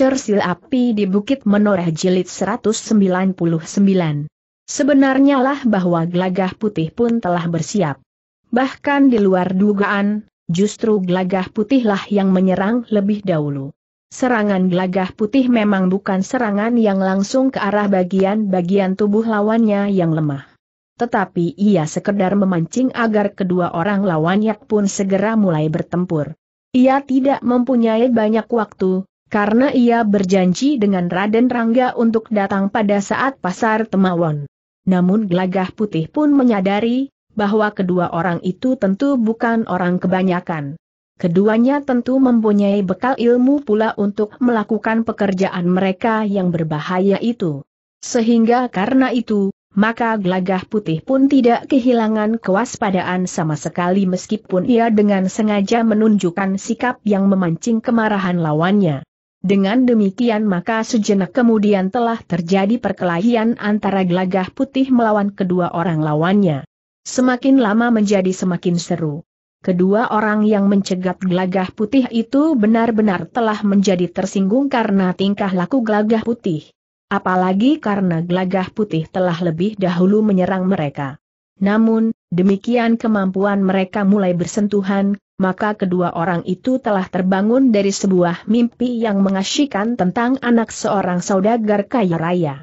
Cersil Api di Bukit Menoreh Jilid 199. Sebenarnya lah bahwa gelagah putih pun telah bersiap. Bahkan di luar dugaan, justru gelagah putihlah yang menyerang lebih dahulu. Serangan gelagah putih memang bukan serangan yang langsung ke arah bagian-bagian tubuh lawannya yang lemah. Tetapi ia sekedar memancing agar kedua orang lawannya pun segera mulai bertempur. Ia tidak mempunyai banyak waktu, karena ia berjanji dengan Raden Rangga untuk datang pada saat pasar Temawon. Namun Glagah Putih pun menyadari, bahwa kedua orang itu tentu bukan orang kebanyakan. Keduanya tentu mempunyai bekal ilmu pula untuk melakukan pekerjaan mereka yang berbahaya itu. Sehingga karena itu, maka Glagah putih pun tidak kehilangan kewaspadaan sama sekali meskipun ia dengan sengaja menunjukkan sikap yang memancing kemarahan lawannya. Dengan demikian maka sejenak kemudian telah terjadi perkelahian antara glagah putih melawan kedua orang lawannya. Semakin lama menjadi semakin seru. Kedua orang yang mencegat glagah putih itu benar-benar telah menjadi tersinggung karena tingkah laku glagah putih. Apalagi karena glagah putih telah lebih dahulu menyerang mereka. Namun, demikian kemampuan mereka mulai bersentuhan, maka kedua orang itu telah terbangun dari sebuah mimpi yang mengasyikan tentang anak seorang saudagar kaya raya.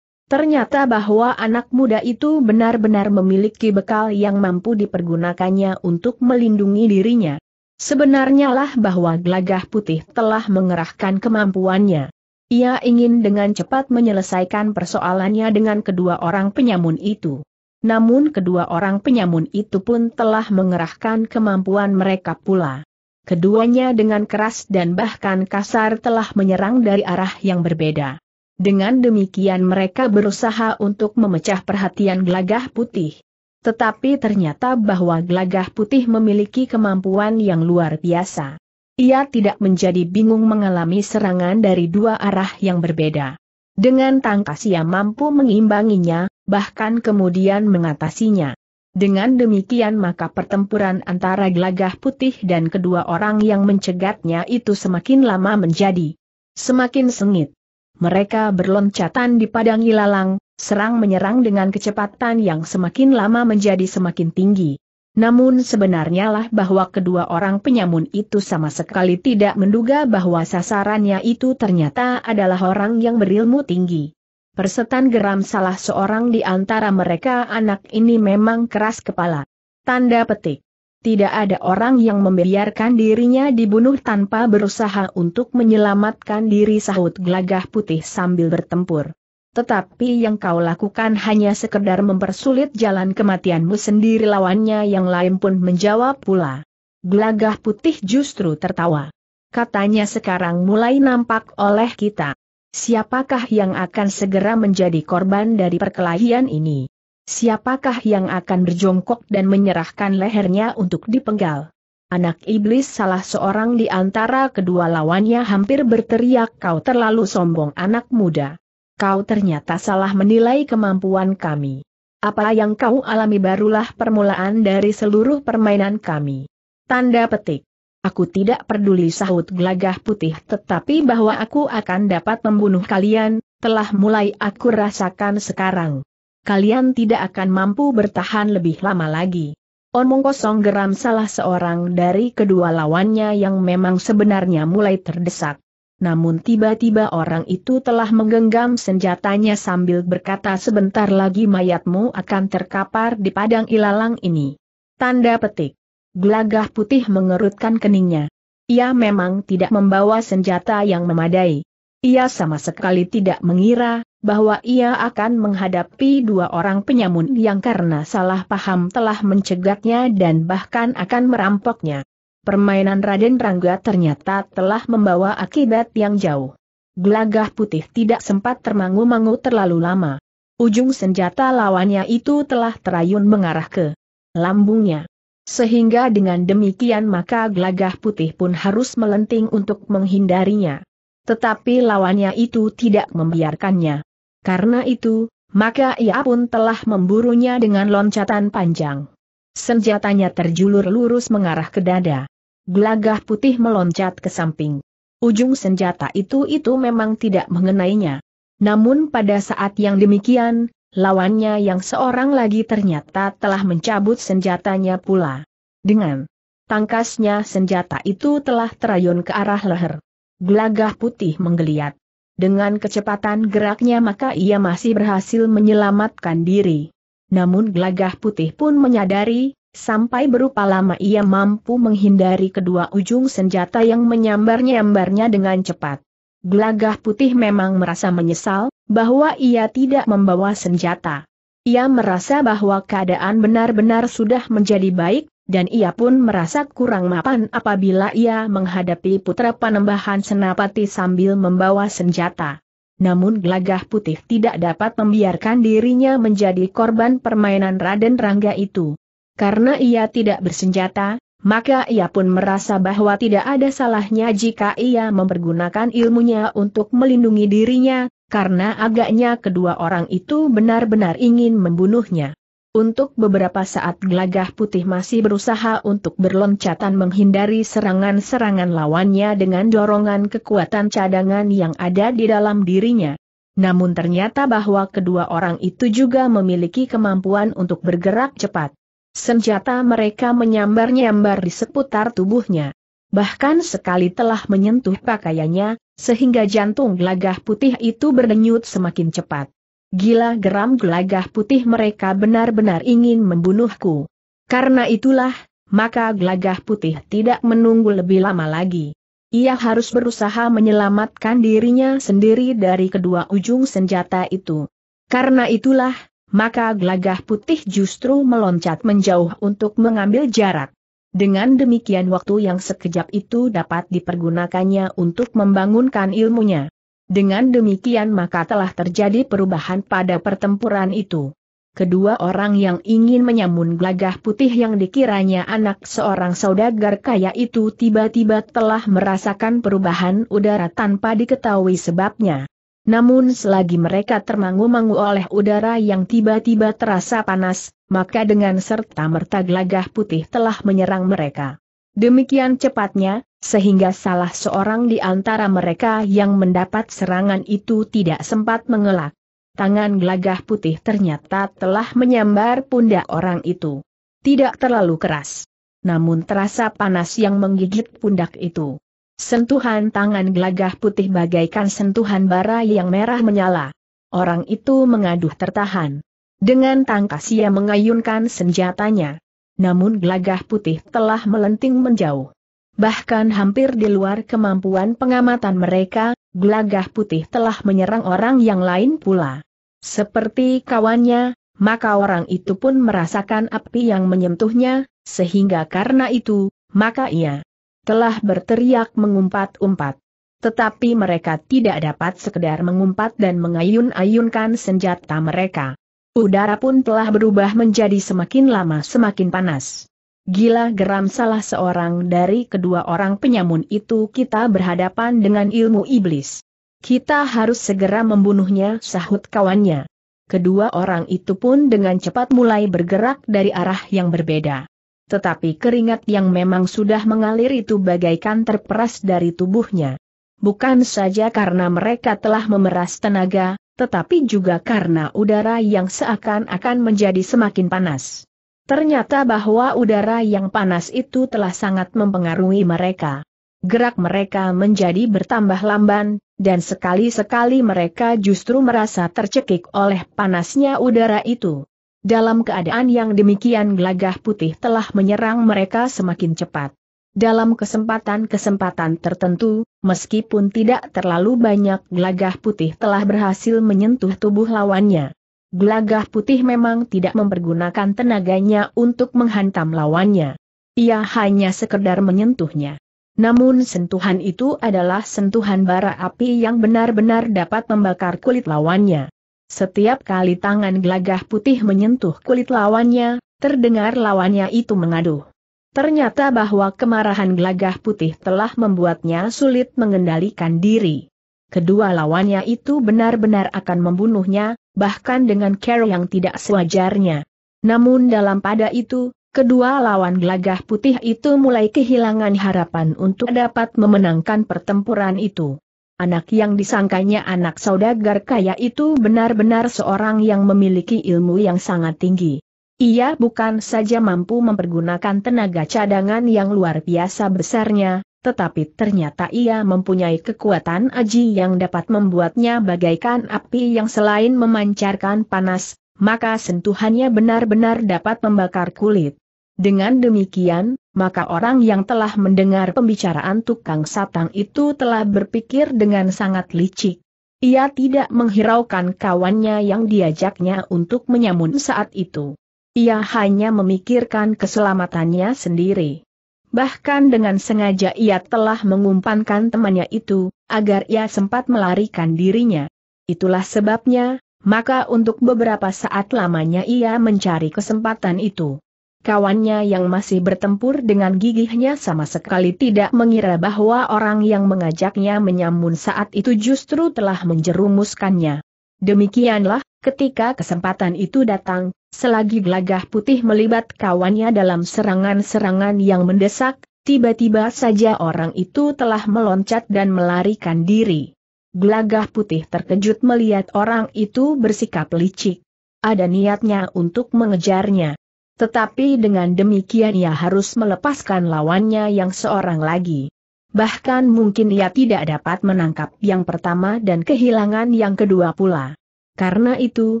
Ternyata bahwa anak muda itu benar-benar memiliki bekal yang mampu dipergunakannya untuk melindungi dirinya. Sebenarnya lah bahwa gelagah putih telah mengerahkan kemampuannya. Ia ingin dengan cepat menyelesaikan persoalannya dengan kedua orang penyamun itu. Namun kedua orang penyamun itu pun telah mengerahkan kemampuan mereka pula. Keduanya dengan keras dan bahkan kasar telah menyerang dari arah yang berbeda. Dengan demikian mereka berusaha untuk memecah perhatian gelagah putih. Tetapi ternyata bahwa gelagah putih memiliki kemampuan yang luar biasa. Ia tidak menjadi bingung mengalami serangan dari dua arah yang berbeda. Dengan tangkas ia mampu mengimbanginya, bahkan kemudian mengatasinya. Dengan demikian maka pertempuran antara gelagah putih dan kedua orang yang mencegatnya itu semakin lama menjadi semakin sengit. Mereka berloncatan di padang ilalang, serang menyerang dengan kecepatan yang semakin lama menjadi semakin tinggi. Namun sebenarnya lah bahwa kedua orang penyamun itu sama sekali tidak menduga bahwa sasarannya itu ternyata adalah orang yang berilmu tinggi. Persetan geram salah seorang di antara mereka anak ini memang keras kepala. Tanda petik. Tidak ada orang yang membiarkan dirinya dibunuh tanpa berusaha untuk menyelamatkan diri sahut gelagah putih sambil bertempur. Tetapi yang kau lakukan hanya sekedar mempersulit jalan kematianmu sendiri lawannya yang lain pun menjawab pula. Gelagah putih justru tertawa. Katanya sekarang mulai nampak oleh kita. Siapakah yang akan segera menjadi korban dari perkelahian ini? Siapakah yang akan berjongkok dan menyerahkan lehernya untuk dipenggal? Anak iblis salah seorang di antara kedua lawannya hampir berteriak kau terlalu sombong anak muda kau ternyata salah menilai kemampuan kami. Apa yang kau alami barulah permulaan dari seluruh permainan kami. Tanda petik. Aku tidak peduli sahut gelagah putih tetapi bahwa aku akan dapat membunuh kalian, telah mulai aku rasakan sekarang. Kalian tidak akan mampu bertahan lebih lama lagi. Omong kosong geram salah seorang dari kedua lawannya yang memang sebenarnya mulai terdesak namun tiba-tiba orang itu telah menggenggam senjatanya sambil berkata sebentar lagi mayatmu akan terkapar di padang ilalang ini. Tanda petik. Gelagah putih mengerutkan keningnya. Ia memang tidak membawa senjata yang memadai. Ia sama sekali tidak mengira bahwa ia akan menghadapi dua orang penyamun yang karena salah paham telah mencegatnya dan bahkan akan merampoknya. Permainan Raden Rangga ternyata telah membawa akibat yang jauh. Gelagah putih tidak sempat termangu-mangu terlalu lama. Ujung senjata lawannya itu telah terayun mengarah ke lambungnya. Sehingga dengan demikian maka gelagah putih pun harus melenting untuk menghindarinya. Tetapi lawannya itu tidak membiarkannya. Karena itu, maka ia pun telah memburunya dengan loncatan panjang. Senjatanya terjulur lurus mengarah ke dada. Gelagah putih meloncat ke samping. Ujung senjata itu-itu memang tidak mengenainya. Namun pada saat yang demikian, lawannya yang seorang lagi ternyata telah mencabut senjatanya pula. Dengan tangkasnya senjata itu telah terayun ke arah leher. Gelagah putih menggeliat. Dengan kecepatan geraknya maka ia masih berhasil menyelamatkan diri namun Glagah putih pun menyadari, sampai berupa lama ia mampu menghindari kedua ujung senjata yang menyambar-nyambarnya dengan cepat. Glagah putih memang merasa menyesal, bahwa ia tidak membawa senjata. Ia merasa bahwa keadaan benar-benar sudah menjadi baik, dan ia pun merasa kurang mapan apabila ia menghadapi putra panembahan senapati sambil membawa senjata namun gelagah putih tidak dapat membiarkan dirinya menjadi korban permainan Raden Rangga itu. Karena ia tidak bersenjata, maka ia pun merasa bahwa tidak ada salahnya jika ia mempergunakan ilmunya untuk melindungi dirinya, karena agaknya kedua orang itu benar-benar ingin membunuhnya. Untuk beberapa saat Glagah putih masih berusaha untuk berloncatan menghindari serangan-serangan lawannya dengan dorongan kekuatan cadangan yang ada di dalam dirinya. Namun ternyata bahwa kedua orang itu juga memiliki kemampuan untuk bergerak cepat. Senjata mereka menyambar-nyambar di seputar tubuhnya. Bahkan sekali telah menyentuh pakaiannya, sehingga jantung Glagah putih itu berdenyut semakin cepat. Gila geram gelagah putih mereka benar-benar ingin membunuhku. Karena itulah, maka gelagah putih tidak menunggu lebih lama lagi. Ia harus berusaha menyelamatkan dirinya sendiri dari kedua ujung senjata itu. Karena itulah, maka gelagah putih justru meloncat menjauh untuk mengambil jarak. Dengan demikian waktu yang sekejap itu dapat dipergunakannya untuk membangunkan ilmunya. Dengan demikian maka telah terjadi perubahan pada pertempuran itu. Kedua orang yang ingin menyamun gelagah putih yang dikiranya anak seorang saudagar kaya itu tiba-tiba telah merasakan perubahan udara tanpa diketahui sebabnya. Namun selagi mereka termangu-mangu oleh udara yang tiba-tiba terasa panas, maka dengan serta merta gelagah putih telah menyerang mereka. Demikian cepatnya, sehingga salah seorang di antara mereka yang mendapat serangan itu tidak sempat mengelak. Tangan gelagah putih ternyata telah menyambar pundak orang itu. Tidak terlalu keras. Namun terasa panas yang menggigit pundak itu. Sentuhan tangan gelagah putih bagaikan sentuhan bara yang merah menyala. Orang itu mengaduh tertahan. Dengan tangkas ia mengayunkan senjatanya. Namun gelagah putih telah melenting menjauh bahkan hampir di luar kemampuan pengamatan mereka, glagah putih telah menyerang orang yang lain pula. Seperti kawannya, maka orang itu pun merasakan api yang menyentuhnya, sehingga karena itu, maka ia telah berteriak mengumpat-umpat. Tetapi mereka tidak dapat sekedar mengumpat dan mengayun-ayunkan senjata mereka. Udara pun telah berubah menjadi semakin lama semakin panas. Gila geram salah seorang dari kedua orang penyamun itu kita berhadapan dengan ilmu iblis. Kita harus segera membunuhnya sahut kawannya. Kedua orang itu pun dengan cepat mulai bergerak dari arah yang berbeda. Tetapi keringat yang memang sudah mengalir itu bagaikan terperas dari tubuhnya. Bukan saja karena mereka telah memeras tenaga, tetapi juga karena udara yang seakan-akan menjadi semakin panas. Ternyata bahwa udara yang panas itu telah sangat mempengaruhi mereka. Gerak mereka menjadi bertambah lamban, dan sekali-sekali mereka justru merasa tercekik oleh panasnya udara itu. Dalam keadaan yang demikian gelagah putih telah menyerang mereka semakin cepat. Dalam kesempatan-kesempatan tertentu, meskipun tidak terlalu banyak gelagah putih telah berhasil menyentuh tubuh lawannya. Gelagah putih memang tidak mempergunakan tenaganya untuk menghantam lawannya. Ia hanya sekedar menyentuhnya. Namun sentuhan itu adalah sentuhan bara api yang benar-benar dapat membakar kulit lawannya. Setiap kali tangan gelagah putih menyentuh kulit lawannya, terdengar lawannya itu mengaduh. Ternyata bahwa kemarahan gelagah putih telah membuatnya sulit mengendalikan diri. Kedua lawannya itu benar-benar akan membunuhnya, bahkan dengan cara yang tidak sewajarnya. Namun dalam pada itu, kedua lawan gelagah putih itu mulai kehilangan harapan untuk dapat memenangkan pertempuran itu. Anak yang disangkanya anak saudagar kaya itu benar-benar seorang yang memiliki ilmu yang sangat tinggi. Ia bukan saja mampu mempergunakan tenaga cadangan yang luar biasa besarnya, tetapi ternyata ia mempunyai kekuatan aji yang dapat membuatnya bagaikan api yang selain memancarkan panas, maka sentuhannya benar-benar dapat membakar kulit. Dengan demikian, maka orang yang telah mendengar pembicaraan tukang satang itu telah berpikir dengan sangat licik. Ia tidak menghiraukan kawannya yang diajaknya untuk menyamun saat itu. Ia hanya memikirkan keselamatannya sendiri. Bahkan dengan sengaja ia telah mengumpankan temannya itu, agar ia sempat melarikan dirinya. Itulah sebabnya, maka untuk beberapa saat lamanya ia mencari kesempatan itu. Kawannya yang masih bertempur dengan gigihnya sama sekali tidak mengira bahwa orang yang mengajaknya menyambut saat itu justru telah menjerumuskannya. Demikianlah, Ketika kesempatan itu datang, selagi gelagah putih melibat kawannya dalam serangan-serangan yang mendesak, tiba-tiba saja orang itu telah meloncat dan melarikan diri. Gelagah putih terkejut melihat orang itu bersikap licik. Ada niatnya untuk mengejarnya. Tetapi dengan demikian ia harus melepaskan lawannya yang seorang lagi. Bahkan mungkin ia tidak dapat menangkap yang pertama dan kehilangan yang kedua pula. Karena itu,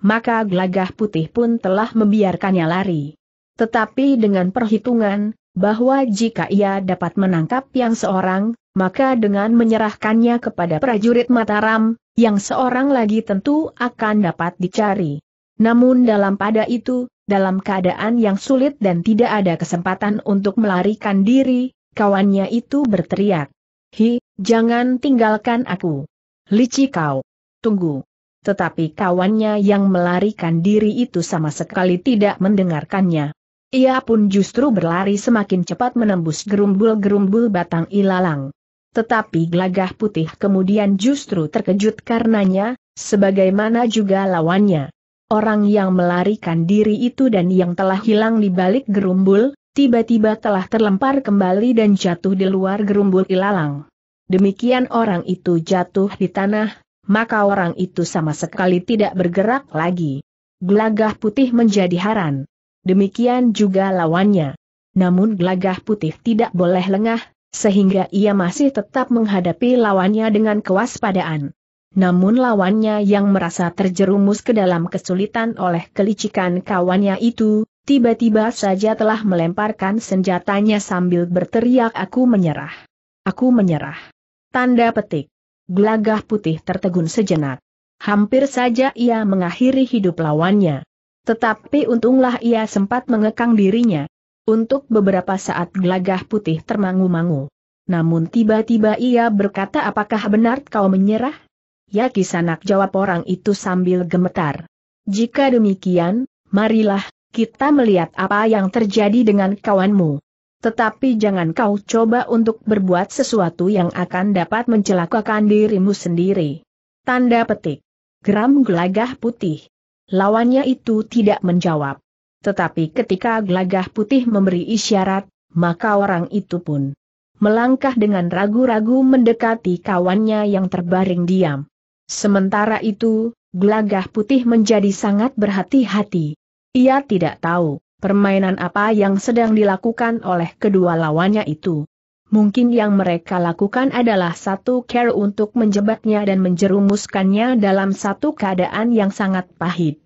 maka gelagah putih pun telah membiarkannya lari. Tetapi dengan perhitungan, bahwa jika ia dapat menangkap yang seorang, maka dengan menyerahkannya kepada prajurit Mataram, yang seorang lagi tentu akan dapat dicari. Namun dalam pada itu, dalam keadaan yang sulit dan tidak ada kesempatan untuk melarikan diri, kawannya itu berteriak. Hi, jangan tinggalkan aku. Lici kau. Tunggu tetapi kawannya yang melarikan diri itu sama sekali tidak mendengarkannya. Ia pun justru berlari semakin cepat menembus gerumbul-gerumbul batang ilalang. Tetapi gelagah putih kemudian justru terkejut karenanya, sebagaimana juga lawannya. Orang yang melarikan diri itu dan yang telah hilang di balik gerumbul, tiba-tiba telah terlempar kembali dan jatuh di luar gerumbul ilalang. Demikian orang itu jatuh di tanah, maka orang itu sama sekali tidak bergerak lagi. Gelagah putih menjadi haran. Demikian juga lawannya. Namun gelagah putih tidak boleh lengah, sehingga ia masih tetap menghadapi lawannya dengan kewaspadaan. Namun lawannya yang merasa terjerumus ke dalam kesulitan oleh kelicikan kawannya itu, tiba-tiba saja telah melemparkan senjatanya sambil berteriak aku menyerah. Aku menyerah. Tanda petik. Gelagah putih tertegun sejenak. Hampir saja ia mengakhiri hidup lawannya. Tetapi untunglah ia sempat mengekang dirinya. Untuk beberapa saat gelagah putih termangu-mangu. Namun tiba-tiba ia berkata apakah benar kau menyerah? Ya kisanak jawab orang itu sambil gemetar. Jika demikian, marilah, kita melihat apa yang terjadi dengan kawanmu tetapi jangan kau coba untuk berbuat sesuatu yang akan dapat mencelakakan dirimu sendiri. Tanda petik. Geram gelagah putih. Lawannya itu tidak menjawab. Tetapi ketika gelagah putih memberi isyarat, maka orang itu pun melangkah dengan ragu-ragu mendekati kawannya yang terbaring diam. Sementara itu, gelagah putih menjadi sangat berhati-hati. Ia tidak tahu Permainan apa yang sedang dilakukan oleh kedua lawannya itu? Mungkin yang mereka lakukan adalah satu care untuk menjebaknya dan menjerumuskannya dalam satu keadaan yang sangat pahit.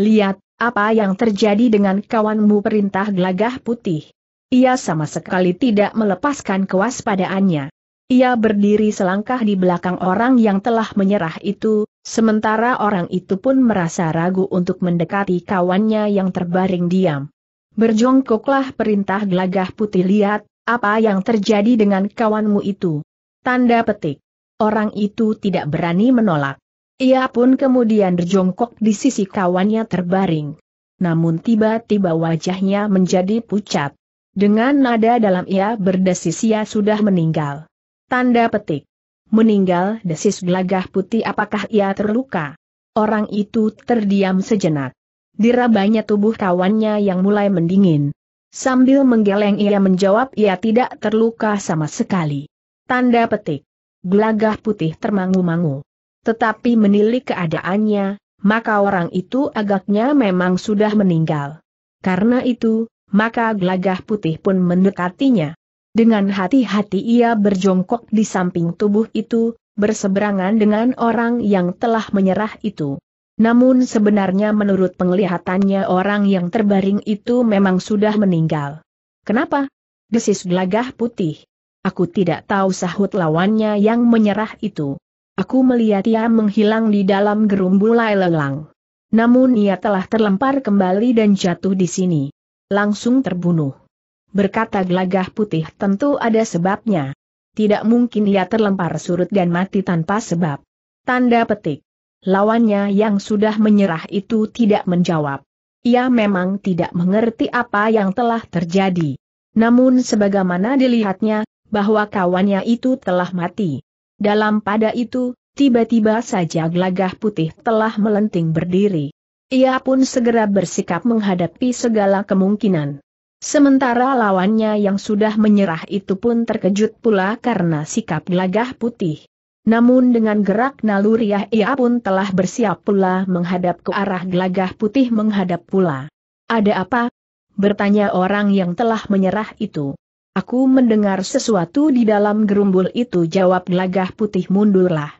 Lihat, apa yang terjadi dengan kawanmu perintah gelagah putih. Ia sama sekali tidak melepaskan kewaspadaannya. Ia berdiri selangkah di belakang orang yang telah menyerah itu, Sementara orang itu pun merasa ragu untuk mendekati kawannya yang terbaring diam. Berjongkoklah perintah gelagah putih lihat, apa yang terjadi dengan kawanmu itu. Tanda petik. Orang itu tidak berani menolak. Ia pun kemudian berjongkok di sisi kawannya terbaring. Namun tiba-tiba wajahnya menjadi pucat. Dengan nada dalam ia berdesis ia sudah meninggal. Tanda petik. Meninggal desis gelagah putih apakah ia terluka? Orang itu terdiam sejenak. Dirabanya tubuh kawannya yang mulai mendingin. Sambil menggeleng ia menjawab ia tidak terluka sama sekali. Tanda petik. Gelagah putih termangu-mangu. Tetapi menilik keadaannya, maka orang itu agaknya memang sudah meninggal. Karena itu, maka gelagah putih pun mendekatinya. Dengan hati-hati ia berjongkok di samping tubuh itu, berseberangan dengan orang yang telah menyerah itu. Namun sebenarnya menurut penglihatannya orang yang terbaring itu memang sudah meninggal. Kenapa? Desis gelagah putih. Aku tidak tahu sahut lawannya yang menyerah itu. Aku melihat ia menghilang di dalam gerumbulai lelang. Namun ia telah terlempar kembali dan jatuh di sini. Langsung terbunuh berkata gelagah putih tentu ada sebabnya. Tidak mungkin ia terlempar surut dan mati tanpa sebab. Tanda petik. Lawannya yang sudah menyerah itu tidak menjawab. Ia memang tidak mengerti apa yang telah terjadi. Namun sebagaimana dilihatnya, bahwa kawannya itu telah mati. Dalam pada itu, tiba-tiba saja gelagah putih telah melenting berdiri. Ia pun segera bersikap menghadapi segala kemungkinan. Sementara lawannya yang sudah menyerah itu pun terkejut pula karena sikap gelagah putih. Namun dengan gerak naluriah ia pun telah bersiap pula menghadap ke arah gelagah putih menghadap pula. Ada apa? Bertanya orang yang telah menyerah itu. Aku mendengar sesuatu di dalam gerumbul itu jawab gelagah putih mundurlah.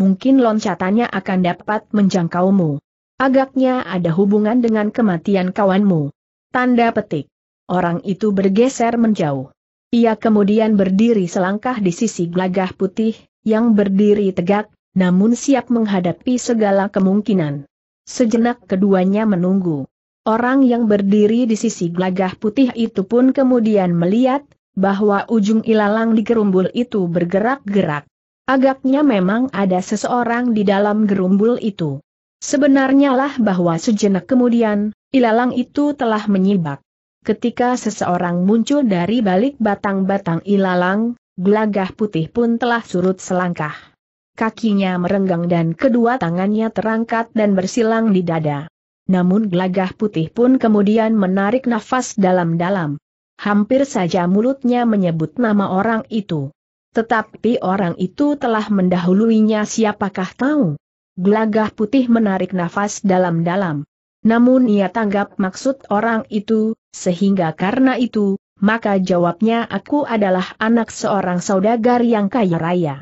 Mungkin loncatannya akan dapat menjangkaumu. Agaknya ada hubungan dengan kematian kawanmu. Tanda petik. Orang itu bergeser menjauh. Ia kemudian berdiri selangkah di sisi gelagah putih, yang berdiri tegak, namun siap menghadapi segala kemungkinan. Sejenak keduanya menunggu. Orang yang berdiri di sisi gelagah putih itu pun kemudian melihat, bahwa ujung ilalang di gerumbul itu bergerak-gerak. Agaknya memang ada seseorang di dalam gerumbul itu. Sebenarnya lah bahwa sejenak kemudian, ilalang itu telah menyibak. Ketika seseorang muncul dari balik batang-batang ilalang, gelagah putih pun telah surut selangkah. Kakinya merenggang dan kedua tangannya terangkat dan bersilang di dada. Namun gelagah putih pun kemudian menarik nafas dalam-dalam. Hampir saja mulutnya menyebut nama orang itu. Tetapi orang itu telah mendahuluinya siapakah tahu. Gelagah putih menarik nafas dalam-dalam. Namun ia tanggap maksud orang itu, sehingga karena itu, maka jawabnya aku adalah anak seorang saudagar yang kaya raya.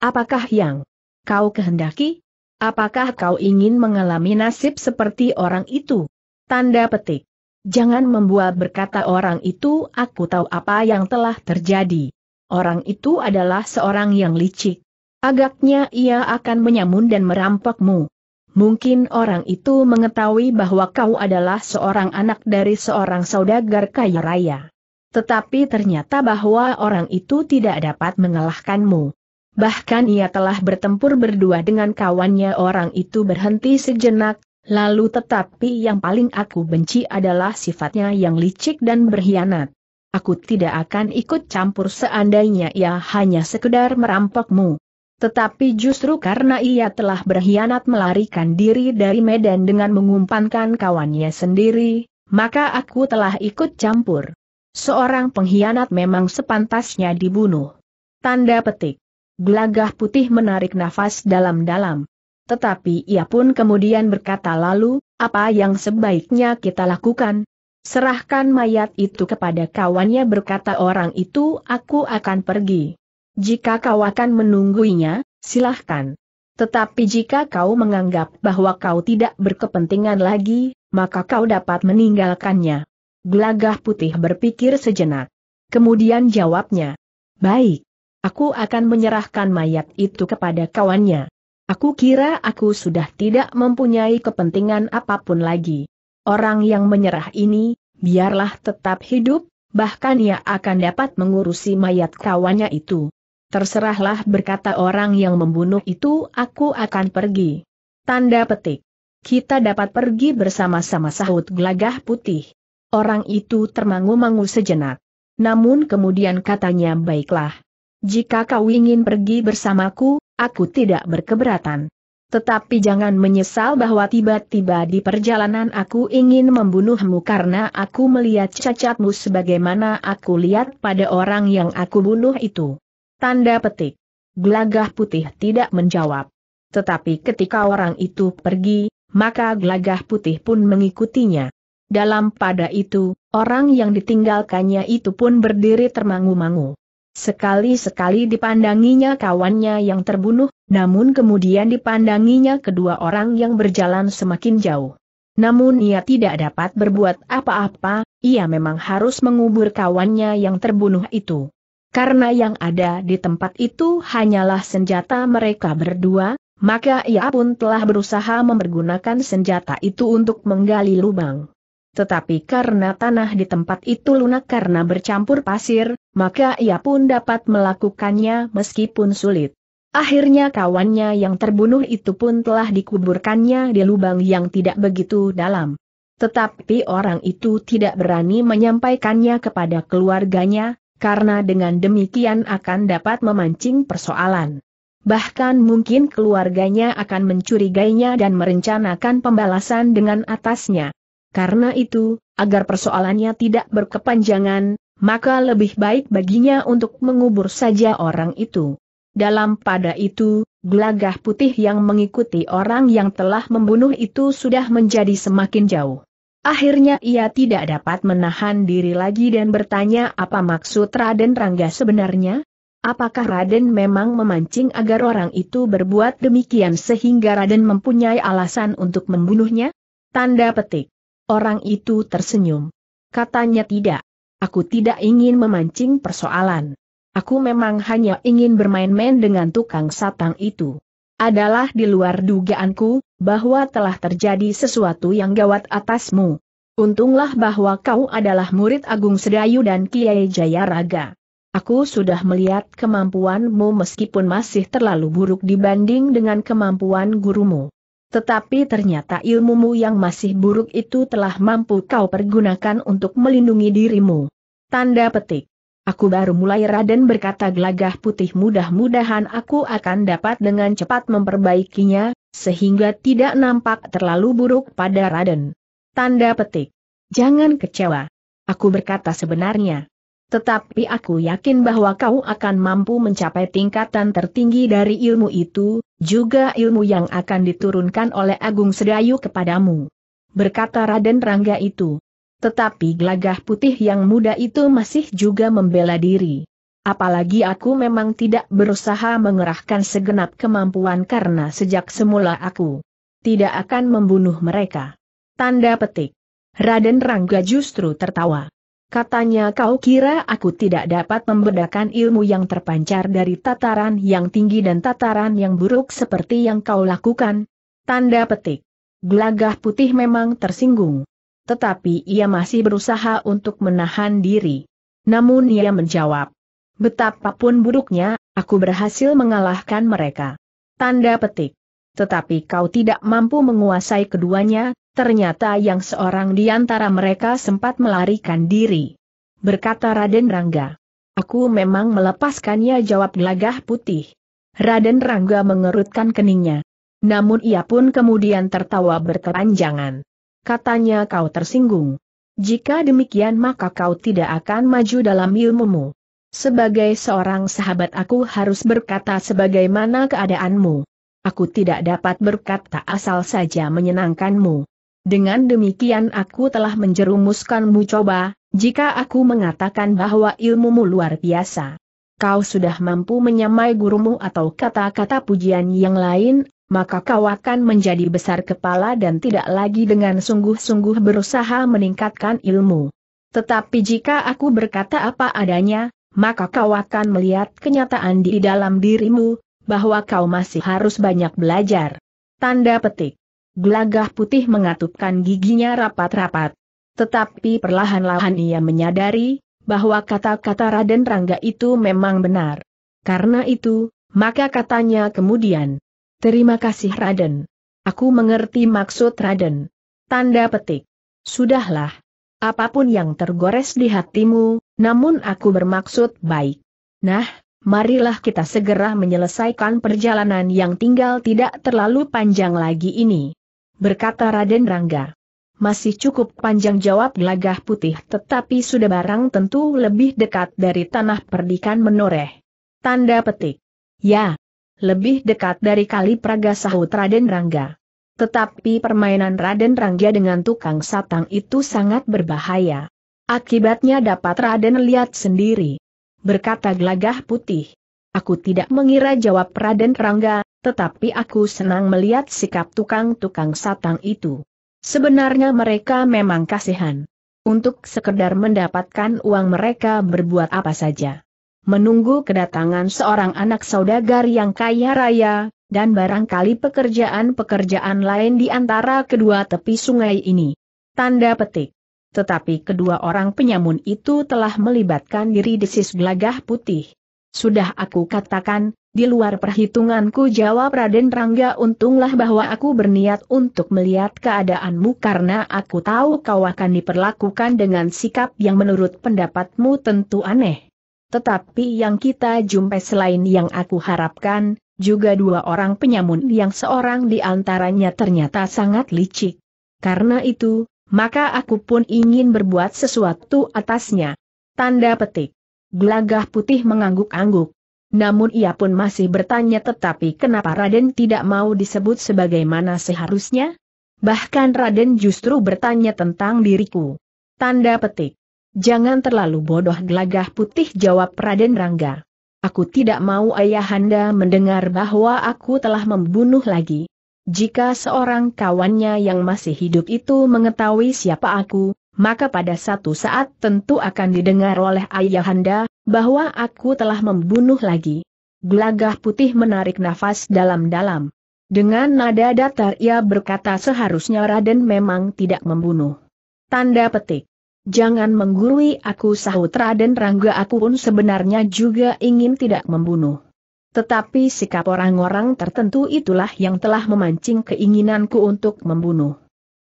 Apakah yang kau kehendaki? Apakah kau ingin mengalami nasib seperti orang itu? Tanda petik. Jangan membuat berkata orang itu aku tahu apa yang telah terjadi. Orang itu adalah seorang yang licik. Agaknya ia akan menyamun dan merampokmu. Mungkin orang itu mengetahui bahwa kau adalah seorang anak dari seorang saudagar kaya raya. Tetapi ternyata bahwa orang itu tidak dapat mengalahkanmu. Bahkan ia telah bertempur berdua dengan kawannya orang itu berhenti sejenak, lalu tetapi yang paling aku benci adalah sifatnya yang licik dan berkhianat. Aku tidak akan ikut campur seandainya ia hanya sekedar merampokmu. Tetapi justru karena ia telah berkhianat melarikan diri dari Medan dengan mengumpankan kawannya sendiri, maka aku telah ikut campur. Seorang pengkhianat memang sepantasnya dibunuh. Tanda petik. Gelagah putih menarik nafas dalam-dalam. Tetapi ia pun kemudian berkata lalu, apa yang sebaiknya kita lakukan? Serahkan mayat itu kepada kawannya berkata orang itu aku akan pergi. Jika kau akan menungguinya, silahkan. Tetapi jika kau menganggap bahwa kau tidak berkepentingan lagi, maka kau dapat meninggalkannya. Gelagah putih berpikir sejenak. Kemudian jawabnya, Baik, aku akan menyerahkan mayat itu kepada kawannya. Aku kira aku sudah tidak mempunyai kepentingan apapun lagi. Orang yang menyerah ini, biarlah tetap hidup, bahkan ia akan dapat mengurusi mayat kawannya itu. Terserahlah berkata orang yang membunuh itu aku akan pergi. Tanda petik. Kita dapat pergi bersama-sama sahut gelagah putih. Orang itu termangu-mangu sejenak. Namun kemudian katanya baiklah. Jika kau ingin pergi bersamaku, aku tidak berkeberatan. Tetapi jangan menyesal bahwa tiba-tiba di perjalanan aku ingin membunuhmu karena aku melihat cacatmu sebagaimana aku lihat pada orang yang aku bunuh itu. Tanda petik. Gelagah putih tidak menjawab. Tetapi ketika orang itu pergi, maka gelagah putih pun mengikutinya. Dalam pada itu, orang yang ditinggalkannya itu pun berdiri termangu-mangu. Sekali-sekali dipandanginya kawannya yang terbunuh, namun kemudian dipandanginya kedua orang yang berjalan semakin jauh. Namun ia tidak dapat berbuat apa-apa, ia memang harus mengubur kawannya yang terbunuh itu. Karena yang ada di tempat itu hanyalah senjata mereka berdua, maka ia pun telah berusaha mempergunakan senjata itu untuk menggali lubang. Tetapi karena tanah di tempat itu lunak karena bercampur pasir, maka ia pun dapat melakukannya meskipun sulit. Akhirnya kawannya yang terbunuh itu pun telah dikuburkannya di lubang yang tidak begitu dalam. Tetapi orang itu tidak berani menyampaikannya kepada keluarganya, karena dengan demikian akan dapat memancing persoalan. Bahkan mungkin keluarganya akan mencurigainya dan merencanakan pembalasan dengan atasnya. Karena itu, agar persoalannya tidak berkepanjangan, maka lebih baik baginya untuk mengubur saja orang itu. Dalam pada itu, gelagah putih yang mengikuti orang yang telah membunuh itu sudah menjadi semakin jauh. Akhirnya ia tidak dapat menahan diri lagi dan bertanya apa maksud Raden Rangga sebenarnya? Apakah Raden memang memancing agar orang itu berbuat demikian sehingga Raden mempunyai alasan untuk membunuhnya? Tanda petik. Orang itu tersenyum. Katanya tidak. Aku tidak ingin memancing persoalan. Aku memang hanya ingin bermain-main dengan tukang satang itu. Adalah di luar dugaanku, bahwa telah terjadi sesuatu yang gawat atasmu. Untunglah bahwa kau adalah murid Agung Sedayu dan Kiai Jayaraga. Aku sudah melihat kemampuanmu meskipun masih terlalu buruk dibanding dengan kemampuan gurumu. Tetapi ternyata ilmumu yang masih buruk itu telah mampu kau pergunakan untuk melindungi dirimu. Tanda petik. Aku baru mulai Raden berkata gelagah putih mudah-mudahan aku akan dapat dengan cepat memperbaikinya, sehingga tidak nampak terlalu buruk pada Raden. Tanda petik. Jangan kecewa. Aku berkata sebenarnya. Tetapi aku yakin bahwa kau akan mampu mencapai tingkatan tertinggi dari ilmu itu, juga ilmu yang akan diturunkan oleh Agung Sedayu kepadamu. Berkata Raden Rangga itu. Tetapi gelagah putih yang muda itu masih juga membela diri. Apalagi aku memang tidak berusaha mengerahkan segenap kemampuan karena sejak semula aku tidak akan membunuh mereka. Tanda petik. Raden Rangga justru tertawa. Katanya kau kira aku tidak dapat membedakan ilmu yang terpancar dari tataran yang tinggi dan tataran yang buruk seperti yang kau lakukan? Tanda petik. Gelagah putih memang tersinggung. Tetapi ia masih berusaha untuk menahan diri. Namun ia menjawab, Betapapun buruknya, aku berhasil mengalahkan mereka. Tanda petik. Tetapi kau tidak mampu menguasai keduanya, ternyata yang seorang di antara mereka sempat melarikan diri. Berkata Raden Rangga. Aku memang melepaskannya jawab gelagah putih. Raden Rangga mengerutkan keningnya. Namun ia pun kemudian tertawa berkepanjangan. Katanya kau tersinggung. Jika demikian maka kau tidak akan maju dalam ilmumu. Sebagai seorang sahabat aku harus berkata sebagaimana keadaanmu. Aku tidak dapat berkata asal saja menyenangkanmu. Dengan demikian aku telah menjerumuskanmu coba, jika aku mengatakan bahwa ilmumu luar biasa. Kau sudah mampu menyamai gurumu atau kata-kata pujian yang lain, maka kau akan menjadi besar kepala dan tidak lagi dengan sungguh-sungguh berusaha meningkatkan ilmu. Tetapi jika aku berkata apa adanya, maka kau akan melihat kenyataan di dalam dirimu, bahwa kau masih harus banyak belajar. Tanda petik. Gelagah putih mengatupkan giginya rapat-rapat. Tetapi perlahan-lahan ia menyadari, bahwa kata-kata Raden Rangga itu memang benar. Karena itu, maka katanya kemudian, Terima kasih Raden. Aku mengerti maksud Raden. Tanda petik. Sudahlah, Apapun yang tergores di hatimu, namun aku bermaksud baik. Nah, marilah kita segera menyelesaikan perjalanan yang tinggal tidak terlalu panjang lagi ini. Berkata Raden Rangga. Masih cukup panjang jawab gelagah putih tetapi sudah barang tentu lebih dekat dari tanah perdikan menoreh. Tanda petik. Ya, lebih dekat dari kali Praga sahut Raden Rangga. Tetapi permainan Raden Rangga dengan tukang satang itu sangat berbahaya. Akibatnya dapat Raden lihat sendiri. Berkata gelagah putih. Aku tidak mengira jawab Raden Rangga, tetapi aku senang melihat sikap tukang-tukang satang itu. Sebenarnya mereka memang kasihan. Untuk sekedar mendapatkan uang mereka berbuat apa saja. Menunggu kedatangan seorang anak saudagar yang kaya raya, dan barangkali pekerjaan-pekerjaan lain di antara kedua tepi sungai ini. Tanda petik. Tetapi kedua orang penyamun itu telah melibatkan diri desis gelagah putih. Sudah aku katakan, di luar perhitunganku jawab Raden Rangga untunglah bahwa aku berniat untuk melihat keadaanmu karena aku tahu kau akan diperlakukan dengan sikap yang menurut pendapatmu tentu aneh. Tetapi yang kita jumpai selain yang aku harapkan, juga dua orang penyamun yang seorang di antaranya ternyata sangat licik. Karena itu, maka aku pun ingin berbuat sesuatu atasnya. Tanda petik. Gelagah putih mengangguk-angguk. Namun ia pun masih bertanya tetapi kenapa Raden tidak mau disebut sebagaimana seharusnya? Bahkan Raden justru bertanya tentang diriku. Tanda petik. Jangan terlalu bodoh gelagah putih jawab Raden Rangga. Aku tidak mau ayahanda mendengar bahwa aku telah membunuh lagi. Jika seorang kawannya yang masih hidup itu mengetahui siapa aku, maka pada satu saat tentu akan didengar oleh ayahanda, bahwa aku telah membunuh lagi. Gelagah putih menarik nafas dalam-dalam. Dengan nada datar ia berkata seharusnya Raden memang tidak membunuh. Tanda petik. Jangan menggurui aku sahut Raden Rangga aku pun sebenarnya juga ingin tidak membunuh. Tetapi sikap orang-orang tertentu itulah yang telah memancing keinginanku untuk membunuh.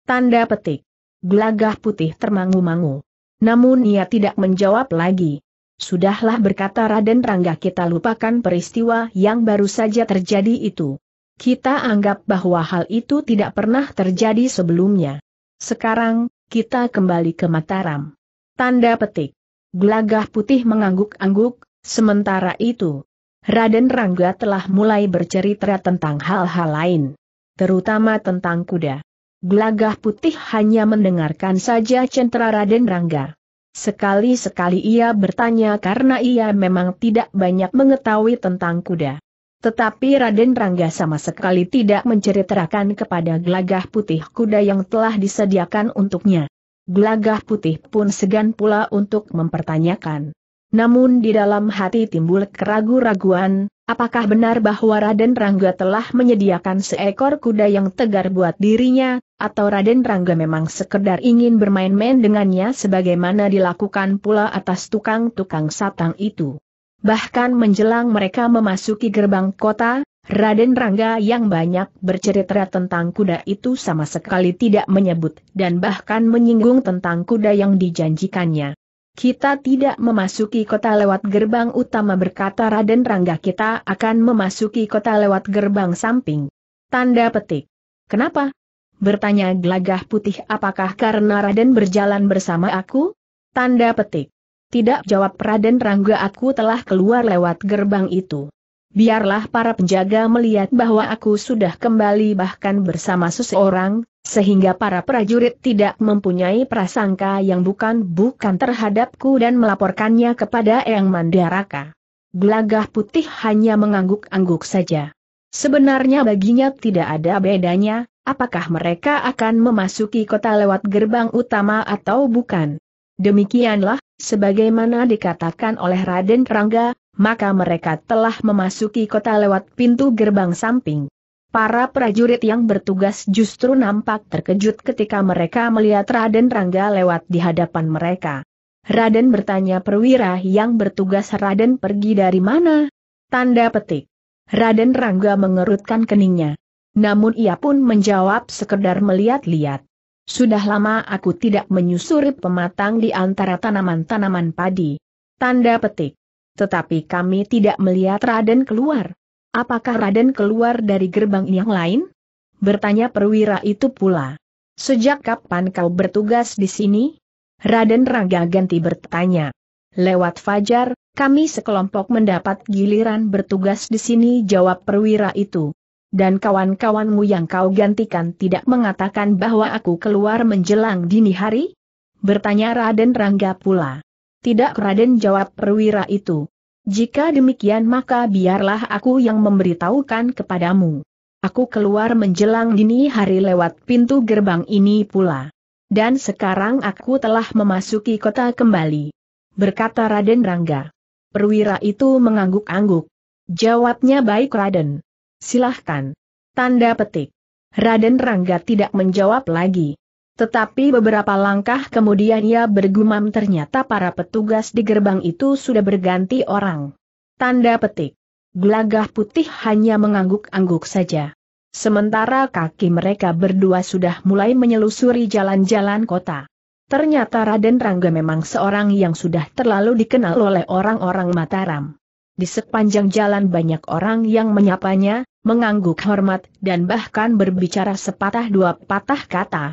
Tanda petik. Gelagah putih termangu-mangu. Namun ia tidak menjawab lagi. Sudahlah berkata Raden Rangga kita lupakan peristiwa yang baru saja terjadi itu. Kita anggap bahwa hal itu tidak pernah terjadi sebelumnya. Sekarang, kita kembali ke Mataram. Tanda petik. Gelagah putih mengangguk-angguk, sementara itu, Raden Rangga telah mulai bercerita tentang hal-hal lain. Terutama tentang kuda. Gelagah putih hanya mendengarkan saja centra Raden Rangga. Sekali-sekali ia bertanya karena ia memang tidak banyak mengetahui tentang kuda. Tetapi Raden Rangga sama sekali tidak menceritakan kepada Glagah putih kuda yang telah disediakan untuknya. Glagah putih pun segan pula untuk mempertanyakan. Namun di dalam hati timbul keraguan-raguan, apakah benar bahwa Raden Rangga telah menyediakan seekor kuda yang tegar buat dirinya, atau Raden Rangga memang sekedar ingin bermain-main dengannya sebagaimana dilakukan pula atas tukang-tukang satang itu. Bahkan menjelang mereka memasuki gerbang kota, Raden Rangga yang banyak bercerita tentang kuda itu sama sekali tidak menyebut dan bahkan menyinggung tentang kuda yang dijanjikannya. Kita tidak memasuki kota lewat gerbang utama berkata Raden Rangga kita akan memasuki kota lewat gerbang samping. Tanda petik. Kenapa? Bertanya gelagah putih apakah karena Raden berjalan bersama aku? Tanda petik. Tidak jawab Raden Rangga aku telah keluar lewat gerbang itu. Biarlah para penjaga melihat bahwa aku sudah kembali bahkan bersama seseorang, sehingga para prajurit tidak mempunyai prasangka yang bukan-bukan terhadapku dan melaporkannya kepada Eyang Mandaraka. Gelagah putih hanya mengangguk-angguk saja. Sebenarnya baginya tidak ada bedanya, apakah mereka akan memasuki kota lewat gerbang utama atau bukan. Demikianlah, Sebagaimana dikatakan oleh Raden Rangga, maka mereka telah memasuki kota lewat pintu gerbang samping. Para prajurit yang bertugas justru nampak terkejut ketika mereka melihat Raden Rangga lewat di hadapan mereka. Raden bertanya perwira yang bertugas Raden pergi dari mana? Tanda petik. Raden Rangga mengerutkan keningnya. Namun ia pun menjawab sekedar melihat-lihat. Sudah lama aku tidak menyusuri pematang di antara tanaman-tanaman padi. Tanda petik. Tetapi kami tidak melihat Raden keluar. Apakah Raden keluar dari gerbang yang lain? Bertanya perwira itu pula. Sejak kapan kau bertugas di sini? Raden Rangga ganti bertanya. Lewat fajar, kami sekelompok mendapat giliran bertugas di sini jawab perwira itu dan kawan-kawanmu yang kau gantikan tidak mengatakan bahwa aku keluar menjelang dini hari? Bertanya Raden Rangga pula. Tidak Raden jawab perwira itu. Jika demikian maka biarlah aku yang memberitahukan kepadamu. Aku keluar menjelang dini hari lewat pintu gerbang ini pula. Dan sekarang aku telah memasuki kota kembali. Berkata Raden Rangga. Perwira itu mengangguk-angguk. Jawabnya baik Raden. Silahkan. Tanda petik. Raden Rangga tidak menjawab lagi. Tetapi beberapa langkah kemudian ia bergumam ternyata para petugas di gerbang itu sudah berganti orang. Tanda petik. Gelagah putih hanya mengangguk-angguk saja. Sementara kaki mereka berdua sudah mulai menyelusuri jalan-jalan kota. Ternyata Raden Rangga memang seorang yang sudah terlalu dikenal oleh orang-orang Mataram. Di sepanjang jalan banyak orang yang menyapanya, mengangguk hormat dan bahkan berbicara sepatah dua patah kata.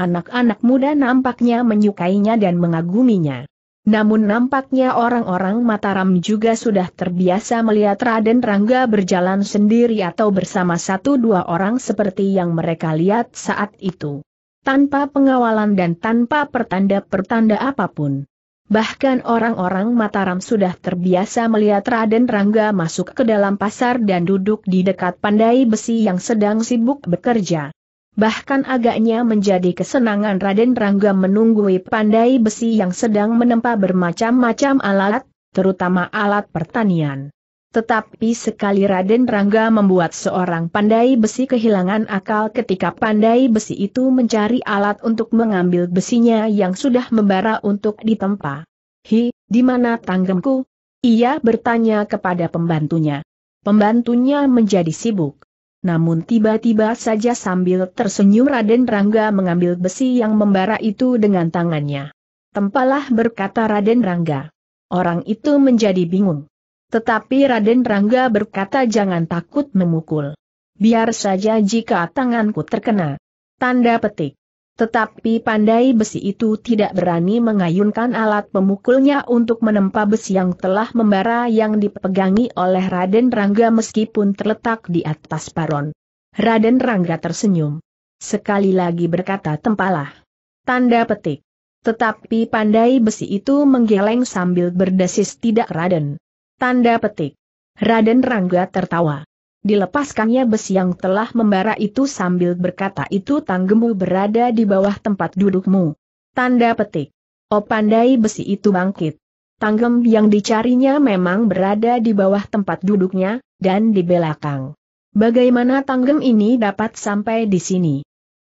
Anak-anak muda nampaknya menyukainya dan mengaguminya. Namun nampaknya orang-orang Mataram juga sudah terbiasa melihat Raden Rangga berjalan sendiri atau bersama satu dua orang seperti yang mereka lihat saat itu. Tanpa pengawalan dan tanpa pertanda-pertanda apapun. Bahkan orang-orang Mataram sudah terbiasa melihat Raden Rangga masuk ke dalam pasar dan duduk di dekat pandai besi yang sedang sibuk bekerja. Bahkan agaknya menjadi kesenangan Raden Rangga menunggui pandai besi yang sedang menempa bermacam-macam alat, terutama alat pertanian. Tetapi sekali Raden Rangga membuat seorang pandai besi kehilangan akal ketika pandai besi itu mencari alat untuk mengambil besinya yang sudah membara untuk ditempa. Hi, di mana tanggemku? Ia bertanya kepada pembantunya. Pembantunya menjadi sibuk. Namun tiba-tiba saja sambil tersenyum Raden Rangga mengambil besi yang membara itu dengan tangannya. Tempalah berkata Raden Rangga. Orang itu menjadi bingung. Tetapi Raden Rangga berkata jangan takut memukul. Biar saja jika tanganku terkena. Tanda petik. Tetapi pandai besi itu tidak berani mengayunkan alat pemukulnya untuk menempa besi yang telah membara yang dipegangi oleh Raden Rangga meskipun terletak di atas paron. Raden Rangga tersenyum. Sekali lagi berkata tempalah. Tanda petik. Tetapi pandai besi itu menggeleng sambil berdesis tidak Raden. Tanda petik. Raden Rangga tertawa. Dilepaskannya besi yang telah membara itu sambil berkata itu tanggemu berada di bawah tempat dudukmu. Tanda petik. Oh pandai besi itu bangkit. Tanggem yang dicarinya memang berada di bawah tempat duduknya, dan di belakang. Bagaimana tanggem ini dapat sampai di sini?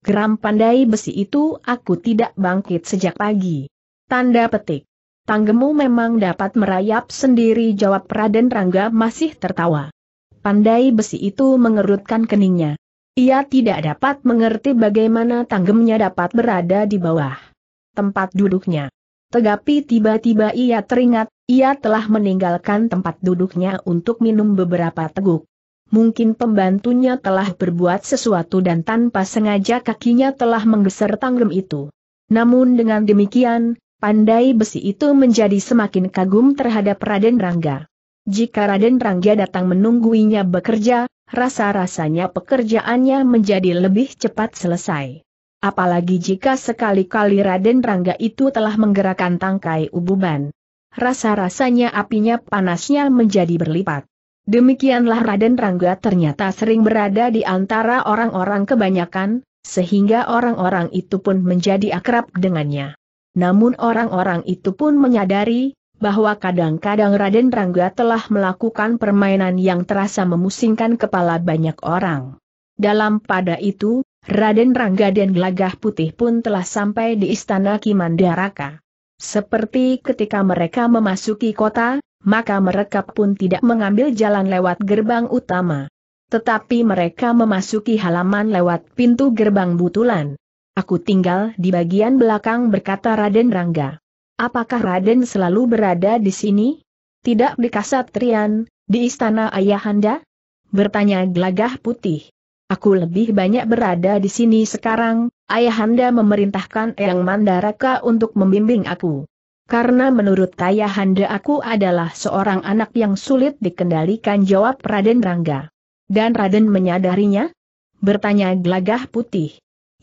Geram pandai besi itu aku tidak bangkit sejak pagi. Tanda petik. Tanggemu memang dapat merayap sendiri jawab Raden Rangga masih tertawa. Pandai besi itu mengerutkan keningnya. Ia tidak dapat mengerti bagaimana tanggemnya dapat berada di bawah tempat duduknya. Tegapi tiba-tiba ia teringat, ia telah meninggalkan tempat duduknya untuk minum beberapa teguk. Mungkin pembantunya telah berbuat sesuatu dan tanpa sengaja kakinya telah menggeser tanggem itu. Namun dengan demikian, Pandai besi itu menjadi semakin kagum terhadap Raden Rangga. Jika Raden Rangga datang menungguinya bekerja, rasa-rasanya pekerjaannya menjadi lebih cepat selesai. Apalagi jika sekali-kali Raden Rangga itu telah menggerakkan tangkai ububan. Rasa-rasanya apinya panasnya menjadi berlipat. Demikianlah Raden Rangga ternyata sering berada di antara orang-orang kebanyakan, sehingga orang-orang itu pun menjadi akrab dengannya. Namun orang-orang itu pun menyadari, bahwa kadang-kadang Raden Rangga telah melakukan permainan yang terasa memusingkan kepala banyak orang. Dalam pada itu, Raden Rangga dan Gelagah Putih pun telah sampai di Istana Kimandaraka. Seperti ketika mereka memasuki kota, maka mereka pun tidak mengambil jalan lewat gerbang utama. Tetapi mereka memasuki halaman lewat pintu gerbang butulan. Aku tinggal di bagian belakang berkata Raden Rangga. Apakah Raden selalu berada di sini? Tidak di Kasatrian, di istana Ayahanda? Bertanya gelagah putih. Aku lebih banyak berada di sini sekarang, Ayahanda memerintahkan Eyang Mandaraka untuk membimbing aku. Karena menurut Ayahanda aku adalah seorang anak yang sulit dikendalikan jawab Raden Rangga. Dan Raden menyadarinya? Bertanya gelagah putih.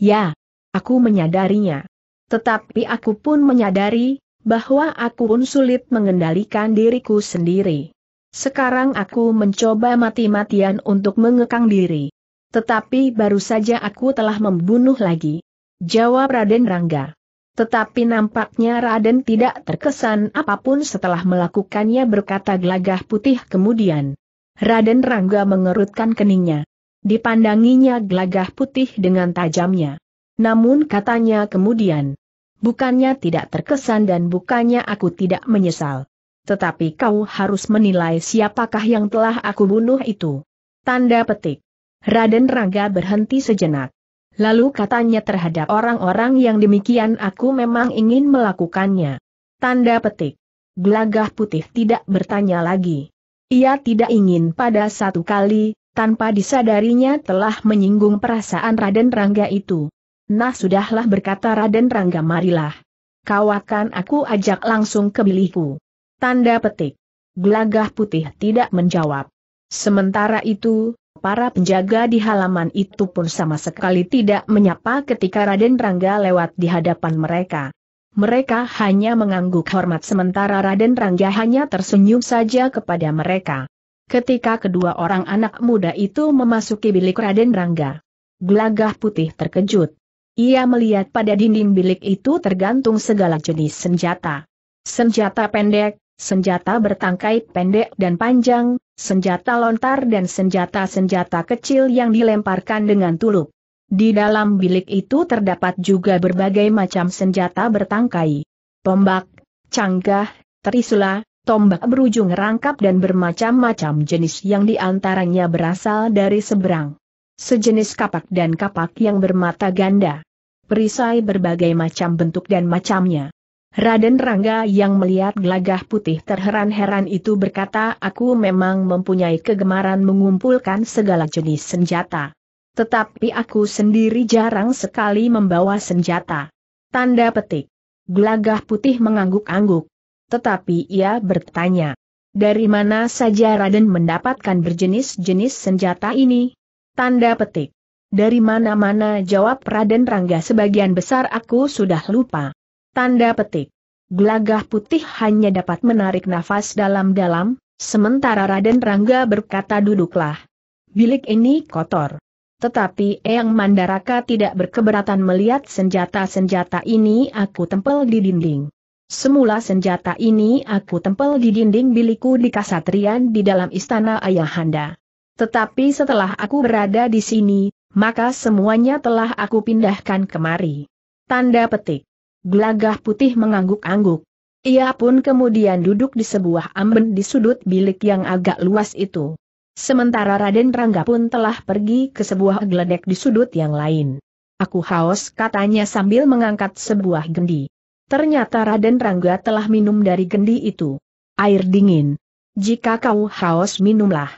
Ya, Aku menyadarinya. Tetapi aku pun menyadari, bahwa aku pun sulit mengendalikan diriku sendiri. Sekarang aku mencoba mati-matian untuk mengekang diri. Tetapi baru saja aku telah membunuh lagi. Jawab Raden Rangga. Tetapi nampaknya Raden tidak terkesan apapun setelah melakukannya berkata gelagah putih kemudian. Raden Rangga mengerutkan keningnya. Dipandanginya gelagah putih dengan tajamnya. Namun katanya kemudian, bukannya tidak terkesan dan bukannya aku tidak menyesal. Tetapi kau harus menilai siapakah yang telah aku bunuh itu. Tanda petik. Raden Rangga berhenti sejenak. Lalu katanya terhadap orang-orang yang demikian aku memang ingin melakukannya. Tanda petik. Gelagah putih tidak bertanya lagi. Ia tidak ingin pada satu kali, tanpa disadarinya telah menyinggung perasaan Raden Rangga itu. Nah sudahlah berkata Raden Rangga marilah. Kau akan aku ajak langsung ke bilikku. Tanda petik. Gelagah putih tidak menjawab. Sementara itu, para penjaga di halaman itu pun sama sekali tidak menyapa ketika Raden Rangga lewat di hadapan mereka. Mereka hanya mengangguk hormat sementara Raden Rangga hanya tersenyum saja kepada mereka. Ketika kedua orang anak muda itu memasuki bilik Raden Rangga, Gelagah putih terkejut. Ia melihat pada dinding bilik itu tergantung segala jenis senjata. Senjata pendek, senjata bertangkai pendek dan panjang, senjata lontar dan senjata-senjata kecil yang dilemparkan dengan tulup. Di dalam bilik itu terdapat juga berbagai macam senjata bertangkai. Tombak, canggah, trisula, tombak berujung rangkap dan bermacam-macam jenis yang diantaranya berasal dari seberang. Sejenis kapak dan kapak yang bermata ganda perisai berbagai macam bentuk dan macamnya. Raden Rangga yang melihat gelagah putih terheran-heran itu berkata aku memang mempunyai kegemaran mengumpulkan segala jenis senjata. Tetapi aku sendiri jarang sekali membawa senjata. Tanda petik. Gelagah putih mengangguk-angguk. Tetapi ia bertanya. Dari mana saja Raden mendapatkan berjenis-jenis senjata ini? Tanda petik. Dari mana-mana jawab Raden Rangga sebagian besar aku sudah lupa. Tanda petik. Gelagah putih hanya dapat menarik nafas dalam-dalam, sementara Raden Rangga berkata duduklah. Bilik ini kotor. Tetapi Eyang Mandaraka tidak berkeberatan melihat senjata-senjata ini aku tempel di dinding. Semula senjata ini aku tempel di dinding bilikku di Kasatrian di dalam istana Ayahanda. Tetapi setelah aku berada di sini, maka semuanya telah aku pindahkan kemari. Tanda petik. Gelagah putih mengangguk-angguk. Ia pun kemudian duduk di sebuah amben di sudut bilik yang agak luas itu. Sementara Raden Rangga pun telah pergi ke sebuah geledek di sudut yang lain. Aku haus katanya sambil mengangkat sebuah gendi. Ternyata Raden Rangga telah minum dari gendi itu. Air dingin. Jika kau haus minumlah.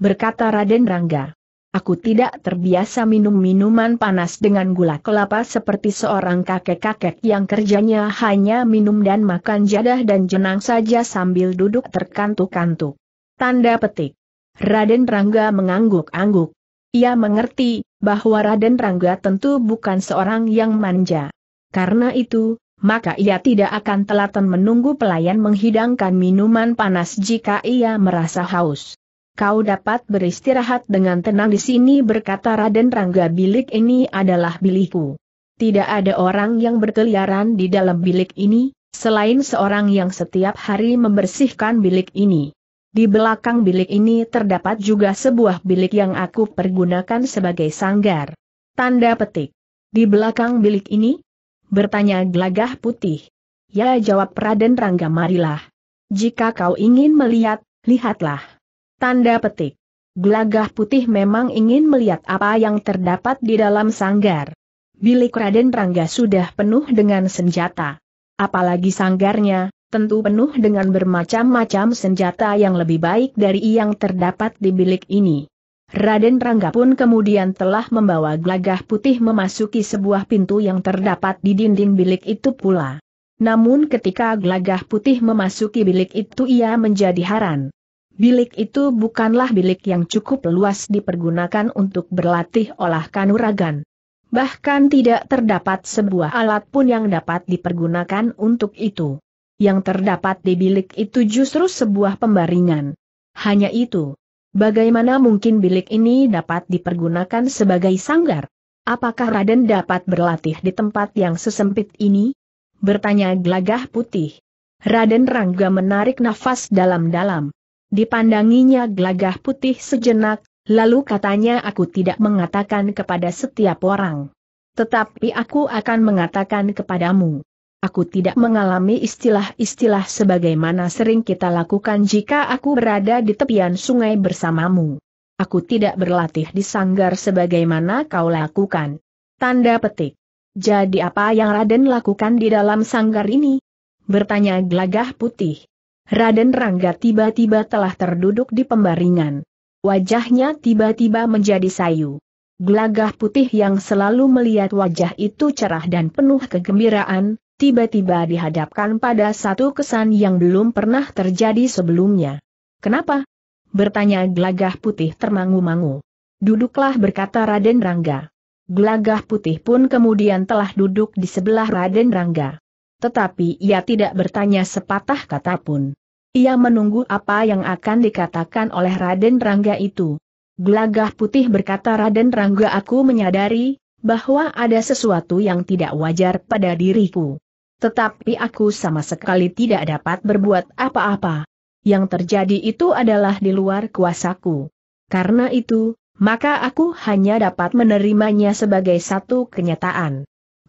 Berkata Raden Rangga. Aku tidak terbiasa minum minuman panas dengan gula kelapa seperti seorang kakek-kakek yang kerjanya hanya minum dan makan jadah dan jenang saja sambil duduk terkantuk-kantuk. Tanda petik. Raden Rangga mengangguk-angguk. Ia mengerti bahwa Raden Rangga tentu bukan seorang yang manja. Karena itu, maka ia tidak akan telaten menunggu pelayan menghidangkan minuman panas jika ia merasa haus kau dapat beristirahat dengan tenang di sini berkata Raden Rangga bilik ini adalah bilikku. Tidak ada orang yang berkeliaran di dalam bilik ini, selain seorang yang setiap hari membersihkan bilik ini. Di belakang bilik ini terdapat juga sebuah bilik yang aku pergunakan sebagai sanggar. Tanda petik. Di belakang bilik ini? Bertanya gelagah putih. Ya jawab Raden Rangga marilah. Jika kau ingin melihat, lihatlah. Tanda petik. Gelagah putih memang ingin melihat apa yang terdapat di dalam sanggar. Bilik Raden Rangga sudah penuh dengan senjata. Apalagi sanggarnya, tentu penuh dengan bermacam-macam senjata yang lebih baik dari yang terdapat di bilik ini. Raden Rangga pun kemudian telah membawa gelagah putih memasuki sebuah pintu yang terdapat di dinding bilik itu pula. Namun ketika gelagah putih memasuki bilik itu ia menjadi haran. Bilik itu bukanlah bilik yang cukup luas dipergunakan untuk berlatih olah kanuragan. Bahkan tidak terdapat sebuah alat pun yang dapat dipergunakan untuk itu. Yang terdapat di bilik itu justru sebuah pembaringan. Hanya itu. Bagaimana mungkin bilik ini dapat dipergunakan sebagai sanggar? Apakah Raden dapat berlatih di tempat yang sesempit ini? Bertanya gelagah putih. Raden Rangga menarik nafas dalam-dalam. Dipandanginya gelagah putih sejenak, lalu katanya aku tidak mengatakan kepada setiap orang. Tetapi aku akan mengatakan kepadamu. Aku tidak mengalami istilah-istilah sebagaimana sering kita lakukan jika aku berada di tepian sungai bersamamu. Aku tidak berlatih di sanggar sebagaimana kau lakukan. Tanda petik. Jadi apa yang Raden lakukan di dalam sanggar ini? Bertanya gelagah putih. Raden Rangga tiba-tiba telah terduduk di pembaringan. Wajahnya tiba-tiba menjadi sayu. Gelagah putih yang selalu melihat wajah itu cerah dan penuh kegembiraan, tiba-tiba dihadapkan pada satu kesan yang belum pernah terjadi sebelumnya. Kenapa? Bertanya gelagah putih termangu-mangu. Duduklah berkata Raden Rangga. Gelagah putih pun kemudian telah duduk di sebelah Raden Rangga. Tetapi ia tidak bertanya sepatah kata pun. Ia menunggu apa yang akan dikatakan oleh Raden Rangga itu. Gelagah putih berkata Raden Rangga aku menyadari, bahwa ada sesuatu yang tidak wajar pada diriku. Tetapi aku sama sekali tidak dapat berbuat apa-apa. Yang terjadi itu adalah di luar kuasaku. Karena itu, maka aku hanya dapat menerimanya sebagai satu kenyataan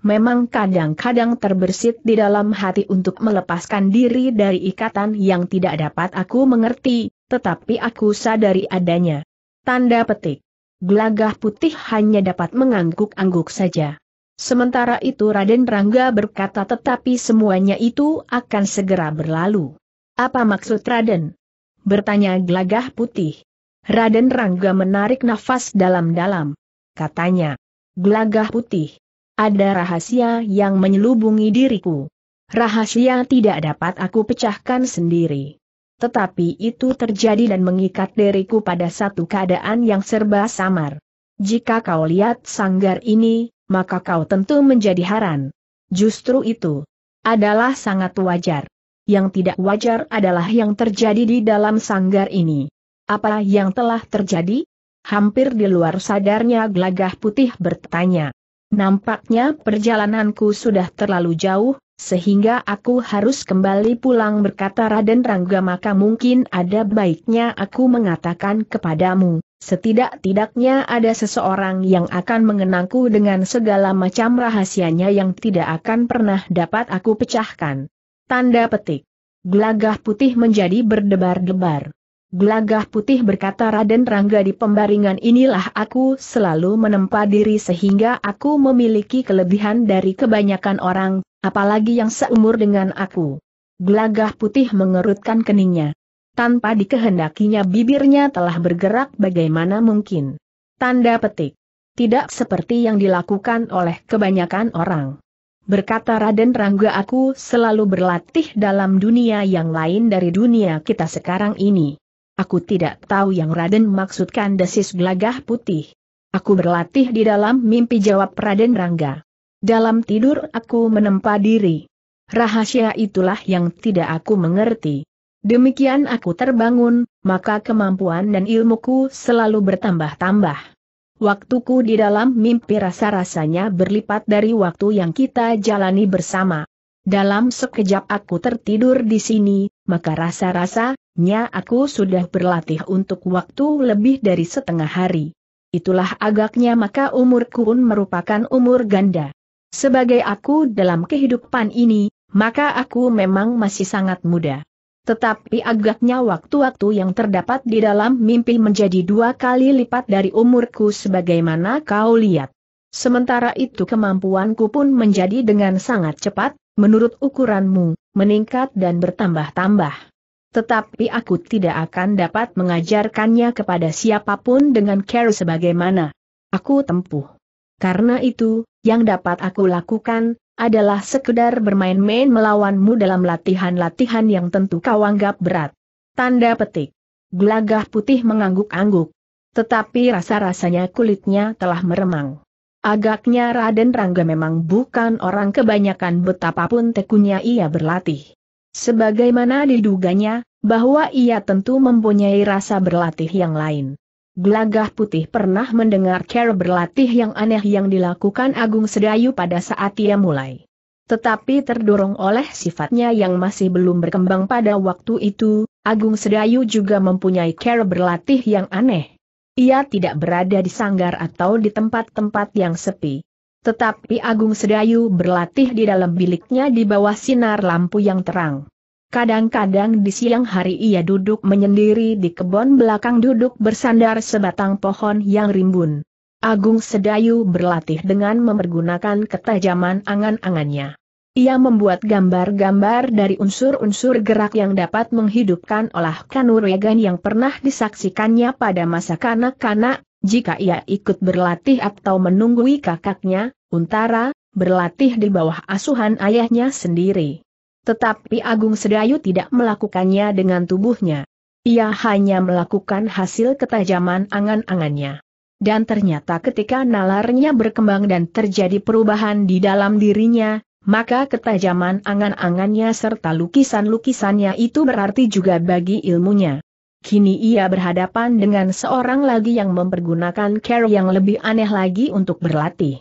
memang kadang-kadang terbersit di dalam hati untuk melepaskan diri dari ikatan yang tidak dapat aku mengerti, tetapi aku sadari adanya. Tanda petik. Gelagah putih hanya dapat mengangguk-angguk saja. Sementara itu Raden Rangga berkata tetapi semuanya itu akan segera berlalu. Apa maksud Raden? Bertanya gelagah putih. Raden Rangga menarik nafas dalam-dalam. Katanya. Gelagah putih. Ada rahasia yang menyelubungi diriku. Rahasia tidak dapat aku pecahkan sendiri. Tetapi itu terjadi dan mengikat diriku pada satu keadaan yang serba samar. Jika kau lihat sanggar ini, maka kau tentu menjadi haran. Justru itu adalah sangat wajar. Yang tidak wajar adalah yang terjadi di dalam sanggar ini. Apa yang telah terjadi? Hampir di luar sadarnya gelagah putih bertanya. Nampaknya perjalananku sudah terlalu jauh, sehingga aku harus kembali pulang berkata Raden Rangga maka mungkin ada baiknya aku mengatakan kepadamu, setidak-tidaknya ada seseorang yang akan mengenangku dengan segala macam rahasianya yang tidak akan pernah dapat aku pecahkan. Tanda petik. Gelagah putih menjadi berdebar-debar. Gelagah putih berkata Raden Rangga di pembaringan inilah aku selalu menempa diri sehingga aku memiliki kelebihan dari kebanyakan orang, apalagi yang seumur dengan aku. Gelagah putih mengerutkan keningnya. Tanpa dikehendakinya bibirnya telah bergerak bagaimana mungkin. Tanda petik. Tidak seperti yang dilakukan oleh kebanyakan orang. Berkata Raden Rangga aku selalu berlatih dalam dunia yang lain dari dunia kita sekarang ini. Aku tidak tahu yang Raden maksudkan desis gelagah putih. Aku berlatih di dalam mimpi jawab Raden Rangga. Dalam tidur aku menempa diri. Rahasia itulah yang tidak aku mengerti. Demikian aku terbangun, maka kemampuan dan ilmuku selalu bertambah-tambah. Waktuku di dalam mimpi rasa-rasanya berlipat dari waktu yang kita jalani bersama. Dalam sekejap aku tertidur di sini, maka rasa-rasa, Nya aku sudah berlatih untuk waktu lebih dari setengah hari. Itulah agaknya maka umurku pun merupakan umur ganda. Sebagai aku dalam kehidupan ini, maka aku memang masih sangat muda. Tetapi agaknya waktu-waktu yang terdapat di dalam mimpi menjadi dua kali lipat dari umurku sebagaimana kau lihat. Sementara itu kemampuanku pun menjadi dengan sangat cepat, menurut ukuranmu, meningkat dan bertambah-tambah tetapi aku tidak akan dapat mengajarkannya kepada siapapun dengan care sebagaimana aku tempuh. Karena itu, yang dapat aku lakukan, adalah sekedar bermain-main melawanmu dalam latihan-latihan yang tentu kau anggap berat. Tanda petik. Gelagah putih mengangguk-angguk. Tetapi rasa-rasanya kulitnya telah meremang. Agaknya Raden Rangga memang bukan orang kebanyakan betapapun tekunnya ia berlatih. Sebagaimana diduganya, bahwa ia tentu mempunyai rasa berlatih yang lain. Gelagah Putih pernah mendengar cara berlatih yang aneh yang dilakukan Agung Sedayu pada saat ia mulai. Tetapi terdorong oleh sifatnya yang masih belum berkembang pada waktu itu, Agung Sedayu juga mempunyai cara berlatih yang aneh. Ia tidak berada di sanggar atau di tempat-tempat yang sepi. Tetapi Agung Sedayu berlatih di dalam biliknya di bawah sinar lampu yang terang. Kadang-kadang di siang hari ia duduk menyendiri di kebun belakang duduk bersandar sebatang pohon yang rimbun. Agung Sedayu berlatih dengan memergunakan ketajaman angan-angannya. Ia membuat gambar-gambar dari unsur-unsur gerak yang dapat menghidupkan olah kanuragan yang pernah disaksikannya pada masa kanak-kanak, jika ia ikut berlatih atau menunggui kakaknya, Untara, berlatih di bawah asuhan ayahnya sendiri. Tetapi Agung Sedayu tidak melakukannya dengan tubuhnya. Ia hanya melakukan hasil ketajaman angan-angannya. Dan ternyata ketika nalarnya berkembang dan terjadi perubahan di dalam dirinya, maka ketajaman angan-angannya serta lukisan-lukisannya itu berarti juga bagi ilmunya. Kini ia berhadapan dengan seorang lagi yang mempergunakan care yang lebih aneh lagi untuk berlatih.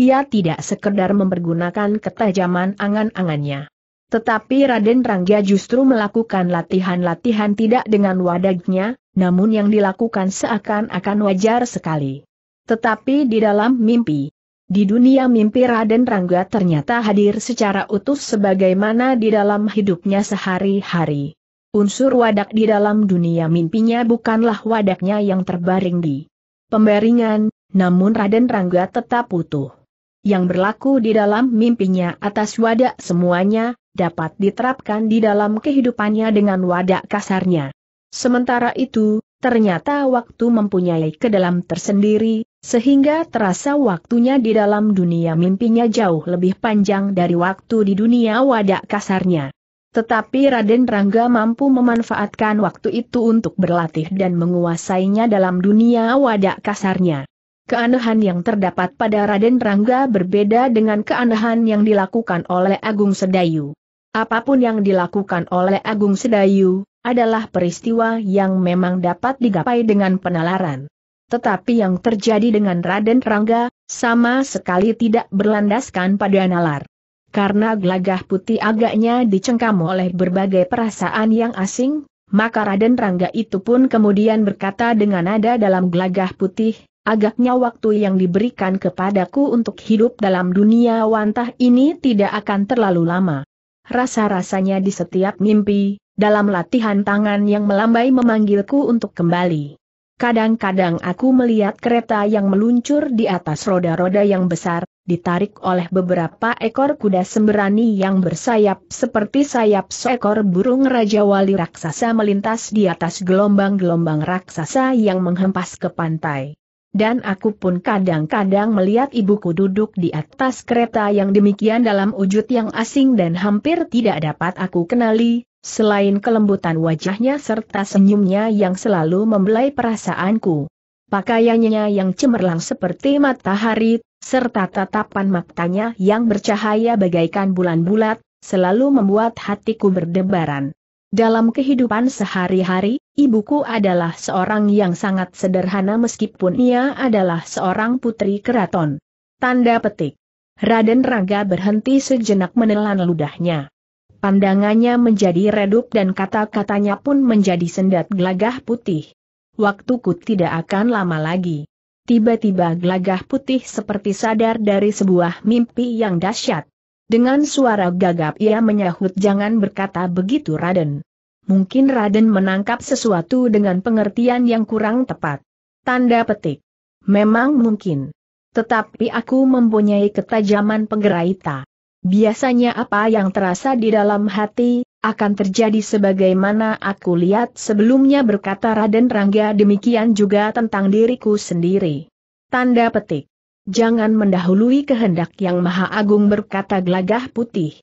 Ia tidak sekedar mempergunakan ketajaman angan-angannya. Tetapi Raden Rangga justru melakukan latihan-latihan tidak dengan wadagnya, namun yang dilakukan seakan-akan wajar sekali. Tetapi di dalam mimpi, di dunia mimpi Raden Rangga ternyata hadir secara utuh sebagaimana di dalam hidupnya sehari-hari. Unsur wadak di dalam dunia mimpinya bukanlah wadaknya yang terbaring di pembaringan, namun Raden Rangga tetap utuh. Yang berlaku di dalam mimpinya atas wadak semuanya, dapat diterapkan di dalam kehidupannya dengan wadak kasarnya. Sementara itu, ternyata waktu mempunyai kedalam tersendiri, sehingga terasa waktunya di dalam dunia mimpinya jauh lebih panjang dari waktu di dunia wadak kasarnya. Tetapi Raden Rangga mampu memanfaatkan waktu itu untuk berlatih dan menguasainya dalam dunia wadak kasarnya. Keanehan yang terdapat pada Raden Rangga berbeda dengan keanehan yang dilakukan oleh Agung Sedayu. Apapun yang dilakukan oleh Agung Sedayu, adalah peristiwa yang memang dapat digapai dengan penalaran. Tetapi yang terjadi dengan Raden Rangga, sama sekali tidak berlandaskan pada nalar karena gelagah putih agaknya dicengkam oleh berbagai perasaan yang asing, maka Raden Rangga itu pun kemudian berkata dengan nada dalam gelagah putih, agaknya waktu yang diberikan kepadaku untuk hidup dalam dunia wantah ini tidak akan terlalu lama. Rasa-rasanya di setiap mimpi, dalam latihan tangan yang melambai memanggilku untuk kembali. Kadang-kadang aku melihat kereta yang meluncur di atas roda-roda yang besar, ditarik oleh beberapa ekor kuda sembrani yang bersayap seperti sayap seekor burung Raja Wali Raksasa melintas di atas gelombang-gelombang raksasa yang menghempas ke pantai. Dan aku pun kadang-kadang melihat ibuku duduk di atas kereta yang demikian dalam wujud yang asing dan hampir tidak dapat aku kenali, selain kelembutan wajahnya serta senyumnya yang selalu membelai perasaanku. Pakaiannya yang cemerlang seperti matahari serta tatapan matanya yang bercahaya bagaikan bulan bulat, selalu membuat hatiku berdebaran. Dalam kehidupan sehari-hari, ibuku adalah seorang yang sangat sederhana meskipun ia adalah seorang putri keraton. Tanda petik. Raden Raga berhenti sejenak menelan ludahnya. Pandangannya menjadi redup dan kata-katanya pun menjadi sendat gelagah putih. Waktuku tidak akan lama lagi. Tiba-tiba gelagah putih seperti sadar dari sebuah mimpi yang dahsyat. Dengan suara gagap ia menyahut jangan berkata begitu Raden. Mungkin Raden menangkap sesuatu dengan pengertian yang kurang tepat. Tanda petik. Memang mungkin. Tetapi aku mempunyai ketajaman penggeraita. Biasanya apa yang terasa di dalam hati, akan terjadi sebagaimana aku lihat sebelumnya berkata Raden Rangga demikian juga tentang diriku sendiri. Tanda petik. Jangan mendahului kehendak yang maha agung berkata gelagah putih.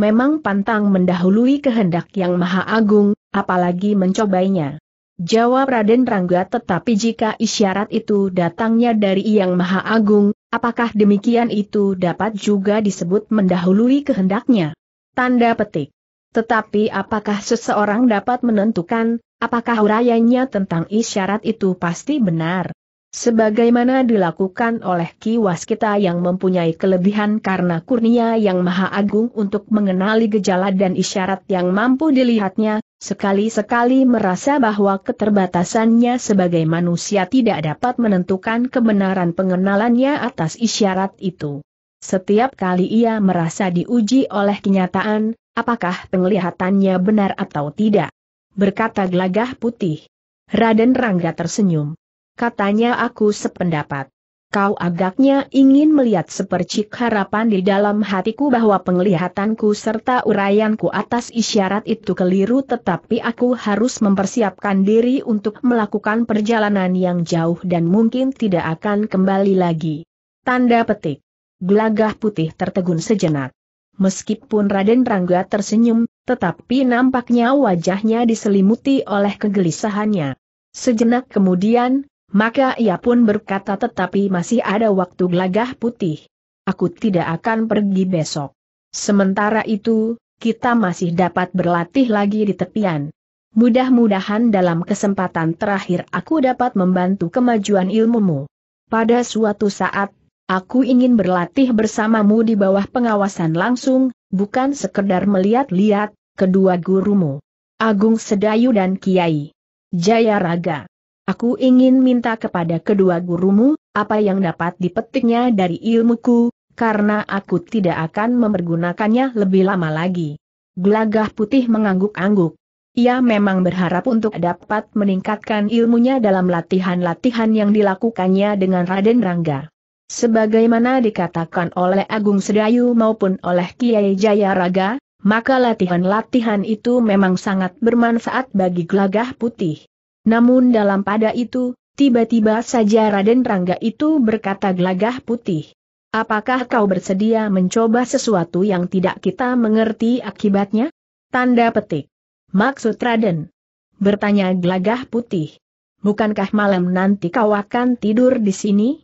Memang pantang mendahului kehendak yang maha agung, apalagi mencobainya. Jawab Raden Rangga tetapi jika isyarat itu datangnya dari yang maha agung, apakah demikian itu dapat juga disebut mendahului kehendaknya? Tanda petik. Tetapi apakah seseorang dapat menentukan, apakah urayanya tentang isyarat itu pasti benar? Sebagaimana dilakukan oleh kiwas kita yang mempunyai kelebihan karena kurnia yang maha agung untuk mengenali gejala dan isyarat yang mampu dilihatnya, sekali-sekali merasa bahwa keterbatasannya sebagai manusia tidak dapat menentukan kebenaran pengenalannya atas isyarat itu. Setiap kali ia merasa diuji oleh kenyataan, apakah penglihatannya benar atau tidak. Berkata gelagah putih. Raden Rangga tersenyum. Katanya aku sependapat. Kau agaknya ingin melihat sepercik harapan di dalam hatiku bahwa penglihatanku serta uraianku atas isyarat itu keliru tetapi aku harus mempersiapkan diri untuk melakukan perjalanan yang jauh dan mungkin tidak akan kembali lagi. Tanda petik gelagah putih tertegun sejenak. Meskipun Raden Rangga tersenyum, tetapi nampaknya wajahnya diselimuti oleh kegelisahannya. Sejenak kemudian, maka ia pun berkata tetapi masih ada waktu gelagah putih. Aku tidak akan pergi besok. Sementara itu, kita masih dapat berlatih lagi di tepian. Mudah-mudahan dalam kesempatan terakhir aku dapat membantu kemajuan ilmumu. Pada suatu saat, Aku ingin berlatih bersamamu di bawah pengawasan langsung, bukan sekedar melihat-lihat, kedua gurumu. Agung Sedayu dan Kiai. Jaya Raga. Aku ingin minta kepada kedua gurumu, apa yang dapat dipetiknya dari ilmuku, karena aku tidak akan mempergunakannya lebih lama lagi. Gelagah putih mengangguk-angguk. Ia memang berharap untuk dapat meningkatkan ilmunya dalam latihan-latihan yang dilakukannya dengan Raden Rangga. Sebagaimana dikatakan oleh Agung Sedayu maupun oleh Kiai Jayaraga, maka latihan-latihan itu memang sangat bermanfaat bagi Glagah putih. Namun dalam pada itu, tiba-tiba saja Raden Rangga itu berkata Glagah putih. Apakah kau bersedia mencoba sesuatu yang tidak kita mengerti akibatnya? Tanda petik. Maksud Raden. Bertanya Glagah putih. Bukankah malam nanti kau akan tidur di sini?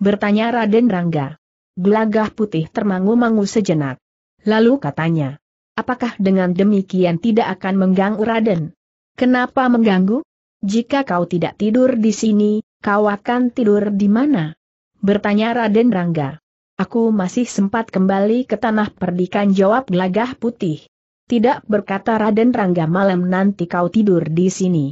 Bertanya Raden Rangga. Gelagah putih termangu-mangu sejenak. Lalu katanya, apakah dengan demikian tidak akan mengganggu Raden? Kenapa mengganggu? Jika kau tidak tidur di sini, kau akan tidur di mana? Bertanya Raden Rangga. Aku masih sempat kembali ke tanah perdikan jawab gelagah putih. Tidak berkata Raden Rangga malam nanti kau tidur di sini.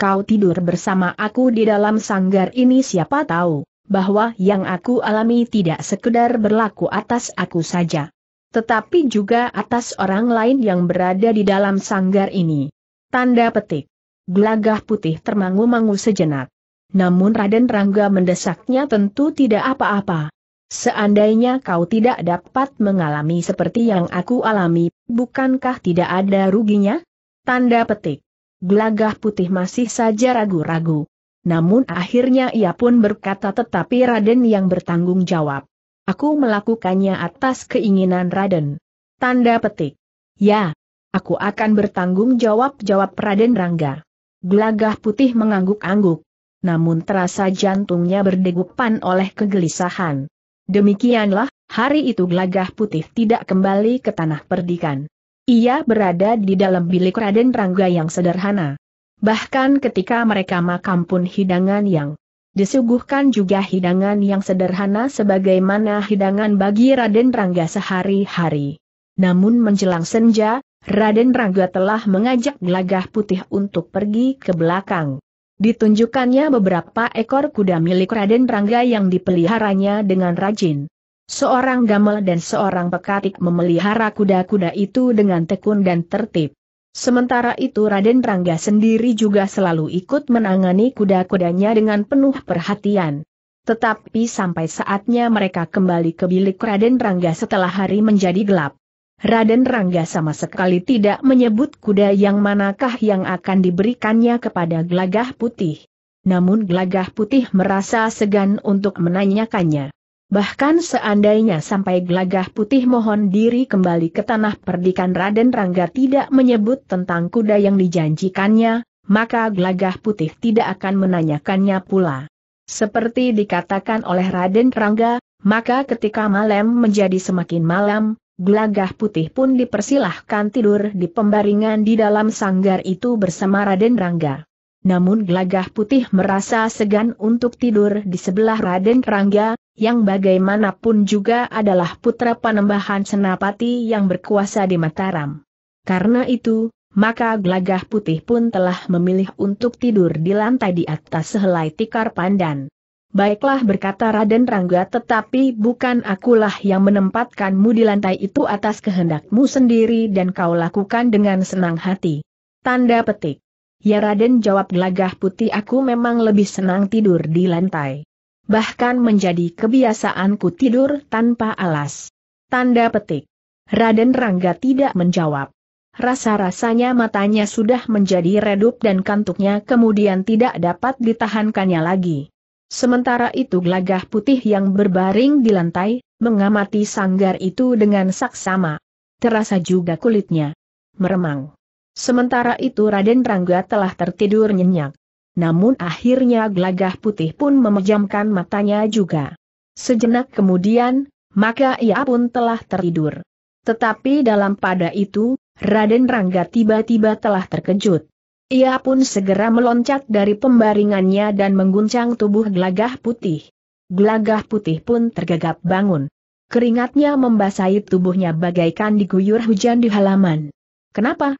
Kau tidur bersama aku di dalam sanggar ini siapa tahu bahwa yang aku alami tidak sekedar berlaku atas aku saja. Tetapi juga atas orang lain yang berada di dalam sanggar ini. Tanda petik. Gelagah putih termangu-mangu sejenak. Namun Raden Rangga mendesaknya tentu tidak apa-apa. Seandainya kau tidak dapat mengalami seperti yang aku alami, bukankah tidak ada ruginya? Tanda petik. Gelagah putih masih saja ragu-ragu. Namun akhirnya ia pun berkata tetapi Raden yang bertanggung jawab. Aku melakukannya atas keinginan Raden. Tanda petik. Ya, aku akan bertanggung jawab jawab Raden Rangga. Gelagah putih mengangguk-angguk. Namun terasa jantungnya berdegupan oleh kegelisahan. Demikianlah, hari itu gelagah putih tidak kembali ke tanah perdikan. Ia berada di dalam bilik Raden Rangga yang sederhana. Bahkan ketika mereka makan pun hidangan yang disuguhkan juga hidangan yang sederhana sebagaimana hidangan bagi Raden Rangga sehari-hari. Namun menjelang senja, Raden Rangga telah mengajak gelagah putih untuk pergi ke belakang. Ditunjukkannya beberapa ekor kuda milik Raden Rangga yang dipeliharanya dengan rajin. Seorang gamel dan seorang pekatik memelihara kuda-kuda itu dengan tekun dan tertib. Sementara itu Raden Rangga sendiri juga selalu ikut menangani kuda-kudanya dengan penuh perhatian. Tetapi sampai saatnya mereka kembali ke bilik Raden Rangga setelah hari menjadi gelap. Raden Rangga sama sekali tidak menyebut kuda yang manakah yang akan diberikannya kepada Glagah putih. Namun Glagah putih merasa segan untuk menanyakannya. Bahkan seandainya sampai glagah putih mohon diri kembali ke tanah perdikan Raden Rangga tidak menyebut tentang kuda yang dijanjikannya, maka glagah putih tidak akan menanyakannya pula. Seperti dikatakan oleh Raden Rangga, maka ketika malam menjadi semakin malam, glagah putih pun dipersilahkan tidur di pembaringan di dalam sanggar itu bersama Raden Rangga. Namun glagah putih merasa segan untuk tidur di sebelah Raden Rangga, yang bagaimanapun juga adalah putra panembahan Senapati yang berkuasa di Mataram. Karena itu, maka gelagah putih pun telah memilih untuk tidur di lantai di atas sehelai tikar pandan. Baiklah berkata Raden Rangga tetapi bukan akulah yang menempatkanmu di lantai itu atas kehendakmu sendiri dan kau lakukan dengan senang hati. Tanda petik. Ya Raden jawab gelagah putih aku memang lebih senang tidur di lantai bahkan menjadi kebiasaanku tidur tanpa alas. Tanda petik. Raden Rangga tidak menjawab. Rasa-rasanya matanya sudah menjadi redup dan kantuknya kemudian tidak dapat ditahankannya lagi. Sementara itu gelagah putih yang berbaring di lantai, mengamati sanggar itu dengan saksama. Terasa juga kulitnya meremang. Sementara itu Raden Rangga telah tertidur nyenyak namun akhirnya gelagah putih pun memejamkan matanya juga. Sejenak kemudian, maka ia pun telah tertidur. Tetapi dalam pada itu, Raden Rangga tiba-tiba telah terkejut. Ia pun segera meloncat dari pembaringannya dan mengguncang tubuh gelagah putih. Gelagah putih pun tergagap bangun. Keringatnya membasahi tubuhnya bagaikan diguyur hujan di halaman. Kenapa?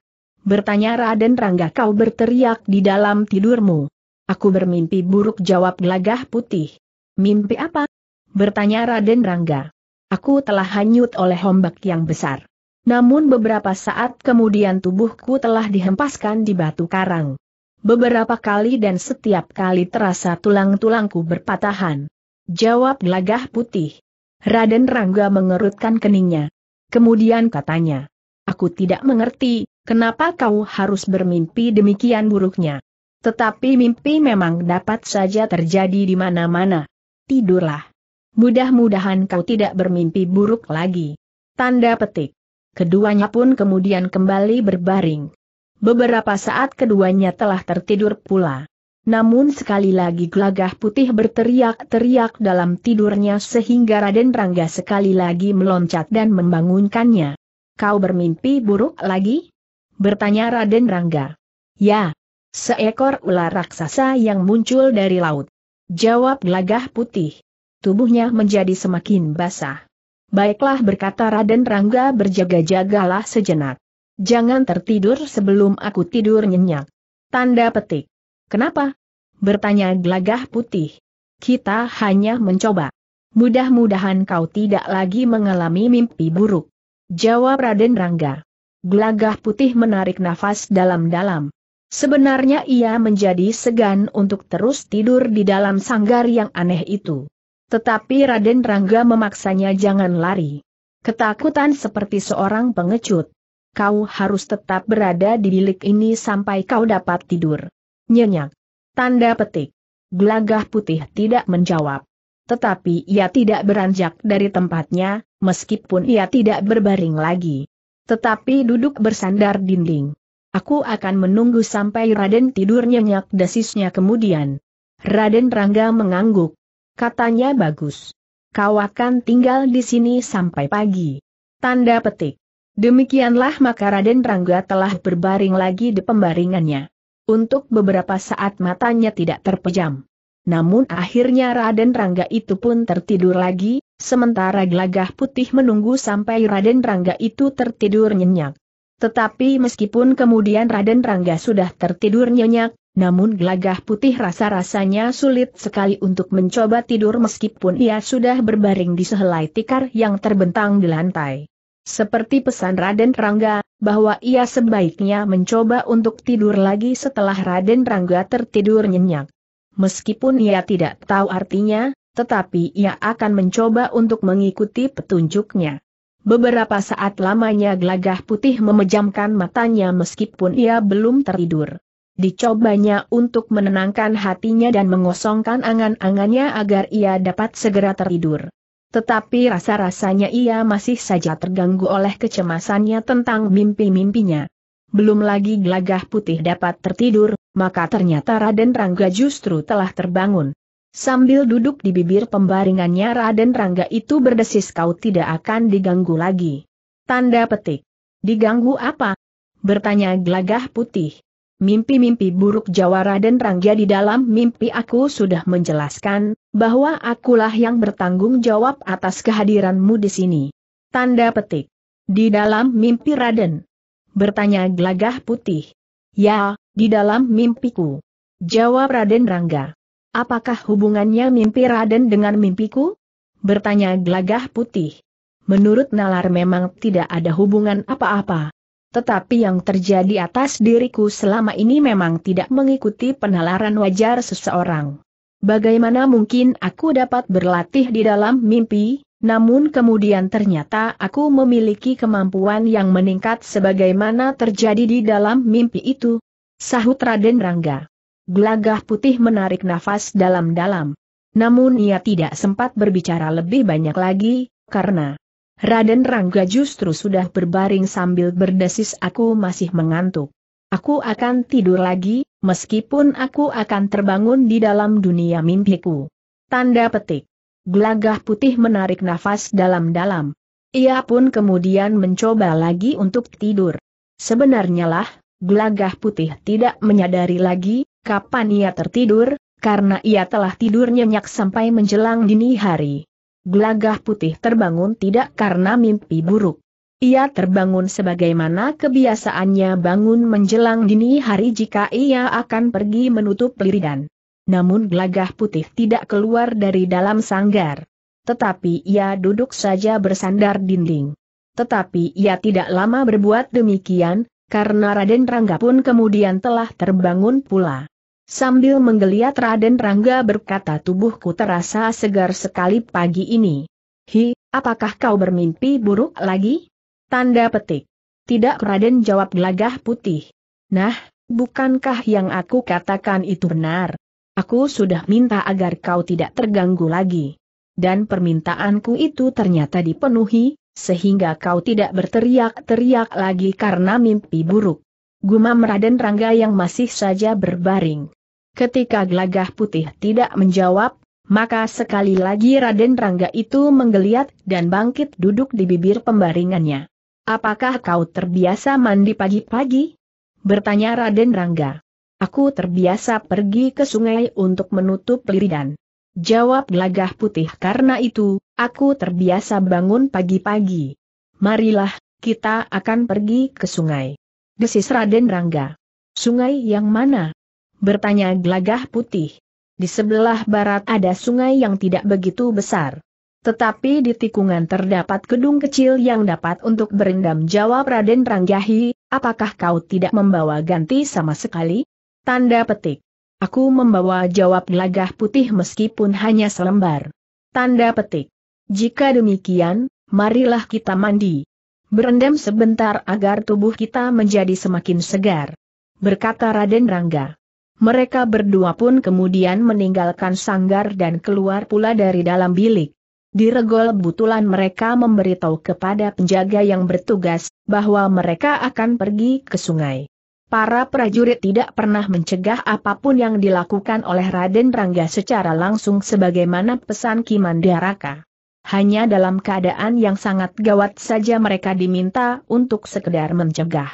bertanya Raden Rangga kau berteriak di dalam tidurmu. Aku bermimpi buruk jawab gelagah putih. Mimpi apa? Bertanya Raden Rangga. Aku telah hanyut oleh ombak yang besar. Namun beberapa saat kemudian tubuhku telah dihempaskan di batu karang. Beberapa kali dan setiap kali terasa tulang-tulangku berpatahan. Jawab gelagah putih. Raden Rangga mengerutkan keningnya. Kemudian katanya, Aku tidak mengerti, Kenapa kau harus bermimpi demikian buruknya? Tetapi mimpi memang dapat saja terjadi di mana-mana. Tidurlah. Mudah-mudahan kau tidak bermimpi buruk lagi. Tanda petik. Keduanya pun kemudian kembali berbaring. Beberapa saat keduanya telah tertidur pula. Namun sekali lagi gelagah putih berteriak-teriak dalam tidurnya sehingga Raden Rangga sekali lagi meloncat dan membangunkannya. Kau bermimpi buruk lagi? Bertanya Raden Rangga. Ya. Seekor ular raksasa yang muncul dari laut. Jawab gelagah putih. Tubuhnya menjadi semakin basah. Baiklah berkata Raden Rangga berjaga-jagalah sejenak. Jangan tertidur sebelum aku tidur nyenyak. Tanda petik. Kenapa? Bertanya gelagah putih. Kita hanya mencoba. Mudah-mudahan kau tidak lagi mengalami mimpi buruk. Jawab Raden Rangga. Gelagah putih menarik nafas dalam-dalam. Sebenarnya ia menjadi segan untuk terus tidur di dalam sanggar yang aneh itu. Tetapi Raden Rangga memaksanya jangan lari. Ketakutan seperti seorang pengecut. Kau harus tetap berada di bilik ini sampai kau dapat tidur. Nyenyak. Tanda petik. Gelagah putih tidak menjawab. Tetapi ia tidak beranjak dari tempatnya, meskipun ia tidak berbaring lagi. Tetapi duduk bersandar dinding. Aku akan menunggu sampai Raden tidur nyenyak desisnya kemudian. Raden Rangga mengangguk. Katanya bagus. Kau akan tinggal di sini sampai pagi. Tanda petik. Demikianlah maka Raden Rangga telah berbaring lagi di pembaringannya. Untuk beberapa saat matanya tidak terpejam. Namun akhirnya Raden Rangga itu pun tertidur lagi, Sementara gelagah putih menunggu sampai Raden Rangga itu tertidur nyenyak. Tetapi meskipun kemudian Raden Rangga sudah tertidur nyenyak, namun gelagah putih rasa-rasanya sulit sekali untuk mencoba tidur meskipun ia sudah berbaring di sehelai tikar yang terbentang di lantai. Seperti pesan Raden Rangga, bahwa ia sebaiknya mencoba untuk tidur lagi setelah Raden Rangga tertidur nyenyak. Meskipun ia tidak tahu artinya, tetapi ia akan mencoba untuk mengikuti petunjuknya. Beberapa saat lamanya Glagah putih memejamkan matanya meskipun ia belum tertidur. Dicobanya untuk menenangkan hatinya dan mengosongkan angan-angannya agar ia dapat segera tertidur. Tetapi rasa-rasanya ia masih saja terganggu oleh kecemasannya tentang mimpi-mimpinya. Belum lagi Glagah putih dapat tertidur, maka ternyata Raden Rangga justru telah terbangun. Sambil duduk di bibir pembaringannya Raden Rangga itu berdesis kau tidak akan diganggu lagi. Tanda petik. Diganggu apa? Bertanya Glagah putih. Mimpi-mimpi buruk jawa Raden Rangga di dalam mimpi aku sudah menjelaskan, bahwa akulah yang bertanggung jawab atas kehadiranmu di sini. Tanda petik. Di dalam mimpi Raden. Bertanya Glagah putih. Ya, di dalam mimpiku. Jawab Raden Rangga. Apakah hubungannya mimpi Raden dengan mimpiku? Bertanya gelagah putih. Menurut nalar memang tidak ada hubungan apa-apa. Tetapi yang terjadi atas diriku selama ini memang tidak mengikuti penalaran wajar seseorang. Bagaimana mungkin aku dapat berlatih di dalam mimpi, namun kemudian ternyata aku memiliki kemampuan yang meningkat sebagaimana terjadi di dalam mimpi itu? Sahut Raden Rangga. Gelagah putih menarik nafas dalam-dalam. Namun ia tidak sempat berbicara lebih banyak lagi, karena Raden Rangga justru sudah berbaring sambil berdesis aku masih mengantuk. Aku akan tidur lagi, meskipun aku akan terbangun di dalam dunia mimpiku. Tanda petik. Gelagah putih menarik nafas dalam-dalam. Ia pun kemudian mencoba lagi untuk tidur. Sebenarnya lah, gelagah putih tidak menyadari lagi kapan ia tertidur, karena ia telah tidur nyenyak sampai menjelang dini hari. Gelagah putih terbangun tidak karena mimpi buruk. Ia terbangun sebagaimana kebiasaannya bangun menjelang dini hari jika ia akan pergi menutup liridan. Namun gelagah putih tidak keluar dari dalam sanggar. Tetapi ia duduk saja bersandar dinding. Tetapi ia tidak lama berbuat demikian, karena Raden Rangga pun kemudian telah terbangun pula. Sambil menggeliat Raden Rangga berkata tubuhku terasa segar sekali pagi ini. Hi, apakah kau bermimpi buruk lagi? Tanda petik. Tidak Raden jawab gelagah putih. Nah, bukankah yang aku katakan itu benar? Aku sudah minta agar kau tidak terganggu lagi. Dan permintaanku itu ternyata dipenuhi, sehingga kau tidak berteriak-teriak lagi karena mimpi buruk. Gumam Raden Rangga yang masih saja berbaring. Ketika gelagah putih tidak menjawab, maka sekali lagi Raden Rangga itu menggeliat dan bangkit duduk di bibir pembaringannya. Apakah kau terbiasa mandi pagi-pagi? Bertanya Raden Rangga. Aku terbiasa pergi ke sungai untuk menutup liridan. Jawab gelagah putih karena itu, aku terbiasa bangun pagi-pagi. Marilah, kita akan pergi ke sungai. Desis Raden Rangga. Sungai yang mana? Bertanya gelagah putih. Di sebelah barat ada sungai yang tidak begitu besar. Tetapi di tikungan terdapat gedung kecil yang dapat untuk berendam jawab Raden Ranggahi, apakah kau tidak membawa ganti sama sekali? Tanda petik. Aku membawa jawab gelagah putih meskipun hanya selembar. Tanda petik. Jika demikian, marilah kita mandi berendam sebentar agar tubuh kita menjadi semakin segar. Berkata Raden Rangga. Mereka berdua pun kemudian meninggalkan sanggar dan keluar pula dari dalam bilik. Di regol butulan mereka memberitahu kepada penjaga yang bertugas, bahwa mereka akan pergi ke sungai. Para prajurit tidak pernah mencegah apapun yang dilakukan oleh Raden Rangga secara langsung sebagaimana pesan Kimandaraka. Hanya dalam keadaan yang sangat gawat saja mereka diminta untuk sekedar mencegah.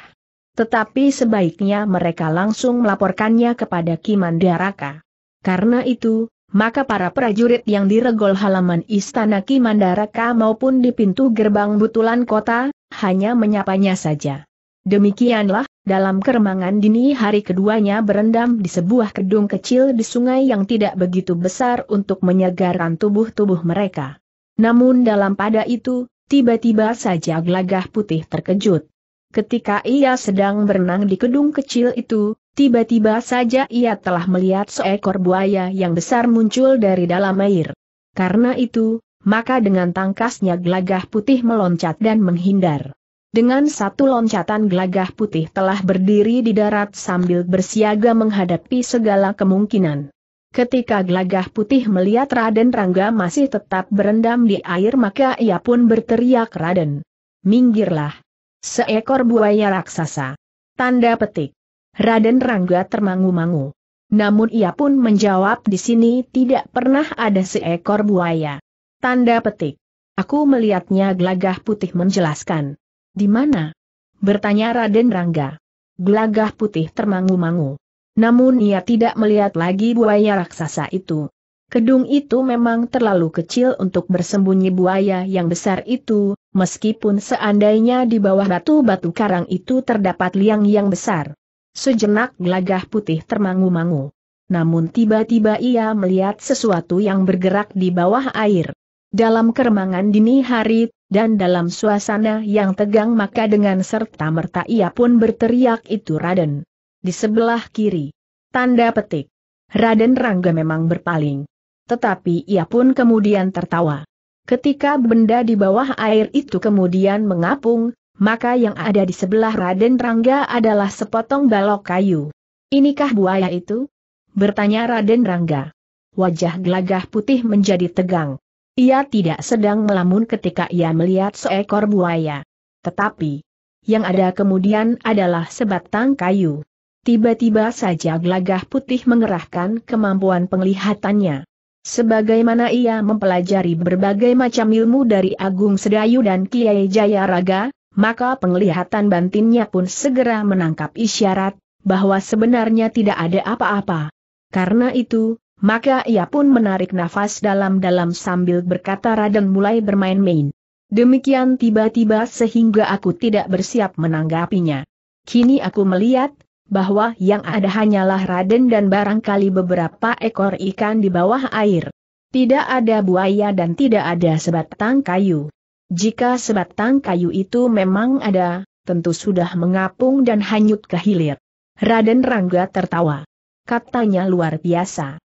Tetapi sebaiknya mereka langsung melaporkannya kepada Kimandaraka. Karena itu, maka para prajurit yang diregol halaman istana Kimandaraka maupun di pintu gerbang butulan kota, hanya menyapanya saja. Demikianlah, dalam keremangan dini hari keduanya berendam di sebuah gedung kecil di sungai yang tidak begitu besar untuk menyegarkan tubuh-tubuh mereka. Namun dalam pada itu, tiba-tiba saja gelagah putih terkejut. Ketika ia sedang berenang di gedung kecil itu, tiba-tiba saja ia telah melihat seekor buaya yang besar muncul dari dalam air. Karena itu, maka dengan tangkasnya gelagah putih meloncat dan menghindar. Dengan satu loncatan gelagah putih telah berdiri di darat sambil bersiaga menghadapi segala kemungkinan. Ketika glagah putih melihat Raden Rangga masih tetap berendam di air maka ia pun berteriak Raden. Minggirlah. Seekor buaya raksasa. Tanda petik. Raden Rangga termangu-mangu. Namun ia pun menjawab di sini tidak pernah ada seekor buaya. Tanda petik. Aku melihatnya glagah putih menjelaskan. Di mana? Bertanya Raden Rangga. Glagah putih termangu-mangu namun ia tidak melihat lagi buaya raksasa itu. Kedung itu memang terlalu kecil untuk bersembunyi buaya yang besar itu, meskipun seandainya di bawah batu-batu karang itu terdapat liang yang besar. Sejenak gelagah putih termangu-mangu. Namun tiba-tiba ia melihat sesuatu yang bergerak di bawah air. Dalam keremangan dini hari, dan dalam suasana yang tegang maka dengan serta merta ia pun berteriak itu Raden di sebelah kiri. Tanda petik. Raden Rangga memang berpaling. Tetapi ia pun kemudian tertawa. Ketika benda di bawah air itu kemudian mengapung, maka yang ada di sebelah Raden Rangga adalah sepotong balok kayu. Inikah buaya itu? Bertanya Raden Rangga. Wajah gelagah putih menjadi tegang. Ia tidak sedang melamun ketika ia melihat seekor buaya. Tetapi, yang ada kemudian adalah sebatang kayu. Tiba-tiba saja gelagah putih mengerahkan kemampuan penglihatannya. Sebagaimana ia mempelajari berbagai macam ilmu dari Agung Sedayu dan Kiai Jayaraga, maka penglihatan bantinnya pun segera menangkap isyarat, bahwa sebenarnya tidak ada apa-apa. Karena itu, maka ia pun menarik nafas dalam-dalam sambil berkata Raden mulai bermain-main. Demikian tiba-tiba sehingga aku tidak bersiap menanggapinya. Kini aku melihat, bahwa yang ada hanyalah raden dan barangkali beberapa ekor ikan di bawah air. Tidak ada buaya dan tidak ada sebatang kayu. Jika sebatang kayu itu memang ada, tentu sudah mengapung dan hanyut ke hilir. Raden Rangga tertawa. Katanya luar biasa.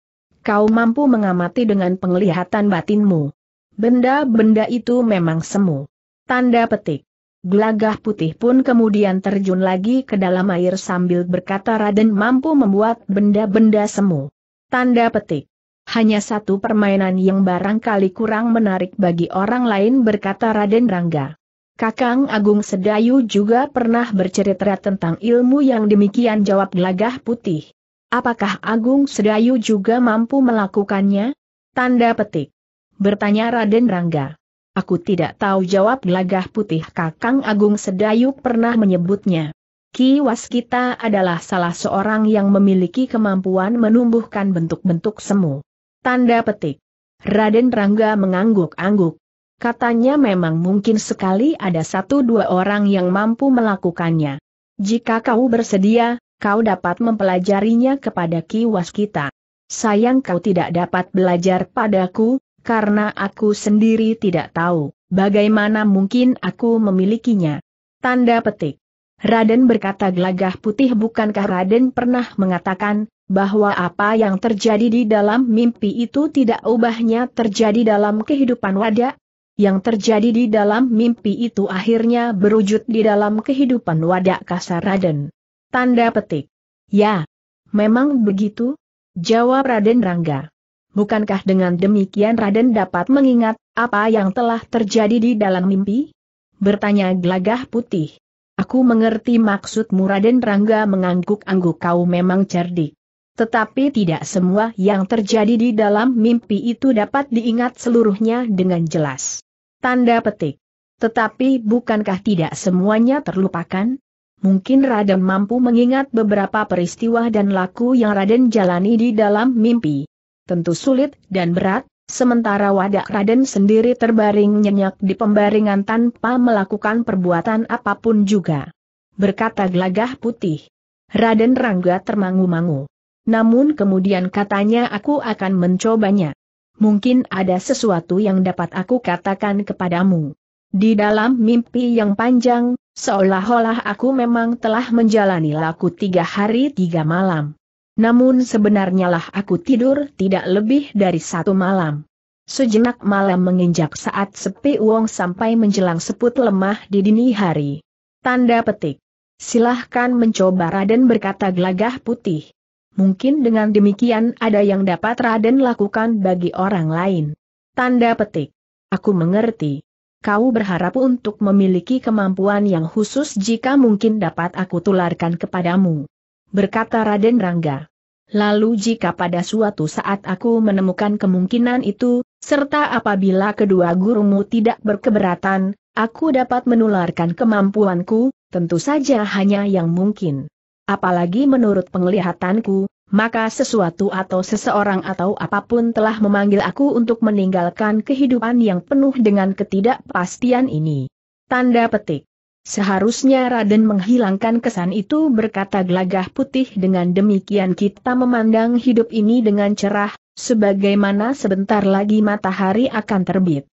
Kau mampu mengamati dengan penglihatan batinmu. Benda-benda itu memang semu. Tanda petik. Gelagah putih pun kemudian terjun lagi ke dalam air sambil berkata Raden mampu membuat benda-benda semu. Tanda petik. Hanya satu permainan yang barangkali kurang menarik bagi orang lain berkata Raden Rangga. Kakang Agung Sedayu juga pernah bercerita tentang ilmu yang demikian jawab gelagah putih. Apakah Agung Sedayu juga mampu melakukannya? Tanda petik. Bertanya Raden Rangga. Aku tidak tahu jawab gelagah putih Kakang Agung Sedayuk pernah menyebutnya. Ki Waskita adalah salah seorang yang memiliki kemampuan menumbuhkan bentuk-bentuk semu. Tanda petik. Raden Rangga mengangguk-angguk. Katanya memang mungkin sekali ada satu dua orang yang mampu melakukannya. Jika kau bersedia, kau dapat mempelajarinya kepada Ki Waskita. Sayang kau tidak dapat belajar padaku, karena aku sendiri tidak tahu bagaimana mungkin aku memilikinya. Tanda petik. Raden berkata gelagah putih bukankah Raden pernah mengatakan, bahwa apa yang terjadi di dalam mimpi itu tidak ubahnya terjadi dalam kehidupan wadah? Yang terjadi di dalam mimpi itu akhirnya berwujud di dalam kehidupan wadah kasar Raden. Tanda petik. Ya, memang begitu? Jawab Raden Rangga. Bukankah dengan demikian Raden dapat mengingat apa yang telah terjadi di dalam mimpi? Bertanya gelagah putih. Aku mengerti maksudmu Raden Rangga mengangguk-angguk kau memang cerdik. Tetapi tidak semua yang terjadi di dalam mimpi itu dapat diingat seluruhnya dengan jelas. Tanda petik. Tetapi bukankah tidak semuanya terlupakan? Mungkin Raden mampu mengingat beberapa peristiwa dan laku yang Raden jalani di dalam mimpi tentu sulit dan berat, sementara wadah Raden sendiri terbaring nyenyak di pembaringan tanpa melakukan perbuatan apapun juga. Berkata gelagah putih. Raden Rangga termangu-mangu. Namun kemudian katanya aku akan mencobanya. Mungkin ada sesuatu yang dapat aku katakan kepadamu. Di dalam mimpi yang panjang, seolah-olah aku memang telah menjalani laku tiga hari tiga malam. Namun sebenarnya lah aku tidur tidak lebih dari satu malam. Sejenak malam menginjak saat sepi uang sampai menjelang seput lemah di dini hari. Tanda petik. Silahkan mencoba Raden berkata gelagah putih. Mungkin dengan demikian ada yang dapat Raden lakukan bagi orang lain. Tanda petik. Aku mengerti. Kau berharap untuk memiliki kemampuan yang khusus jika mungkin dapat aku tularkan kepadamu berkata Raden Rangga. Lalu jika pada suatu saat aku menemukan kemungkinan itu, serta apabila kedua gurumu tidak berkeberatan, aku dapat menularkan kemampuanku, tentu saja hanya yang mungkin. Apalagi menurut penglihatanku, maka sesuatu atau seseorang atau apapun telah memanggil aku untuk meninggalkan kehidupan yang penuh dengan ketidakpastian ini. Tanda petik. Seharusnya Raden menghilangkan kesan itu berkata gelagah putih dengan demikian kita memandang hidup ini dengan cerah, sebagaimana sebentar lagi matahari akan terbit.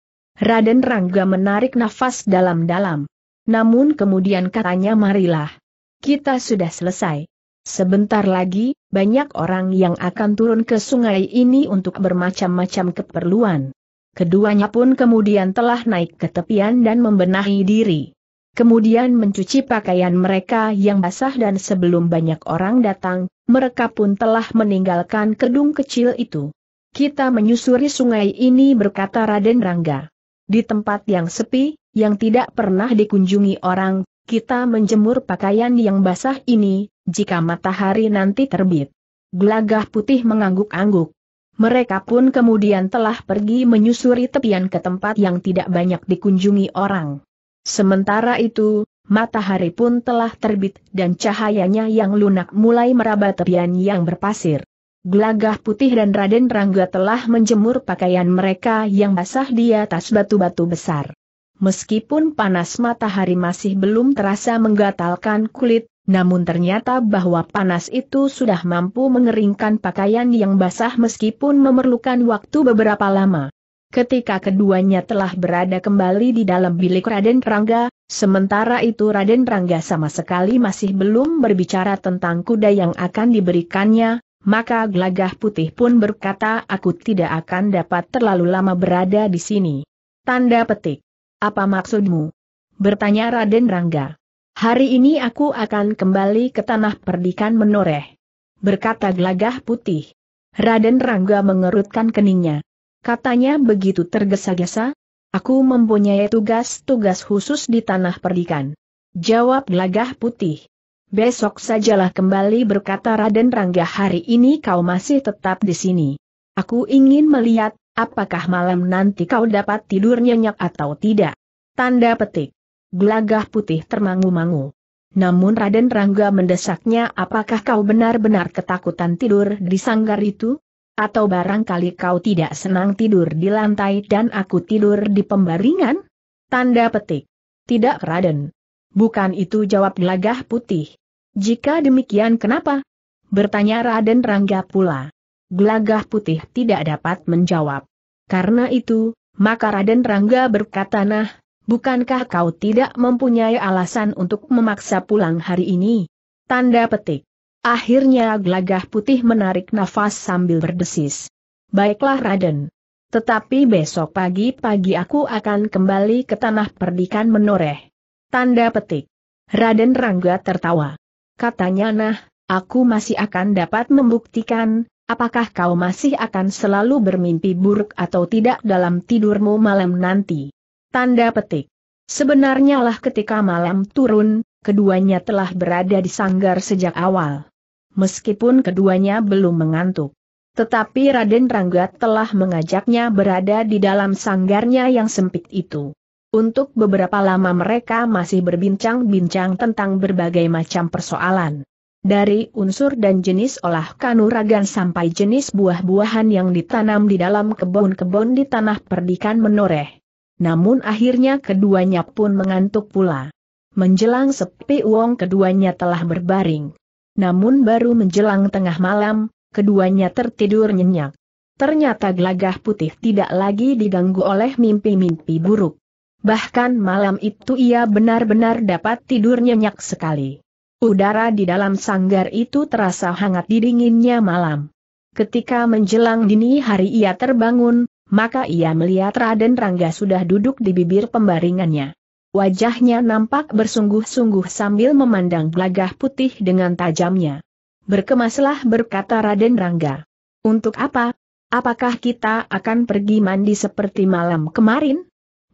Raden Rangga menarik nafas dalam-dalam. Namun kemudian katanya marilah. Kita sudah selesai. Sebentar lagi, banyak orang yang akan turun ke sungai ini untuk bermacam-macam keperluan. Keduanya pun kemudian telah naik ke tepian dan membenahi diri kemudian mencuci pakaian mereka yang basah dan sebelum banyak orang datang, mereka pun telah meninggalkan gedung kecil itu. Kita menyusuri sungai ini berkata Raden Rangga. Di tempat yang sepi, yang tidak pernah dikunjungi orang, kita menjemur pakaian yang basah ini, jika matahari nanti terbit. Gelagah putih mengangguk-angguk. Mereka pun kemudian telah pergi menyusuri tepian ke tempat yang tidak banyak dikunjungi orang. Sementara itu, matahari pun telah terbit dan cahayanya yang lunak mulai meraba tepian yang berpasir. Gelagah putih dan Raden Rangga telah menjemur pakaian mereka yang basah di atas batu-batu besar. Meskipun panas matahari masih belum terasa menggatalkan kulit, namun ternyata bahwa panas itu sudah mampu mengeringkan pakaian yang basah meskipun memerlukan waktu beberapa lama. Ketika keduanya telah berada kembali di dalam bilik Raden Rangga, sementara itu Raden Rangga sama sekali masih belum berbicara tentang kuda yang akan diberikannya, maka gelagah putih pun berkata aku tidak akan dapat terlalu lama berada di sini. Tanda petik. Apa maksudmu? Bertanya Raden Rangga. Hari ini aku akan kembali ke tanah perdikan menoreh. Berkata gelagah putih. Raden Rangga mengerutkan keningnya katanya begitu tergesa-gesa, aku mempunyai tugas-tugas khusus di tanah perdikan. Jawab gelagah putih. Besok sajalah kembali berkata Raden Rangga hari ini kau masih tetap di sini. Aku ingin melihat, apakah malam nanti kau dapat tidur nyenyak atau tidak. Tanda petik. Gelagah putih termangu-mangu. Namun Raden Rangga mendesaknya apakah kau benar-benar ketakutan tidur di sanggar itu? Atau barangkali kau tidak senang tidur di lantai dan aku tidur di pembaringan? Tanda petik. Tidak Raden. Bukan itu jawab gelagah putih. Jika demikian kenapa? Bertanya Raden Rangga pula. Gelagah putih tidak dapat menjawab. Karena itu, maka Raden Rangga berkata nah, bukankah kau tidak mempunyai alasan untuk memaksa pulang hari ini? Tanda petik. Akhirnya gelagah putih menarik nafas sambil berdesis. Baiklah Raden. Tetapi besok pagi-pagi aku akan kembali ke tanah perdikan menoreh. Tanda petik. Raden Rangga tertawa. Katanya nah, aku masih akan dapat membuktikan, apakah kau masih akan selalu bermimpi buruk atau tidak dalam tidurmu malam nanti. Tanda petik. Sebenarnya lah ketika malam turun, keduanya telah berada di sanggar sejak awal. Meskipun keduanya belum mengantuk. Tetapi Raden Rangga telah mengajaknya berada di dalam sanggarnya yang sempit itu. Untuk beberapa lama mereka masih berbincang-bincang tentang berbagai macam persoalan. Dari unsur dan jenis olah kanuragan sampai jenis buah-buahan yang ditanam di dalam kebun-kebun di tanah perdikan menoreh. Namun akhirnya keduanya pun mengantuk pula menjelang sepi uang keduanya telah berbaring. Namun baru menjelang tengah malam, keduanya tertidur nyenyak. Ternyata gelagah putih tidak lagi diganggu oleh mimpi-mimpi buruk. Bahkan malam itu ia benar-benar dapat tidur nyenyak sekali. Udara di dalam sanggar itu terasa hangat di dinginnya malam. Ketika menjelang dini hari ia terbangun, maka ia melihat Raden Rangga sudah duduk di bibir pembaringannya. Wajahnya nampak bersungguh-sungguh sambil memandang gelagah putih dengan tajamnya. Berkemaslah berkata Raden Rangga. Untuk apa? Apakah kita akan pergi mandi seperti malam kemarin?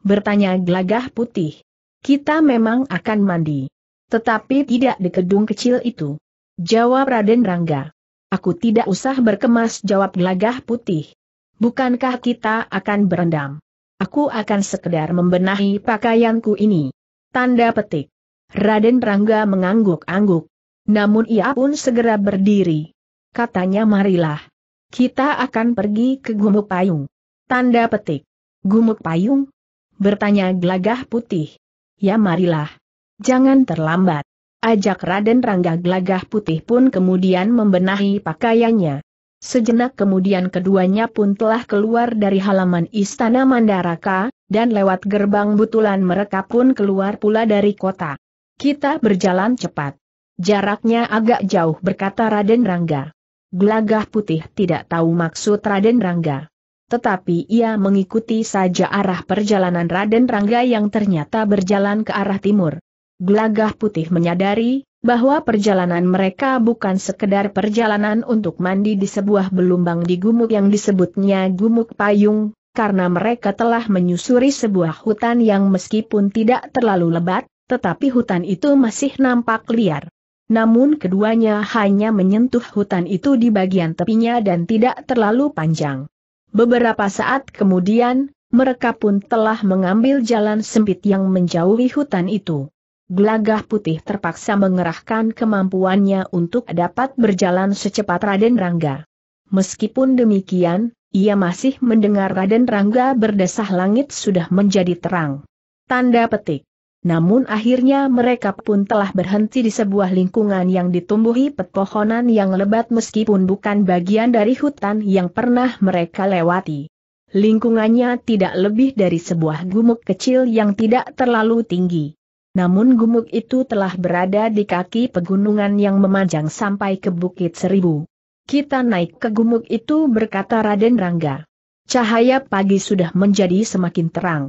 Bertanya gelagah putih. Kita memang akan mandi. Tetapi tidak di gedung kecil itu. Jawab Raden Rangga. Aku tidak usah berkemas jawab gelagah putih. Bukankah kita akan berendam? Aku akan sekedar membenahi pakaianku ini. Tanda petik. Raden Rangga mengangguk-angguk. Namun ia pun segera berdiri. Katanya marilah. Kita akan pergi ke Gumuk Payung. Tanda petik. Gumuk Payung? Bertanya gelagah putih. Ya marilah. Jangan terlambat. Ajak Raden Rangga gelagah putih pun kemudian membenahi pakaiannya. Sejenak kemudian keduanya pun telah keluar dari halaman Istana Mandaraka, dan lewat gerbang butulan mereka pun keluar pula dari kota. Kita berjalan cepat. Jaraknya agak jauh berkata Raden Rangga. Gelagah putih tidak tahu maksud Raden Rangga. Tetapi ia mengikuti saja arah perjalanan Raden Rangga yang ternyata berjalan ke arah timur. Gelagah putih menyadari, bahwa perjalanan mereka bukan sekedar perjalanan untuk mandi di sebuah belumbang di gumuk yang disebutnya gumuk payung, karena mereka telah menyusuri sebuah hutan yang meskipun tidak terlalu lebat, tetapi hutan itu masih nampak liar. Namun keduanya hanya menyentuh hutan itu di bagian tepinya dan tidak terlalu panjang. Beberapa saat kemudian, mereka pun telah mengambil jalan sempit yang menjauhi hutan itu. Gelagah putih terpaksa mengerahkan kemampuannya untuk dapat berjalan secepat Raden Rangga. Meskipun demikian, ia masih mendengar Raden Rangga berdesah langit sudah menjadi terang. Tanda petik. Namun akhirnya mereka pun telah berhenti di sebuah lingkungan yang ditumbuhi pepohonan yang lebat meskipun bukan bagian dari hutan yang pernah mereka lewati. Lingkungannya tidak lebih dari sebuah gumuk kecil yang tidak terlalu tinggi. Namun gumuk itu telah berada di kaki pegunungan yang memanjang sampai ke Bukit Seribu. Kita naik ke gumuk itu berkata Raden Rangga. Cahaya pagi sudah menjadi semakin terang.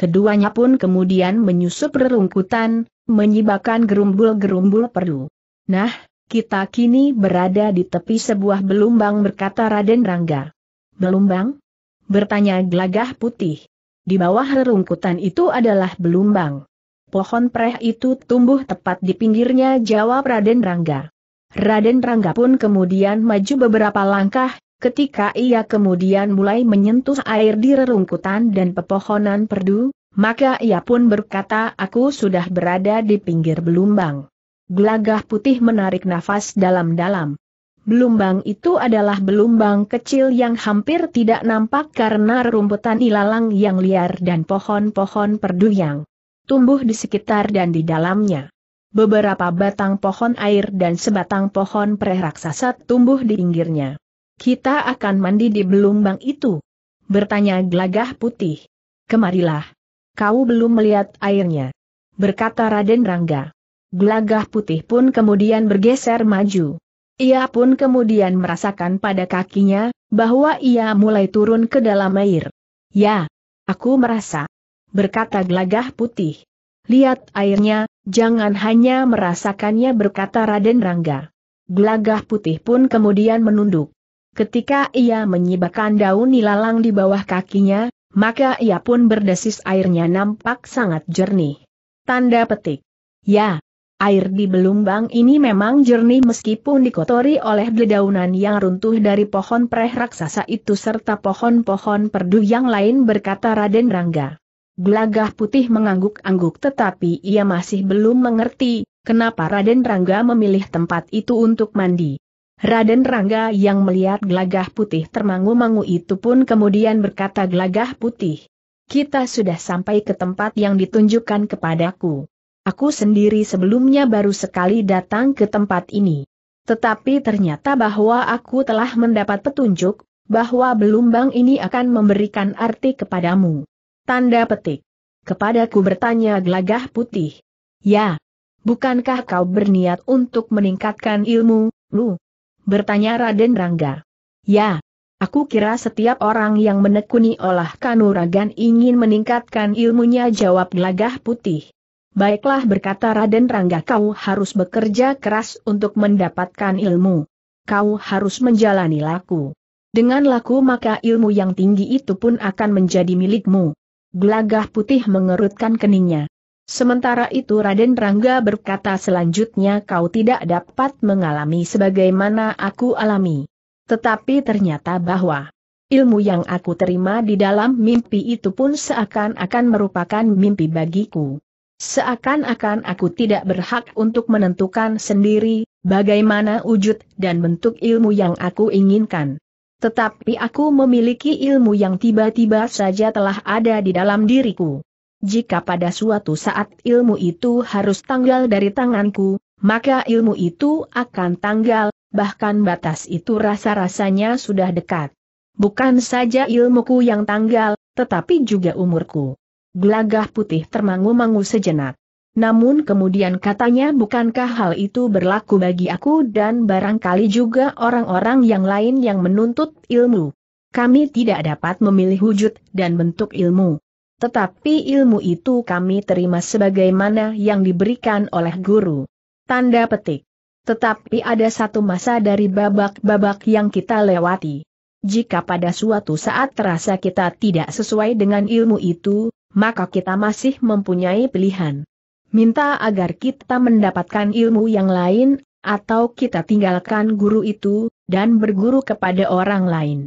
Keduanya pun kemudian menyusup rerungkutan, menyibakan gerumbul-gerumbul perlu. Nah, kita kini berada di tepi sebuah belumbang berkata Raden Rangga. Belumbang? Bertanya gelagah putih. Di bawah rerungkutan itu adalah belumbang. Pohon preh itu tumbuh tepat di pinggirnya jawab Raden Rangga. Raden Rangga pun kemudian maju beberapa langkah, ketika ia kemudian mulai menyentuh air di rerungkutan dan pepohonan perdu, maka ia pun berkata aku sudah berada di pinggir belumbang. Glagah putih menarik nafas dalam-dalam. Belumbang itu adalah belumbang kecil yang hampir tidak nampak karena rerumputan ilalang yang liar dan pohon-pohon perdu yang tumbuh di sekitar dan di dalamnya. Beberapa batang pohon air dan sebatang pohon preraksasa tumbuh di pinggirnya. Kita akan mandi di belumbang itu. Bertanya gelagah putih. Kemarilah. Kau belum melihat airnya. Berkata Raden Rangga. Gelagah putih pun kemudian bergeser maju. Ia pun kemudian merasakan pada kakinya, bahwa ia mulai turun ke dalam air. Ya, aku merasa, berkata gelagah putih. Lihat airnya, jangan hanya merasakannya berkata Raden Rangga. Gelagah putih pun kemudian menunduk. Ketika ia menyibakkan daun nilalang di bawah kakinya, maka ia pun berdesis airnya nampak sangat jernih. Tanda petik. Ya, air di belumbang ini memang jernih meskipun dikotori oleh dedaunan yang runtuh dari pohon preh raksasa itu serta pohon-pohon perdu yang lain berkata Raden Rangga. Gelagah putih mengangguk-angguk tetapi ia masih belum mengerti, kenapa Raden Rangga memilih tempat itu untuk mandi. Raden Rangga yang melihat gelagah putih termangu-mangu itu pun kemudian berkata gelagah putih. Kita sudah sampai ke tempat yang ditunjukkan kepadaku. Aku sendiri sebelumnya baru sekali datang ke tempat ini. Tetapi ternyata bahwa aku telah mendapat petunjuk, bahwa belumbang ini akan memberikan arti kepadamu. Tanda petik. Kepadaku bertanya gelagah putih. Ya. Bukankah kau berniat untuk meningkatkan ilmu, lu? Bertanya Raden Rangga. Ya. Aku kira setiap orang yang menekuni olah kanuragan ingin meningkatkan ilmunya jawab gelagah putih. Baiklah berkata Raden Rangga kau harus bekerja keras untuk mendapatkan ilmu. Kau harus menjalani laku. Dengan laku maka ilmu yang tinggi itu pun akan menjadi milikmu. Gelagah putih mengerutkan keningnya. Sementara itu Raden Rangga berkata selanjutnya kau tidak dapat mengalami sebagaimana aku alami. Tetapi ternyata bahwa ilmu yang aku terima di dalam mimpi itu pun seakan-akan merupakan mimpi bagiku. Seakan-akan aku tidak berhak untuk menentukan sendiri bagaimana wujud dan bentuk ilmu yang aku inginkan. Tetapi aku memiliki ilmu yang tiba-tiba saja telah ada di dalam diriku. Jika pada suatu saat ilmu itu harus tanggal dari tanganku, maka ilmu itu akan tanggal, bahkan batas itu rasa-rasanya sudah dekat. Bukan saja ilmuku yang tanggal, tetapi juga umurku. Gelagah putih termangu-mangu sejenak. Namun kemudian katanya bukankah hal itu berlaku bagi aku dan barangkali juga orang-orang yang lain yang menuntut ilmu. Kami tidak dapat memilih wujud dan bentuk ilmu. Tetapi ilmu itu kami terima sebagaimana yang diberikan oleh guru. Tanda petik. Tetapi ada satu masa dari babak-babak yang kita lewati. Jika pada suatu saat terasa kita tidak sesuai dengan ilmu itu, maka kita masih mempunyai pilihan. Minta agar kita mendapatkan ilmu yang lain, atau kita tinggalkan guru itu, dan berguru kepada orang lain.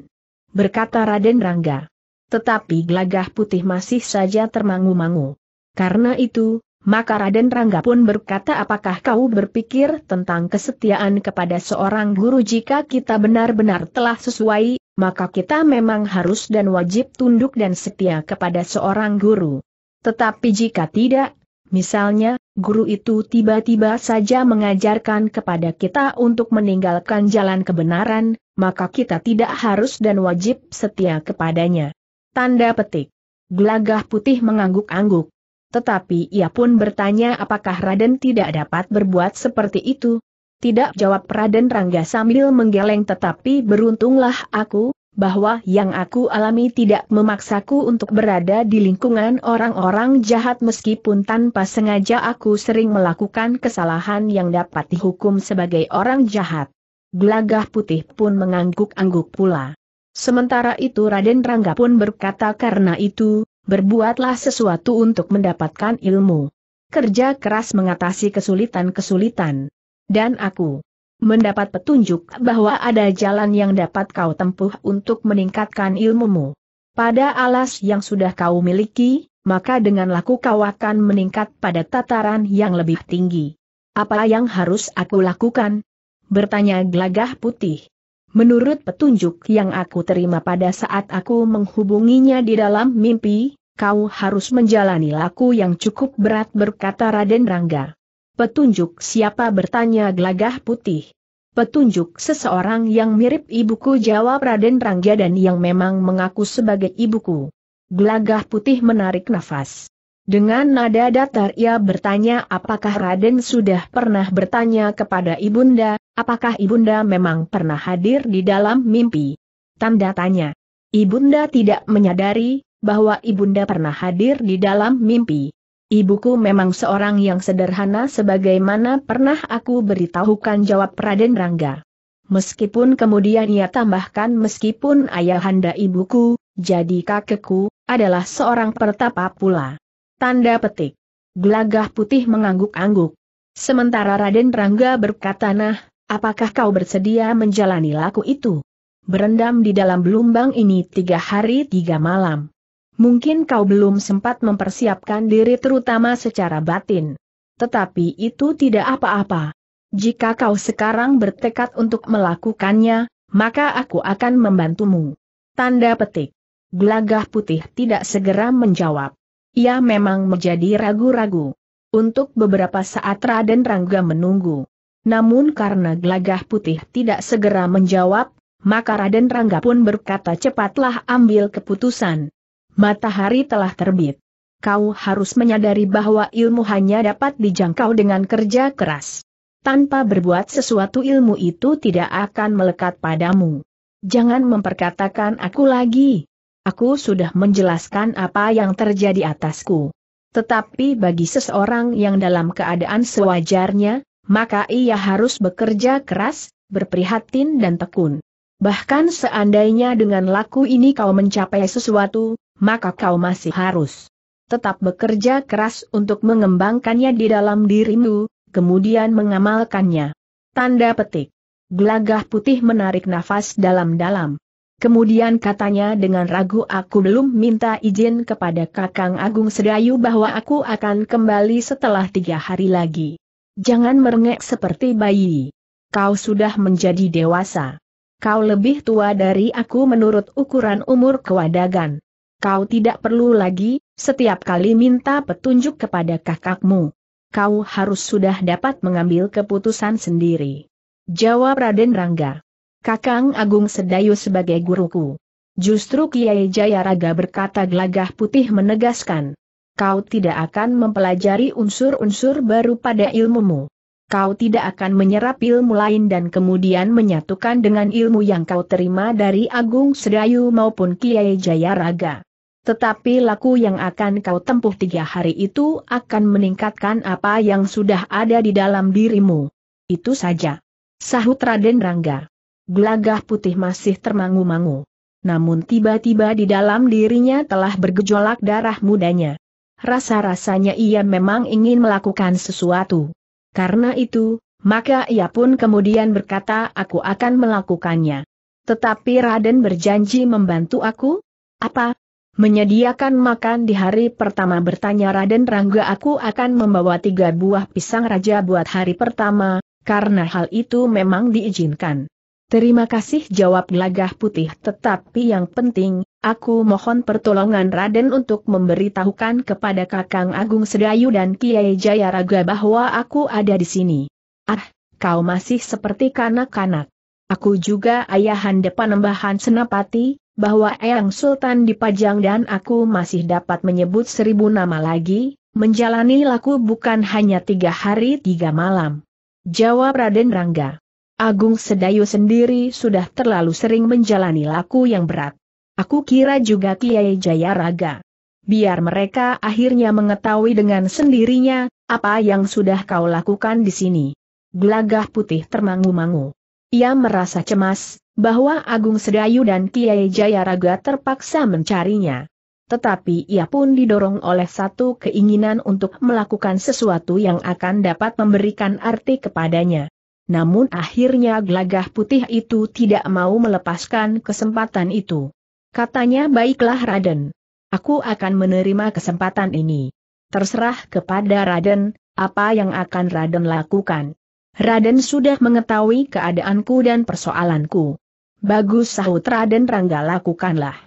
Berkata Raden Rangga. Tetapi gelagah putih masih saja termangu-mangu. Karena itu, maka Raden Rangga pun berkata apakah kau berpikir tentang kesetiaan kepada seorang guru jika kita benar-benar telah sesuai, maka kita memang harus dan wajib tunduk dan setia kepada seorang guru. Tetapi jika tidak, Misalnya, guru itu tiba-tiba saja mengajarkan kepada kita untuk meninggalkan jalan kebenaran, maka kita tidak harus dan wajib setia kepadanya. Tanda petik. Gelagah putih mengangguk-angguk. Tetapi ia pun bertanya apakah Raden tidak dapat berbuat seperti itu. Tidak jawab Raden Rangga sambil menggeleng tetapi beruntunglah aku, bahwa yang aku alami tidak memaksaku untuk berada di lingkungan orang-orang jahat meskipun tanpa sengaja aku sering melakukan kesalahan yang dapat dihukum sebagai orang jahat. Gelagah putih pun mengangguk-angguk pula. Sementara itu Raden Rangga pun berkata karena itu, berbuatlah sesuatu untuk mendapatkan ilmu. Kerja keras mengatasi kesulitan-kesulitan. Dan aku mendapat petunjuk bahwa ada jalan yang dapat kau tempuh untuk meningkatkan ilmumu. Pada alas yang sudah kau miliki, maka dengan laku kau akan meningkat pada tataran yang lebih tinggi. Apa yang harus aku lakukan? Bertanya gelagah putih. Menurut petunjuk yang aku terima pada saat aku menghubunginya di dalam mimpi, kau harus menjalani laku yang cukup berat berkata Raden Rangga. Petunjuk siapa bertanya gelagah putih. Petunjuk seseorang yang mirip ibuku jawab Raden Rangga dan yang memang mengaku sebagai ibuku. Gelagah putih menarik nafas. Dengan nada datar ia bertanya apakah Raden sudah pernah bertanya kepada Ibunda, apakah Ibunda memang pernah hadir di dalam mimpi? Tanda tanya. Ibunda tidak menyadari bahwa Ibunda pernah hadir di dalam mimpi. Ibuku memang seorang yang sederhana sebagaimana pernah aku beritahukan jawab Raden Rangga. Meskipun kemudian ia tambahkan meskipun ayahanda ibuku, jadi kakekku, adalah seorang pertapa pula. Tanda petik. Gelagah putih mengangguk-angguk. Sementara Raden Rangga berkata nah, apakah kau bersedia menjalani laku itu? Berendam di dalam belumbang ini tiga hari tiga malam. Mungkin kau belum sempat mempersiapkan diri terutama secara batin. Tetapi itu tidak apa-apa. Jika kau sekarang bertekad untuk melakukannya, maka aku akan membantumu. Tanda petik. Gelagah putih tidak segera menjawab. Ia memang menjadi ragu-ragu. Untuk beberapa saat Raden Rangga menunggu. Namun karena gelagah putih tidak segera menjawab, maka Raden Rangga pun berkata cepatlah ambil keputusan. Matahari telah terbit. Kau harus menyadari bahwa ilmu hanya dapat dijangkau dengan kerja keras. Tanpa berbuat sesuatu ilmu itu tidak akan melekat padamu. Jangan memperkatakan aku lagi. Aku sudah menjelaskan apa yang terjadi atasku. Tetapi bagi seseorang yang dalam keadaan sewajarnya, maka ia harus bekerja keras, berprihatin dan tekun. Bahkan seandainya dengan laku ini kau mencapai sesuatu, maka kau masih harus tetap bekerja keras untuk mengembangkannya di dalam dirimu, kemudian mengamalkannya. Tanda petik. Gelagah putih menarik nafas dalam-dalam. Kemudian katanya dengan ragu aku belum minta izin kepada Kakang Agung Sedayu bahwa aku akan kembali setelah tiga hari lagi. Jangan merengek seperti bayi. Kau sudah menjadi dewasa. Kau lebih tua dari aku menurut ukuran umur kewadagan. Kau tidak perlu lagi, setiap kali minta petunjuk kepada kakakmu. Kau harus sudah dapat mengambil keputusan sendiri. Jawab Raden Rangga. Kakang Agung Sedayu sebagai guruku. Justru Kiai Jayaraga berkata gelagah putih menegaskan. Kau tidak akan mempelajari unsur-unsur baru pada ilmumu kau tidak akan menyerap ilmu lain dan kemudian menyatukan dengan ilmu yang kau terima dari Agung Sedayu maupun Kiai Jayaraga. Tetapi laku yang akan kau tempuh tiga hari itu akan meningkatkan apa yang sudah ada di dalam dirimu. Itu saja. Sahut Raden Rangga. Gelagah putih masih termangu-mangu. Namun tiba-tiba di dalam dirinya telah bergejolak darah mudanya. Rasa-rasanya ia memang ingin melakukan sesuatu. Karena itu, maka ia pun kemudian berkata aku akan melakukannya. Tetapi Raden berjanji membantu aku? Apa? Menyediakan makan di hari pertama bertanya Raden Rangga aku akan membawa tiga buah pisang raja buat hari pertama, karena hal itu memang diizinkan. Terima kasih jawab lagah putih tetapi yang penting, Aku mohon pertolongan Raden untuk memberitahukan kepada Kakang Agung Sedayu dan Kiai Jayaraga bahwa aku ada di sini. Ah, kau masih seperti kanak-kanak. Aku juga ayahanda panembahan senapati, bahwa Eyang Sultan dipajang dan aku masih dapat menyebut seribu nama lagi, menjalani laku bukan hanya tiga hari tiga malam. Jawab Raden Rangga. Agung Sedayu sendiri sudah terlalu sering menjalani laku yang berat. Aku kira juga Kiai Jayaraga. Biar mereka akhirnya mengetahui dengan sendirinya, apa yang sudah kau lakukan di sini. Gelagah putih termangu-mangu. Ia merasa cemas, bahwa Agung Sedayu dan Kiai Jayaraga terpaksa mencarinya. Tetapi ia pun didorong oleh satu keinginan untuk melakukan sesuatu yang akan dapat memberikan arti kepadanya. Namun akhirnya gelagah putih itu tidak mau melepaskan kesempatan itu. Katanya baiklah Raden. Aku akan menerima kesempatan ini. Terserah kepada Raden, apa yang akan Raden lakukan. Raden sudah mengetahui keadaanku dan persoalanku. Bagus sahut Raden Rangga lakukanlah.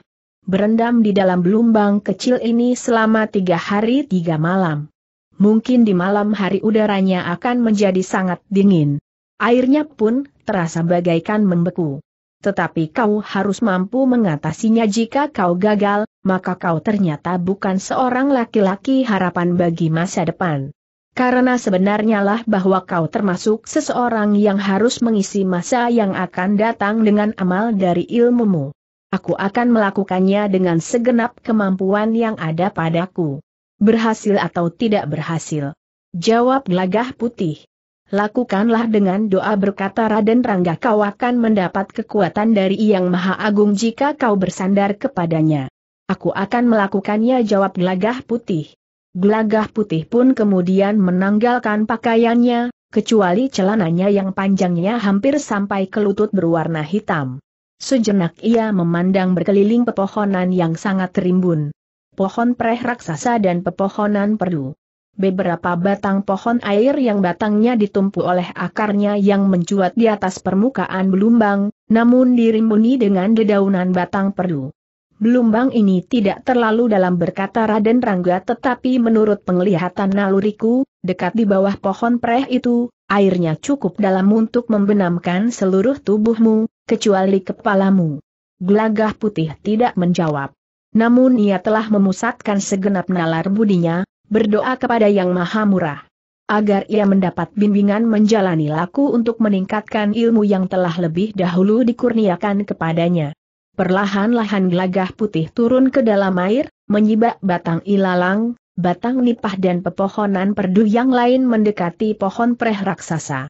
Berendam di dalam belumbang kecil ini selama tiga hari tiga malam. Mungkin di malam hari udaranya akan menjadi sangat dingin. Airnya pun terasa bagaikan membeku tetapi kau harus mampu mengatasinya jika kau gagal, maka kau ternyata bukan seorang laki-laki harapan bagi masa depan. Karena sebenarnya lah bahwa kau termasuk seseorang yang harus mengisi masa yang akan datang dengan amal dari ilmumu. Aku akan melakukannya dengan segenap kemampuan yang ada padaku. Berhasil atau tidak berhasil? Jawab gelagah putih lakukanlah dengan doa berkata Raden Rangga kau akan mendapat kekuatan dari Yang Maha Agung jika kau bersandar kepadanya. Aku akan melakukannya jawab gelagah putih. Gelagah putih pun kemudian menanggalkan pakaiannya, kecuali celananya yang panjangnya hampir sampai ke lutut berwarna hitam. Sejenak ia memandang berkeliling pepohonan yang sangat rimbun. Pohon preh raksasa dan pepohonan perdu beberapa batang pohon air yang batangnya ditumpu oleh akarnya yang mencuat di atas permukaan belumbang, namun dirimbuni dengan dedaunan batang perdu. Belumbang ini tidak terlalu dalam berkata Raden Rangga tetapi menurut penglihatan naluriku, dekat di bawah pohon preh itu, airnya cukup dalam untuk membenamkan seluruh tubuhmu, kecuali kepalamu. Gelagah putih tidak menjawab. Namun ia telah memusatkan segenap nalar budinya, berdoa kepada Yang Maha Murah. Agar ia mendapat bimbingan menjalani laku untuk meningkatkan ilmu yang telah lebih dahulu dikurniakan kepadanya. Perlahan-lahan gelagah putih turun ke dalam air, menyibak batang ilalang, batang nipah dan pepohonan perdu yang lain mendekati pohon preh raksasa.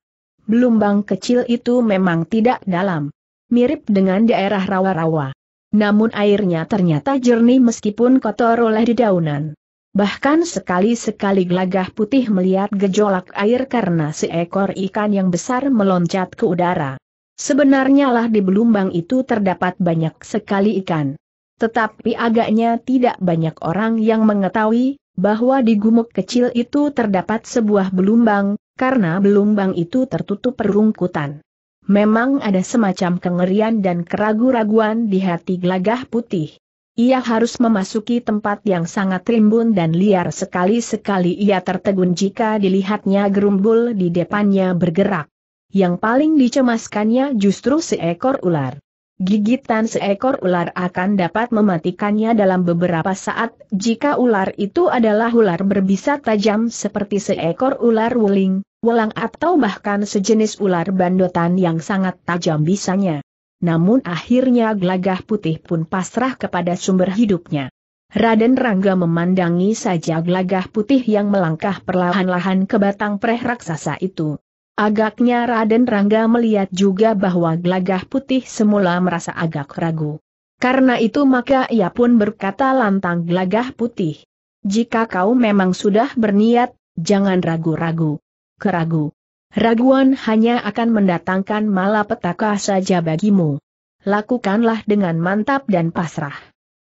Belumbang kecil itu memang tidak dalam. Mirip dengan daerah rawa-rawa. Namun airnya ternyata jernih meskipun kotor oleh dedaunan. Bahkan sekali-sekali gelagah putih melihat gejolak air karena seekor ikan yang besar meloncat ke udara. Sebenarnya lah di belumbang itu terdapat banyak sekali ikan. Tetapi agaknya tidak banyak orang yang mengetahui bahwa di gumuk kecil itu terdapat sebuah belumbang, karena belumbang itu tertutup perungkutan. Memang ada semacam kengerian dan keragu-raguan di hati gelagah putih. Ia harus memasuki tempat yang sangat rimbun dan liar sekali-sekali ia tertegun jika dilihatnya gerumbul di depannya bergerak. Yang paling dicemaskannya justru seekor ular. Gigitan seekor ular akan dapat mematikannya dalam beberapa saat jika ular itu adalah ular berbisa tajam seperti seekor ular wuling, welang atau bahkan sejenis ular bandotan yang sangat tajam bisanya namun akhirnya glagah putih pun pasrah kepada sumber hidupnya. Raden Rangga memandangi saja glagah putih yang melangkah perlahan-lahan ke batang preh raksasa itu. Agaknya Raden Rangga melihat juga bahwa glagah putih semula merasa agak ragu. Karena itu maka ia pun berkata lantang glagah putih. Jika kau memang sudah berniat, jangan ragu-ragu. Keragu. Raguan hanya akan mendatangkan malapetaka saja bagimu. Lakukanlah dengan mantap dan pasrah.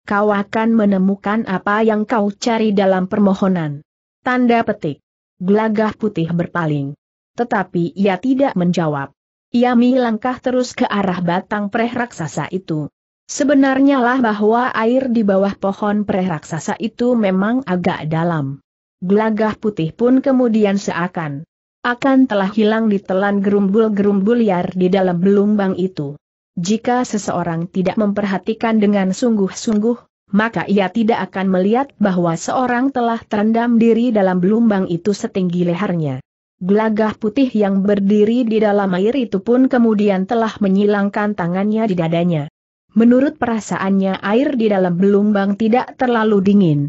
Kau akan menemukan apa yang kau cari dalam permohonan. Tanda petik. Gelagah putih berpaling. Tetapi ia tidak menjawab. Ia melangkah terus ke arah batang preh raksasa itu. Sebenarnya lah bahwa air di bawah pohon preh raksasa itu memang agak dalam. Gelagah putih pun kemudian seakan akan telah hilang ditelan gerumbul-gerumbul liar di dalam gelombang itu. Jika seseorang tidak memperhatikan dengan sungguh-sungguh, maka ia tidak akan melihat bahwa seorang telah terendam diri dalam gelombang itu setinggi lehernya. Gelagah putih yang berdiri di dalam air itu pun kemudian telah menyilangkan tangannya di dadanya. Menurut perasaannya air di dalam gelombang tidak terlalu dingin.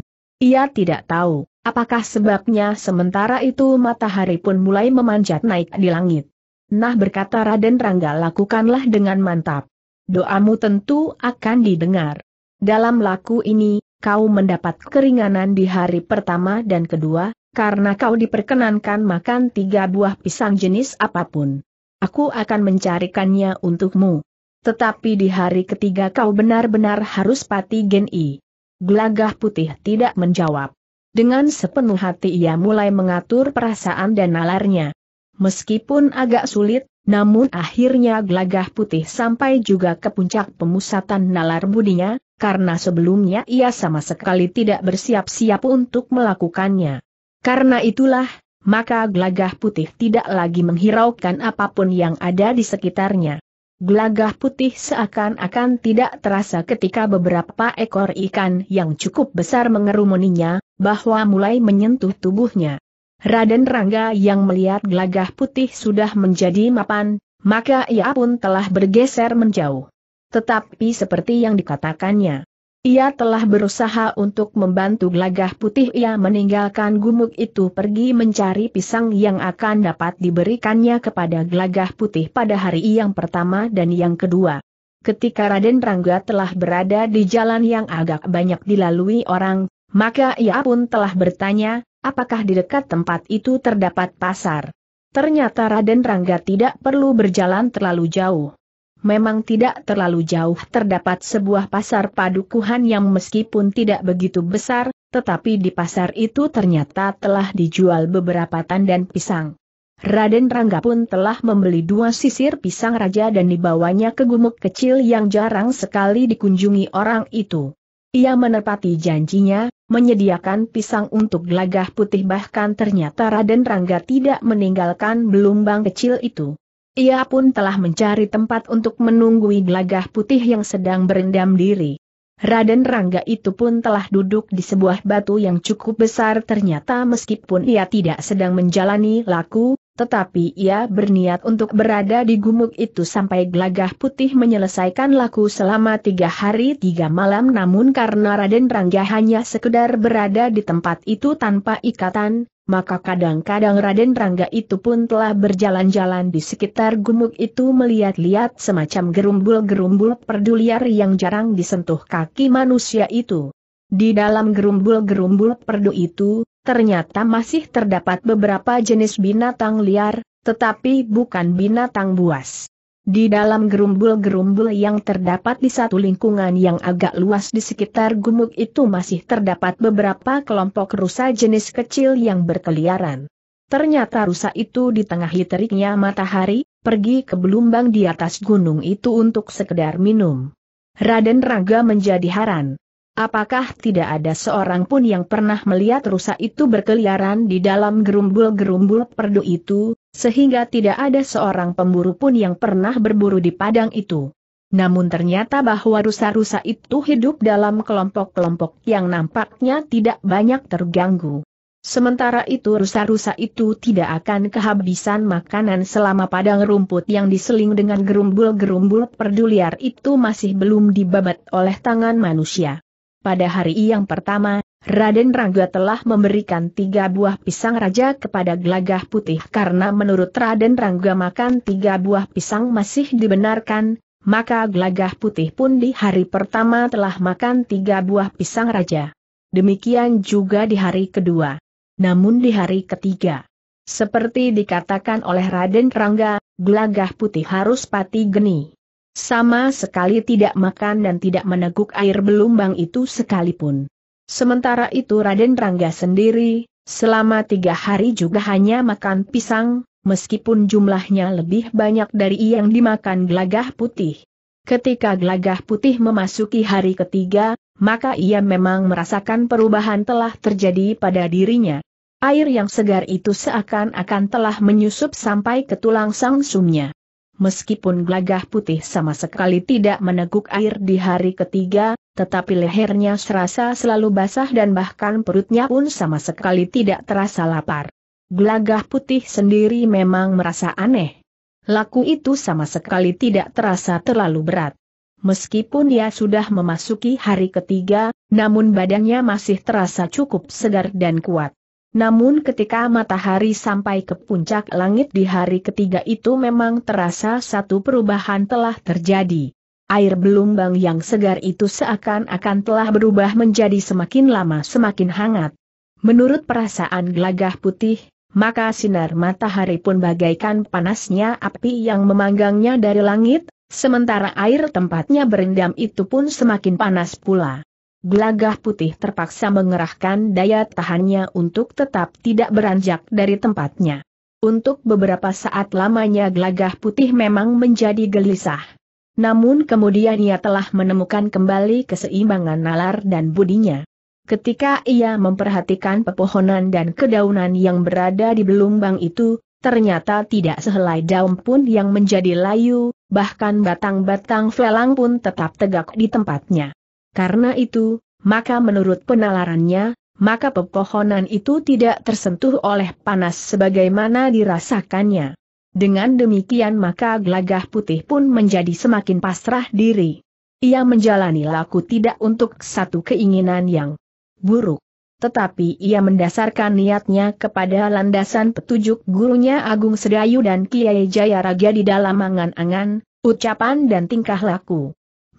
Ia tidak tahu Apakah sebabnya sementara itu matahari pun mulai memanjat naik di langit? Nah berkata Raden Rangga lakukanlah dengan mantap. Doamu tentu akan didengar. Dalam laku ini, kau mendapat keringanan di hari pertama dan kedua, karena kau diperkenankan makan tiga buah pisang jenis apapun. Aku akan mencarikannya untukmu. Tetapi di hari ketiga kau benar-benar harus pati geni. Glagah Gelagah putih tidak menjawab. Dengan sepenuh hati ia mulai mengatur perasaan dan nalarnya. Meskipun agak sulit, namun akhirnya gelagah putih sampai juga ke puncak pemusatan nalar budinya, karena sebelumnya ia sama sekali tidak bersiap-siap untuk melakukannya. Karena itulah, maka gelagah putih tidak lagi menghiraukan apapun yang ada di sekitarnya. Gelagah putih seakan-akan tidak terasa ketika beberapa ekor ikan yang cukup besar mengerumuninya, bahwa mulai menyentuh tubuhnya. Raden Rangga yang melihat gelagah putih sudah menjadi mapan, maka ia pun telah bergeser menjauh. Tetapi seperti yang dikatakannya, ia telah berusaha untuk membantu gelagah putih ia meninggalkan gumuk itu pergi mencari pisang yang akan dapat diberikannya kepada gelagah putih pada hari yang pertama dan yang kedua. Ketika Raden Rangga telah berada di jalan yang agak banyak dilalui orang, maka ia pun telah bertanya, apakah di dekat tempat itu terdapat pasar. Ternyata Raden Rangga tidak perlu berjalan terlalu jauh memang tidak terlalu jauh terdapat sebuah pasar padukuhan yang meskipun tidak begitu besar, tetapi di pasar itu ternyata telah dijual beberapa tandan pisang. Raden Rangga pun telah membeli dua sisir pisang raja dan dibawanya ke gumuk kecil yang jarang sekali dikunjungi orang itu. Ia menepati janjinya, menyediakan pisang untuk gelagah putih bahkan ternyata Raden Rangga tidak meninggalkan belumbang kecil itu. Ia pun telah mencari tempat untuk menunggui gelagah putih yang sedang berendam diri. Raden Rangga itu pun telah duduk di sebuah batu yang cukup besar ternyata meskipun ia tidak sedang menjalani laku, tetapi ia berniat untuk berada di gumuk itu sampai gelagah putih menyelesaikan laku selama tiga hari tiga malam namun karena Raden Rangga hanya sekedar berada di tempat itu tanpa ikatan, maka kadang-kadang Raden Rangga itu pun telah berjalan-jalan di sekitar gumuk itu melihat-lihat semacam gerumbul-gerumbul perdu yang jarang disentuh kaki manusia itu. Di dalam gerumbul-gerumbul perdu itu, ternyata masih terdapat beberapa jenis binatang liar, tetapi bukan binatang buas. Di dalam gerumbul-gerumbul yang terdapat di satu lingkungan yang agak luas di sekitar gumuk itu masih terdapat beberapa kelompok rusa jenis kecil yang berkeliaran. Ternyata rusa itu di tengah teriknya matahari, pergi ke belumbang di atas gunung itu untuk sekedar minum. Raden Raga menjadi haran. Apakah tidak ada seorang pun yang pernah melihat rusa itu berkeliaran di dalam gerumbul-gerumbul perdu itu, sehingga tidak ada seorang pemburu pun yang pernah berburu di padang itu. Namun ternyata bahwa rusa-rusa itu hidup dalam kelompok-kelompok yang nampaknya tidak banyak terganggu. Sementara itu rusa-rusa itu tidak akan kehabisan makanan selama padang rumput yang diseling dengan gerumbul-gerumbul perdu liar itu masih belum dibabat oleh tangan manusia. Pada hari yang pertama, Raden Rangga telah memberikan tiga buah pisang raja kepada gelagah putih karena menurut Raden Rangga makan tiga buah pisang masih dibenarkan, maka gelagah putih pun di hari pertama telah makan tiga buah pisang raja. Demikian juga di hari kedua. Namun di hari ketiga, seperti dikatakan oleh Raden Rangga, gelagah putih harus pati geni. Sama sekali tidak makan dan tidak meneguk air belumbang itu sekalipun. Sementara itu Raden Rangga sendiri, selama tiga hari juga hanya makan pisang, meskipun jumlahnya lebih banyak dari yang dimakan gelagah putih. Ketika gelagah putih memasuki hari ketiga, maka ia memang merasakan perubahan telah terjadi pada dirinya. Air yang segar itu seakan-akan telah menyusup sampai ke tulang sangsumnya meskipun gelagah putih sama sekali tidak meneguk air di hari ketiga, tetapi lehernya serasa selalu basah dan bahkan perutnya pun sama sekali tidak terasa lapar. Gelagah putih sendiri memang merasa aneh. Laku itu sama sekali tidak terasa terlalu berat. Meskipun dia sudah memasuki hari ketiga, namun badannya masih terasa cukup segar dan kuat. Namun ketika matahari sampai ke puncak langit di hari ketiga itu memang terasa satu perubahan telah terjadi. Air belumbang yang segar itu seakan-akan telah berubah menjadi semakin lama semakin hangat. Menurut perasaan gelagah putih, maka sinar matahari pun bagaikan panasnya api yang memanggangnya dari langit, sementara air tempatnya berendam itu pun semakin panas pula. Gelagah putih terpaksa mengerahkan daya tahannya untuk tetap tidak beranjak dari tempatnya. Untuk beberapa saat lamanya gelagah putih memang menjadi gelisah. Namun kemudian ia telah menemukan kembali keseimbangan nalar dan budinya. Ketika ia memperhatikan pepohonan dan kedaunan yang berada di belumbang itu, ternyata tidak sehelai daun pun yang menjadi layu, bahkan batang-batang flelang pun tetap tegak di tempatnya. Karena itu, maka menurut penalarannya, maka pepohonan itu tidak tersentuh oleh panas sebagaimana dirasakannya. Dengan demikian maka gelagah putih pun menjadi semakin pasrah diri. Ia menjalani laku tidak untuk satu keinginan yang buruk tetapi ia mendasarkan niatnya kepada landasan petunjuk gurunya Agung Sedayu dan Kiai Jaya Raga di dalam angan-angan, ucapan dan tingkah laku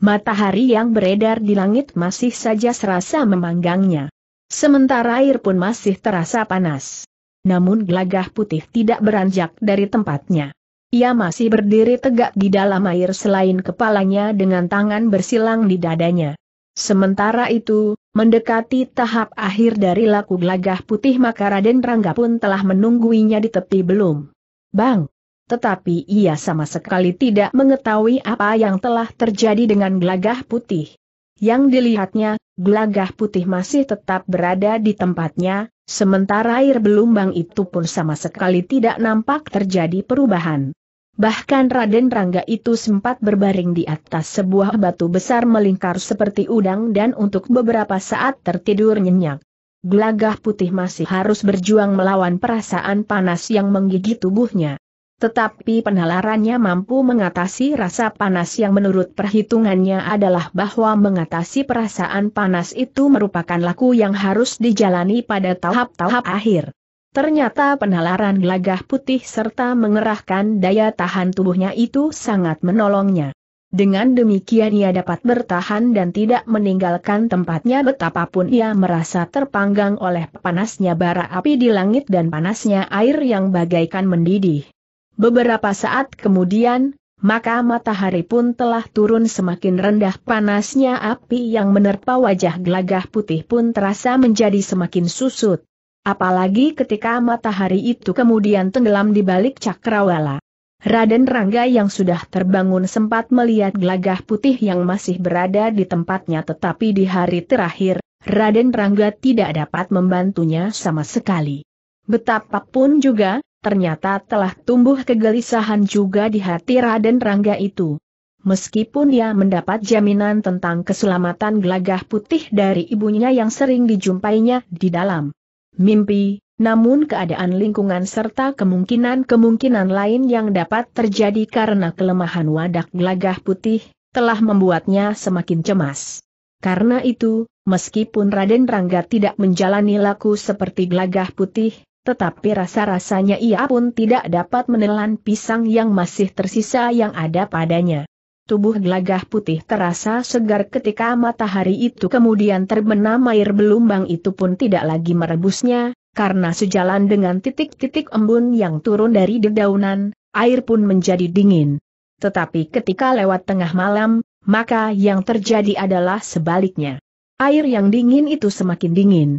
matahari yang beredar di langit masih saja serasa memanggangnya. Sementara air pun masih terasa panas. Namun gelagah putih tidak beranjak dari tempatnya. Ia masih berdiri tegak di dalam air selain kepalanya dengan tangan bersilang di dadanya. Sementara itu, mendekati tahap akhir dari laku gelagah putih maka Raden Rangga pun telah menungguinya di tepi belum. Bang! tetapi ia sama sekali tidak mengetahui apa yang telah terjadi dengan gelagah putih. Yang dilihatnya, gelagah putih masih tetap berada di tempatnya, sementara air belumbang itu pun sama sekali tidak nampak terjadi perubahan. Bahkan Raden Rangga itu sempat berbaring di atas sebuah batu besar melingkar seperti udang dan untuk beberapa saat tertidur nyenyak. Gelagah putih masih harus berjuang melawan perasaan panas yang menggigit tubuhnya. Tetapi penalarannya mampu mengatasi rasa panas yang menurut perhitungannya adalah bahwa mengatasi perasaan panas itu merupakan laku yang harus dijalani pada tahap-tahap akhir. Ternyata penalaran lagah putih serta mengerahkan daya tahan tubuhnya itu sangat menolongnya. Dengan demikian ia dapat bertahan dan tidak meninggalkan tempatnya betapapun ia merasa terpanggang oleh panasnya bara api di langit dan panasnya air yang bagaikan mendidih. Beberapa saat kemudian, maka matahari pun telah turun semakin rendah panasnya api yang menerpa wajah gelagah putih pun terasa menjadi semakin susut. Apalagi ketika matahari itu kemudian tenggelam di balik cakrawala. Raden Rangga yang sudah terbangun sempat melihat gelagah putih yang masih berada di tempatnya tetapi di hari terakhir, Raden Rangga tidak dapat membantunya sama sekali. Betapapun juga, ternyata telah tumbuh kegelisahan juga di hati Raden Rangga itu. Meskipun ia mendapat jaminan tentang keselamatan gelagah putih dari ibunya yang sering dijumpainya di dalam mimpi, namun keadaan lingkungan serta kemungkinan-kemungkinan lain yang dapat terjadi karena kelemahan wadah gelagah putih, telah membuatnya semakin cemas. Karena itu, meskipun Raden Rangga tidak menjalani laku seperti gelagah putih, tetapi rasa-rasanya ia pun tidak dapat menelan pisang yang masih tersisa yang ada padanya. Tubuh gelagah putih terasa segar ketika matahari itu kemudian terbenam air belumbang itu pun tidak lagi merebusnya, karena sejalan dengan titik-titik embun yang turun dari dedaunan, air pun menjadi dingin. Tetapi ketika lewat tengah malam, maka yang terjadi adalah sebaliknya. Air yang dingin itu semakin dingin,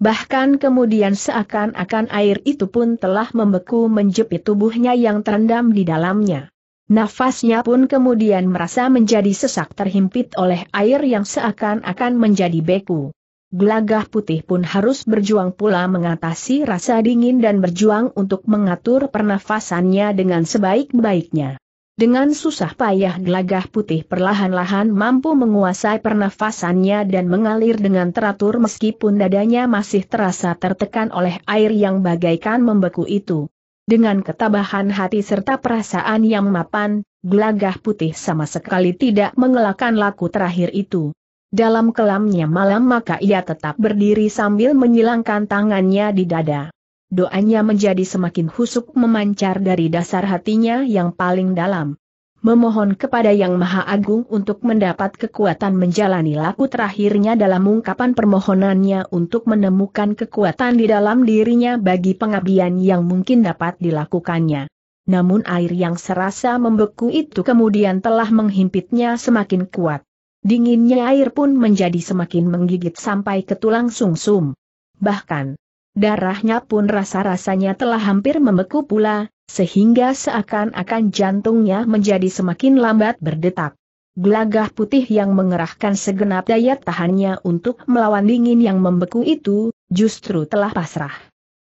Bahkan kemudian seakan-akan air itu pun telah membeku menjepit tubuhnya yang terendam di dalamnya. Nafasnya pun kemudian merasa menjadi sesak terhimpit oleh air yang seakan-akan menjadi beku. Gelagah putih pun harus berjuang pula mengatasi rasa dingin dan berjuang untuk mengatur pernafasannya dengan sebaik-baiknya. Dengan susah payah gelagah putih perlahan-lahan mampu menguasai pernafasannya dan mengalir dengan teratur meskipun dadanya masih terasa tertekan oleh air yang bagaikan membeku itu. Dengan ketabahan hati serta perasaan yang mapan, gelagah putih sama sekali tidak mengelakkan laku terakhir itu. Dalam kelamnya malam maka ia tetap berdiri sambil menyilangkan tangannya di dada doanya menjadi semakin husuk memancar dari dasar hatinya yang paling dalam. Memohon kepada Yang Maha Agung untuk mendapat kekuatan menjalani laku terakhirnya dalam ungkapan permohonannya untuk menemukan kekuatan di dalam dirinya bagi pengabdian yang mungkin dapat dilakukannya. Namun air yang serasa membeku itu kemudian telah menghimpitnya semakin kuat. Dinginnya air pun menjadi semakin menggigit sampai ke tulang sumsum. Bahkan, darahnya pun rasa-rasanya telah hampir membeku pula, sehingga seakan-akan jantungnya menjadi semakin lambat berdetak. Gelagah putih yang mengerahkan segenap daya tahannya untuk melawan dingin yang membeku itu, justru telah pasrah.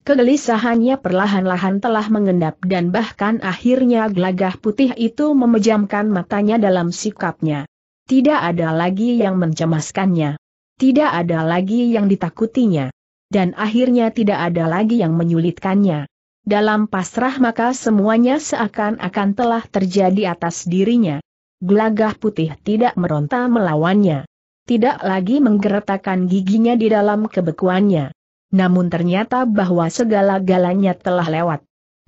Kegelisahannya perlahan-lahan telah mengendap dan bahkan akhirnya gelagah putih itu memejamkan matanya dalam sikapnya. Tidak ada lagi yang mencemaskannya. Tidak ada lagi yang ditakutinya dan akhirnya tidak ada lagi yang menyulitkannya. Dalam pasrah maka semuanya seakan-akan telah terjadi atas dirinya. Gelagah putih tidak meronta melawannya. Tidak lagi menggeretakkan giginya di dalam kebekuannya. Namun ternyata bahwa segala-galanya telah lewat.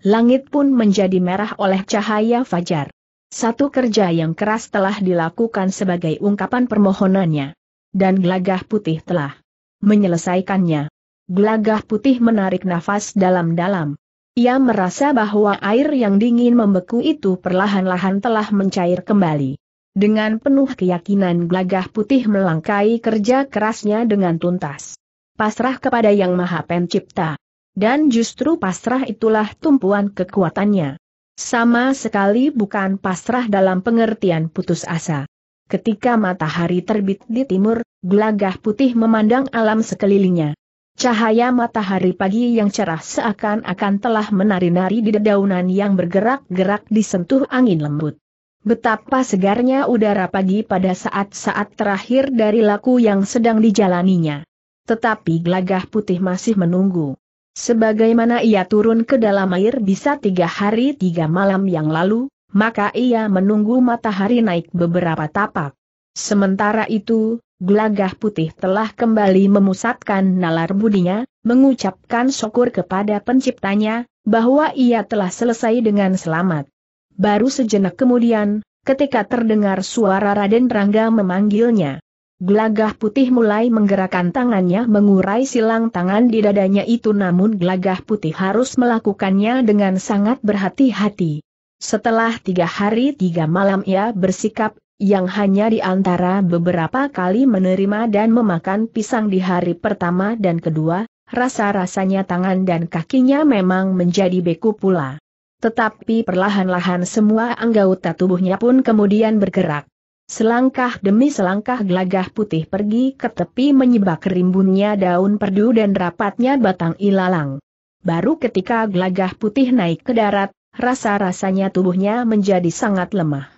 Langit pun menjadi merah oleh cahaya fajar. Satu kerja yang keras telah dilakukan sebagai ungkapan permohonannya. Dan gelagah putih telah menyelesaikannya. Gelagah putih menarik nafas dalam-dalam. Ia merasa bahwa air yang dingin membeku itu perlahan-lahan telah mencair kembali. Dengan penuh keyakinan gelagah putih melangkai kerja kerasnya dengan tuntas. Pasrah kepada Yang Maha Pencipta. Dan justru pasrah itulah tumpuan kekuatannya. Sama sekali bukan pasrah dalam pengertian putus asa. Ketika matahari terbit di timur, gelagah putih memandang alam sekelilingnya. Cahaya matahari pagi yang cerah seakan-akan telah menari-nari di dedaunan yang bergerak-gerak disentuh angin lembut. Betapa segarnya udara pagi pada saat-saat terakhir dari laku yang sedang dijalaninya. Tetapi gelagah putih masih menunggu. Sebagaimana ia turun ke dalam air bisa tiga hari tiga malam yang lalu, maka ia menunggu matahari naik beberapa tapak. Sementara itu, Gelagah putih telah kembali memusatkan nalar budinya, mengucapkan syukur kepada penciptanya, bahwa ia telah selesai dengan selamat. Baru sejenak kemudian, ketika terdengar suara Raden Rangga memanggilnya, Gelagah putih mulai menggerakkan tangannya mengurai silang tangan di dadanya itu namun gelagah putih harus melakukannya dengan sangat berhati-hati. Setelah tiga hari tiga malam ia bersikap yang hanya di antara beberapa kali menerima dan memakan pisang di hari pertama dan kedua, rasa-rasanya tangan dan kakinya memang menjadi beku pula. Tetapi perlahan-lahan semua anggota tubuhnya pun kemudian bergerak. Selangkah demi selangkah gelagah putih pergi ke tepi menyebak rimbunnya daun perdu dan rapatnya batang ilalang. Baru ketika gelagah putih naik ke darat, rasa-rasanya tubuhnya menjadi sangat lemah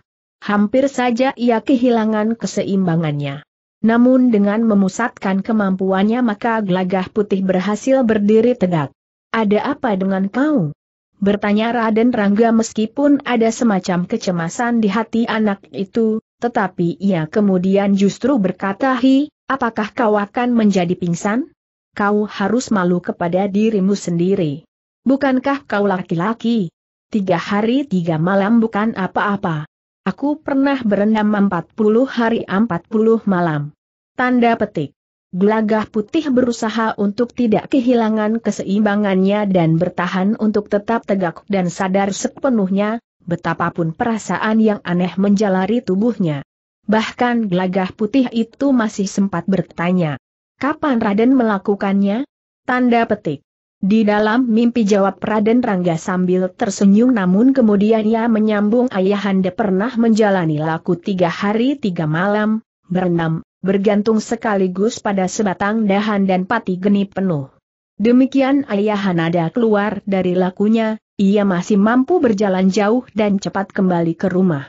hampir saja ia kehilangan keseimbangannya. Namun dengan memusatkan kemampuannya maka gelagah putih berhasil berdiri tegak. Ada apa dengan kau? Bertanya Raden Rangga meskipun ada semacam kecemasan di hati anak itu, tetapi ia kemudian justru berkata hi, apakah kau akan menjadi pingsan? Kau harus malu kepada dirimu sendiri. Bukankah kau laki-laki? Tiga hari tiga malam bukan apa-apa. Aku pernah berenam 40 hari 40 malam. Tanda petik. Gelagah putih berusaha untuk tidak kehilangan keseimbangannya dan bertahan untuk tetap tegak dan sadar sepenuhnya, betapapun perasaan yang aneh menjalari tubuhnya. Bahkan gelagah putih itu masih sempat bertanya, kapan Raden melakukannya? Tanda petik. Di dalam mimpi jawab Raden Rangga sambil tersenyum namun kemudian ia menyambung ayahanda pernah menjalani laku tiga hari tiga malam, berenam, bergantung sekaligus pada sebatang dahan dan pati geni penuh. Demikian Ayahanda keluar dari lakunya, ia masih mampu berjalan jauh dan cepat kembali ke rumah.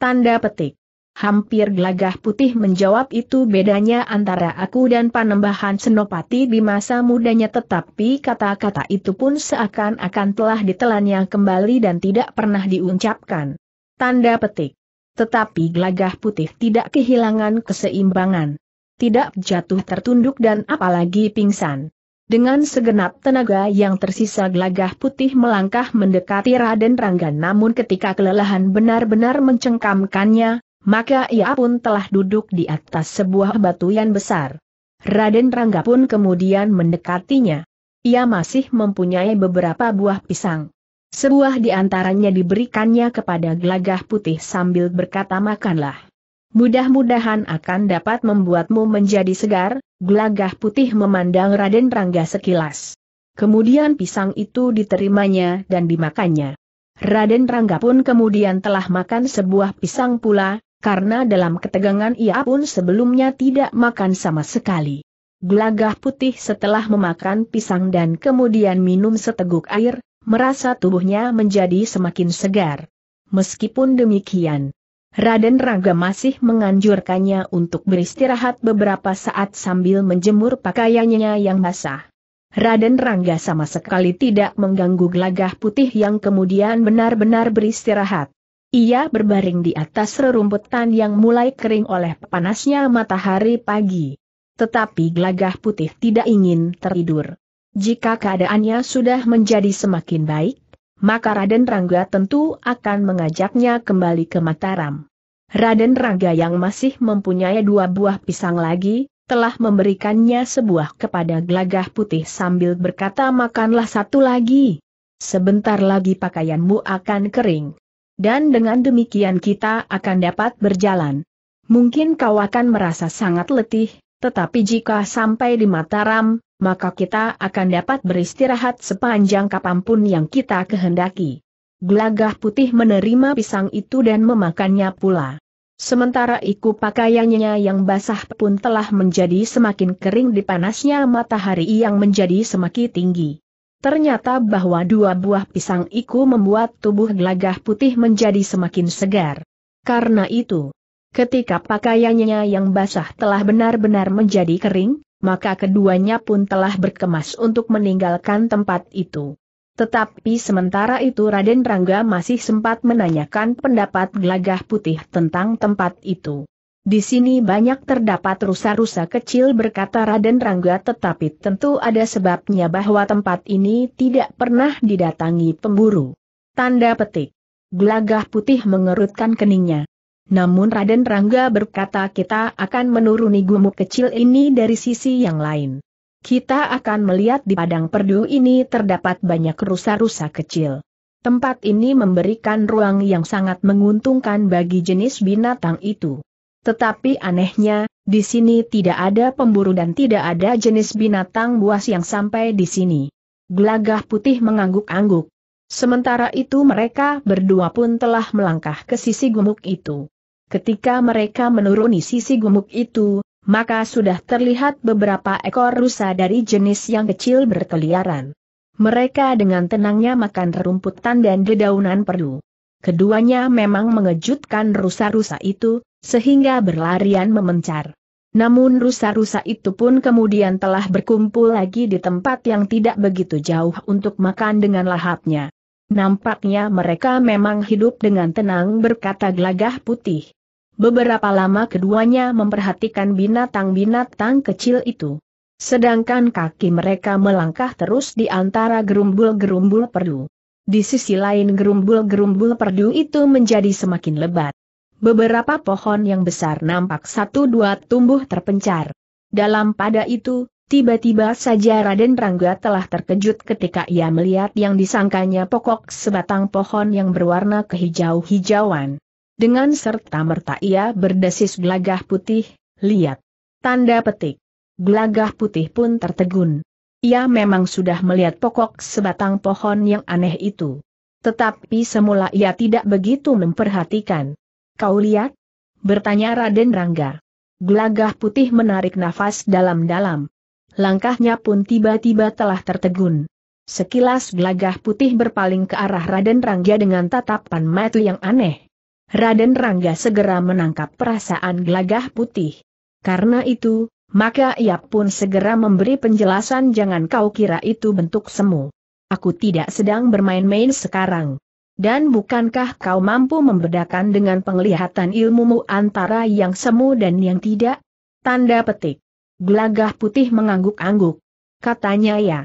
Tanda petik. Hampir gelagah putih menjawab itu bedanya antara aku dan panembahan Senopati di masa mudanya tetapi kata-kata itu pun seakan-akan telah ditelannya kembali dan tidak pernah diucapkan. Tanda petik. Tetapi gelagah putih tidak kehilangan keseimbangan. Tidak jatuh tertunduk dan apalagi pingsan. Dengan segenap tenaga yang tersisa gelagah putih melangkah mendekati Raden Rangga namun ketika kelelahan benar-benar mencengkamkannya, maka ia pun telah duduk di atas sebuah batu yang besar. Raden Rangga pun kemudian mendekatinya. Ia masih mempunyai beberapa buah pisang. Sebuah di antaranya diberikannya kepada Glagah putih sambil berkata makanlah. Mudah-mudahan akan dapat membuatmu menjadi segar, Glagah putih memandang Raden Rangga sekilas. Kemudian pisang itu diterimanya dan dimakannya. Raden Rangga pun kemudian telah makan sebuah pisang pula, karena dalam ketegangan ia pun sebelumnya tidak makan sama sekali. Gelagah putih setelah memakan pisang dan kemudian minum seteguk air, merasa tubuhnya menjadi semakin segar. Meskipun demikian, Raden Raga masih menganjurkannya untuk beristirahat beberapa saat sambil menjemur pakaiannya yang basah. Raden Rangga sama sekali tidak mengganggu gelagah putih yang kemudian benar-benar beristirahat. Ia berbaring di atas rerumputan yang mulai kering oleh panasnya matahari pagi. Tetapi gelagah putih tidak ingin tertidur. Jika keadaannya sudah menjadi semakin baik, maka Raden Rangga tentu akan mengajaknya kembali ke Mataram. Raden Rangga yang masih mempunyai dua buah pisang lagi, telah memberikannya sebuah kepada gelagah putih sambil berkata makanlah satu lagi. Sebentar lagi pakaianmu akan kering. Dan dengan demikian kita akan dapat berjalan. Mungkin kau akan merasa sangat letih, tetapi jika sampai di Mataram, maka kita akan dapat beristirahat sepanjang kapanpun yang kita kehendaki. Gelagah putih menerima pisang itu dan memakannya pula. Sementara iku pakaiannya yang basah pun telah menjadi semakin kering di panasnya matahari yang menjadi semakin tinggi. Ternyata bahwa dua buah pisang iku membuat tubuh gelagah putih menjadi semakin segar. Karena itu, ketika pakaiannya yang basah telah benar-benar menjadi kering, maka keduanya pun telah berkemas untuk meninggalkan tempat itu. Tetapi sementara itu Raden Rangga masih sempat menanyakan pendapat gelagah putih tentang tempat itu. Di sini banyak terdapat rusa-rusa kecil berkata Raden Rangga tetapi tentu ada sebabnya bahwa tempat ini tidak pernah didatangi pemburu. Tanda petik. Gelagah putih mengerutkan keningnya. Namun Raden Rangga berkata kita akan menuruni gumuk kecil ini dari sisi yang lain. Kita akan melihat di padang perdu ini terdapat banyak rusa-rusa kecil. Tempat ini memberikan ruang yang sangat menguntungkan bagi jenis binatang itu. Tetapi anehnya, di sini tidak ada pemburu dan tidak ada jenis binatang buas yang sampai di sini. Gelagah putih mengangguk-angguk. Sementara itu mereka berdua pun telah melangkah ke sisi gumuk itu. Ketika mereka menuruni sisi gumuk itu, maka sudah terlihat beberapa ekor rusa dari jenis yang kecil berkeliaran. Mereka dengan tenangnya makan rumputan dan dedaunan perdu. Keduanya memang mengejutkan rusa-rusa itu, sehingga berlarian memencar. Namun rusa-rusa itu pun kemudian telah berkumpul lagi di tempat yang tidak begitu jauh untuk makan dengan lahapnya. Nampaknya mereka memang hidup dengan tenang berkata gelagah putih. Beberapa lama keduanya memperhatikan binatang-binatang kecil itu. Sedangkan kaki mereka melangkah terus di antara gerumbul-gerumbul perdu. Di sisi lain gerumbul-gerumbul perdu itu menjadi semakin lebat. Beberapa pohon yang besar nampak satu dua tumbuh terpencar. Dalam pada itu, tiba-tiba saja Raden Rangga telah terkejut ketika ia melihat yang disangkanya pokok sebatang pohon yang berwarna kehijau-hijauan. Dengan serta merta ia berdesis gelagah putih, lihat. Tanda petik. Gelagah putih pun tertegun. Ia memang sudah melihat pokok sebatang pohon yang aneh itu. Tetapi semula ia tidak begitu memperhatikan. Kau lihat? Bertanya Raden Rangga. Gelagah putih menarik nafas dalam-dalam. Langkahnya pun tiba-tiba telah tertegun. Sekilas gelagah putih berpaling ke arah Raden Rangga dengan tatapan mata yang aneh. Raden Rangga segera menangkap perasaan gelagah putih. Karena itu, maka ia pun segera memberi penjelasan jangan kau kira itu bentuk semu. Aku tidak sedang bermain-main sekarang. Dan bukankah kau mampu membedakan dengan penglihatan ilmumu antara yang semu dan yang tidak? Tanda petik. Gelagah putih mengangguk-angguk. Katanya ya.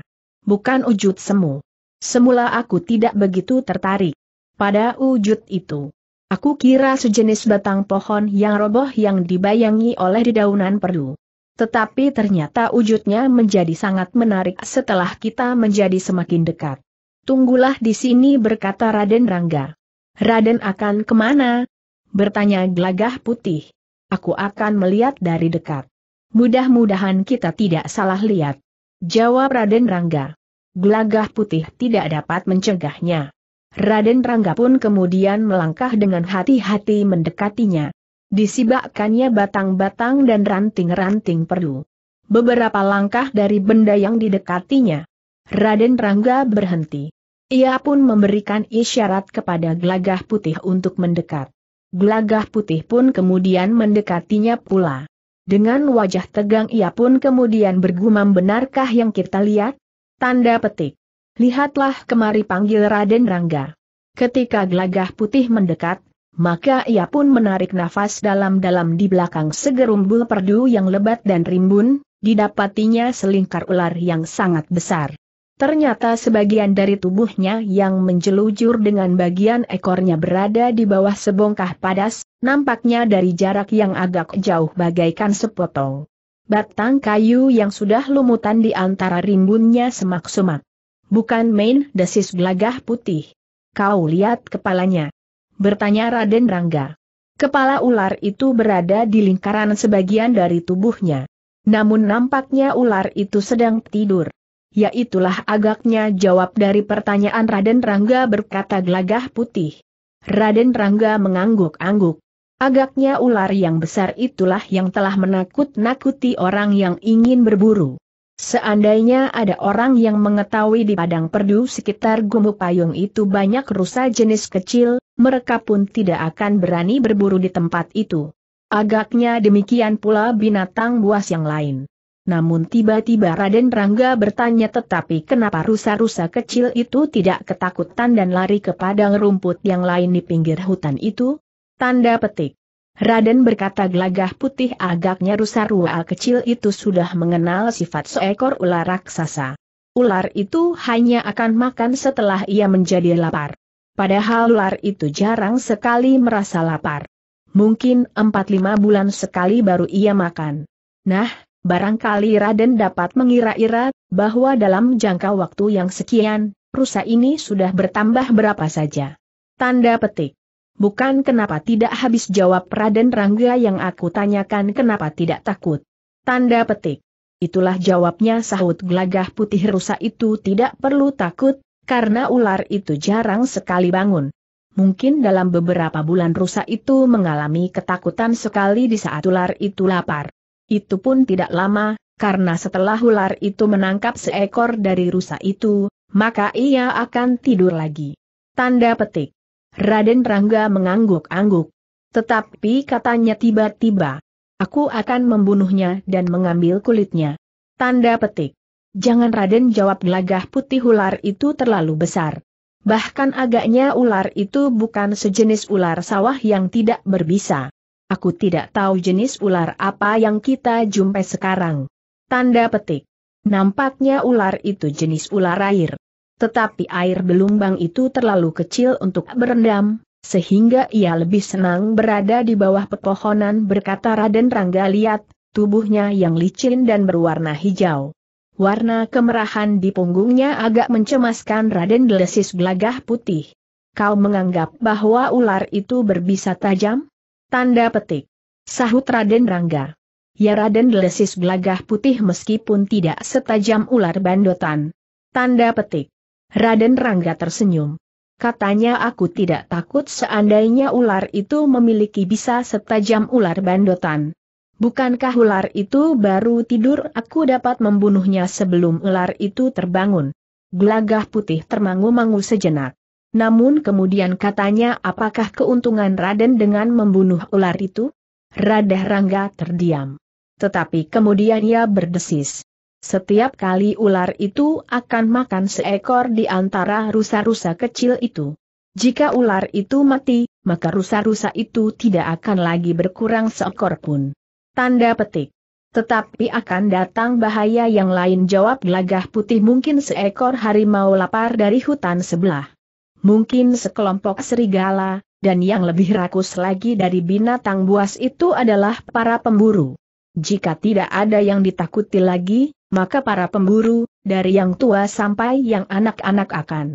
Bukan wujud semu. Semula aku tidak begitu tertarik. Pada wujud itu. Aku kira sejenis batang pohon yang roboh yang dibayangi oleh dedaunan perdu. Tetapi ternyata wujudnya menjadi sangat menarik setelah kita menjadi semakin dekat. Tunggulah di sini berkata Raden Rangga. Raden akan kemana? Bertanya Glagah putih. Aku akan melihat dari dekat. Mudah-mudahan kita tidak salah lihat. Jawab Raden Rangga. Glagah putih tidak dapat mencegahnya. Raden Rangga pun kemudian melangkah dengan hati-hati mendekatinya. Disibakkannya batang-batang dan ranting-ranting perlu. Beberapa langkah dari benda yang didekatinya, Raden Rangga berhenti. Ia pun memberikan isyarat kepada Glagah putih untuk mendekat. Glagah putih pun kemudian mendekatinya pula. Dengan wajah tegang ia pun kemudian bergumam benarkah yang kita lihat? Tanda petik. Lihatlah kemari panggil Raden Rangga. Ketika Glagah putih mendekat, maka ia pun menarik nafas dalam-dalam di belakang segerumbul perdu yang lebat dan rimbun, didapatinya selingkar ular yang sangat besar. Ternyata sebagian dari tubuhnya yang menjelujur dengan bagian ekornya berada di bawah sebongkah padas, nampaknya dari jarak yang agak jauh bagaikan sepotong. Batang kayu yang sudah lumutan di antara rimbunnya semak-semak. Bukan main desis gelagah putih. Kau lihat kepalanya. Bertanya Raden Rangga. Kepala ular itu berada di lingkaran sebagian dari tubuhnya. Namun nampaknya ular itu sedang tidur. Yaitulah agaknya jawab dari pertanyaan Raden Rangga berkata gelagah putih. Raden Rangga mengangguk-angguk. Agaknya ular yang besar itulah yang telah menakut-nakuti orang yang ingin berburu. Seandainya ada orang yang mengetahui di padang perdu sekitar gumuk payung itu banyak rusa jenis kecil, mereka pun tidak akan berani berburu di tempat itu. Agaknya demikian pula binatang buas yang lain. Namun tiba-tiba Raden Rangga bertanya tetapi kenapa rusa-rusa kecil itu tidak ketakutan dan lari ke padang rumput yang lain di pinggir hutan itu? Tanda petik. Raden berkata gelagah putih agaknya rusa rua kecil itu sudah mengenal sifat seekor ular raksasa. Ular itu hanya akan makan setelah ia menjadi lapar. Padahal ular itu jarang sekali merasa lapar. Mungkin 4-5 bulan sekali baru ia makan. Nah, Barangkali Raden dapat mengira-ira, bahwa dalam jangka waktu yang sekian, rusa ini sudah bertambah berapa saja. Tanda petik. Bukan kenapa tidak habis jawab Raden Rangga yang aku tanyakan kenapa tidak takut. Tanda petik. Itulah jawabnya sahut gelagah putih rusa itu tidak perlu takut, karena ular itu jarang sekali bangun. Mungkin dalam beberapa bulan rusa itu mengalami ketakutan sekali di saat ular itu lapar. Itu pun tidak lama, karena setelah ular itu menangkap seekor dari rusa itu, maka ia akan tidur lagi. Tanda petik. Raden Rangga mengangguk-angguk. Tetapi katanya tiba-tiba, aku akan membunuhnya dan mengambil kulitnya. Tanda petik. Jangan Raden jawab gelagah putih ular itu terlalu besar. Bahkan agaknya ular itu bukan sejenis ular sawah yang tidak berbisa. Aku tidak tahu jenis ular apa yang kita jumpai sekarang. Tanda petik. Nampaknya ular itu jenis ular air. Tetapi air belumbang itu terlalu kecil untuk berendam, sehingga ia lebih senang berada di bawah pepohonan berkata Raden Rangga lihat, tubuhnya yang licin dan berwarna hijau. Warna kemerahan di punggungnya agak mencemaskan Raden Delesis Belagah Putih. Kau menganggap bahwa ular itu berbisa tajam? Tanda petik. Sahut Raden Rangga. Ya Raden Delesis gelagah putih meskipun tidak setajam ular bandotan. Tanda petik. Raden Rangga tersenyum. Katanya aku tidak takut seandainya ular itu memiliki bisa setajam ular bandotan. Bukankah ular itu baru tidur aku dapat membunuhnya sebelum ular itu terbangun. Gelagah putih termangu-mangu sejenak. Namun kemudian katanya apakah keuntungan Raden dengan membunuh ular itu? Radeh Rangga terdiam. Tetapi kemudian ia berdesis. Setiap kali ular itu akan makan seekor di antara rusa-rusa kecil itu. Jika ular itu mati, maka rusa-rusa itu tidak akan lagi berkurang seekor pun. Tanda petik. Tetapi akan datang bahaya yang lain jawab lagah putih mungkin seekor harimau lapar dari hutan sebelah mungkin sekelompok serigala, dan yang lebih rakus lagi dari binatang buas itu adalah para pemburu. Jika tidak ada yang ditakuti lagi, maka para pemburu, dari yang tua sampai yang anak-anak akan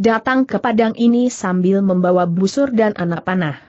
datang ke padang ini sambil membawa busur dan anak panah.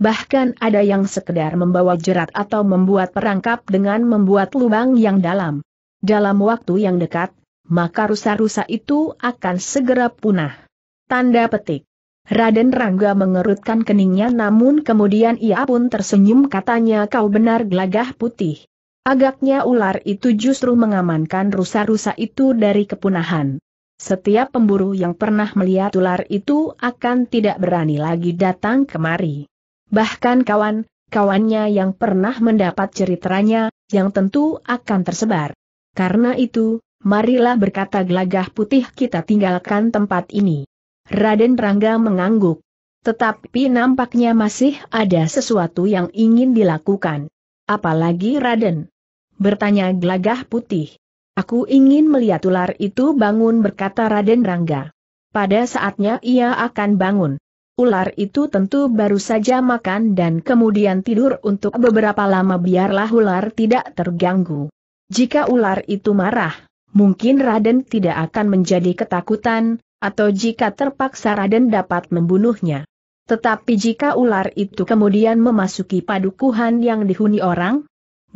Bahkan ada yang sekedar membawa jerat atau membuat perangkap dengan membuat lubang yang dalam. Dalam waktu yang dekat, maka rusa-rusa itu akan segera punah. Tanda petik. Raden Rangga mengerutkan keningnya namun kemudian ia pun tersenyum katanya kau benar gelagah putih. Agaknya ular itu justru mengamankan rusa-rusa itu dari kepunahan. Setiap pemburu yang pernah melihat ular itu akan tidak berani lagi datang kemari. Bahkan kawan, kawannya yang pernah mendapat ceritanya, yang tentu akan tersebar. Karena itu, marilah berkata gelagah putih kita tinggalkan tempat ini. Raden Rangga mengangguk. Tetapi nampaknya masih ada sesuatu yang ingin dilakukan. Apalagi Raden? Bertanya gelagah putih. Aku ingin melihat ular itu bangun berkata Raden Rangga. Pada saatnya ia akan bangun. Ular itu tentu baru saja makan dan kemudian tidur untuk beberapa lama biarlah ular tidak terganggu. Jika ular itu marah, mungkin Raden tidak akan menjadi ketakutan, atau jika terpaksa Raden dapat membunuhnya. Tetapi jika ular itu kemudian memasuki padukuhan yang dihuni orang,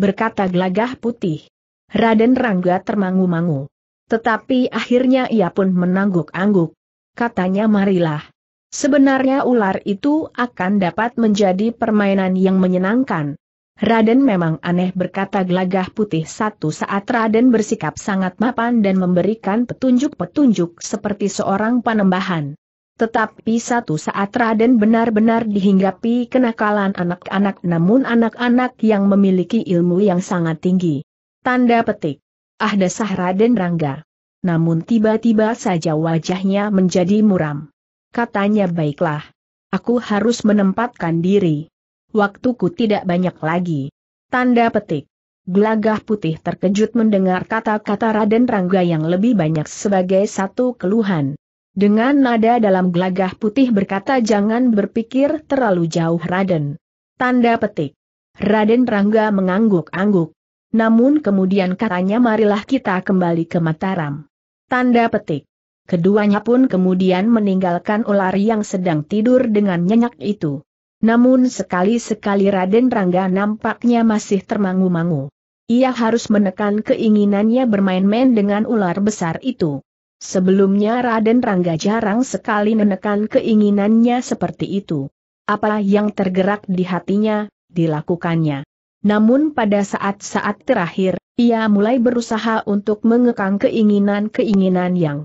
berkata gelagah putih. Raden Rangga termangu-mangu. Tetapi akhirnya ia pun menangguk-angguk. Katanya marilah. Sebenarnya ular itu akan dapat menjadi permainan yang menyenangkan. Raden memang aneh berkata gelagah putih satu saat Raden bersikap sangat mapan dan memberikan petunjuk-petunjuk seperti seorang panembahan. Tetapi satu saat Raden benar-benar dihinggapi kenakalan anak-anak namun anak-anak yang memiliki ilmu yang sangat tinggi. Tanda petik. Ah dasah Raden Rangga. Namun tiba-tiba saja wajahnya menjadi muram. Katanya baiklah. Aku harus menempatkan diri waktuku tidak banyak lagi. Tanda petik. Gelagah putih terkejut mendengar kata-kata Raden Rangga yang lebih banyak sebagai satu keluhan. Dengan nada dalam gelagah putih berkata jangan berpikir terlalu jauh Raden. Tanda petik. Raden Rangga mengangguk-angguk. Namun kemudian katanya marilah kita kembali ke Mataram. Tanda petik. Keduanya pun kemudian meninggalkan ular yang sedang tidur dengan nyenyak itu. Namun sekali-sekali Raden Rangga nampaknya masih termangu-mangu. Ia harus menekan keinginannya bermain-main dengan ular besar itu. Sebelumnya Raden Rangga jarang sekali menekan keinginannya seperti itu. Apa yang tergerak di hatinya, dilakukannya. Namun pada saat-saat terakhir, ia mulai berusaha untuk mengekang keinginan-keinginan yang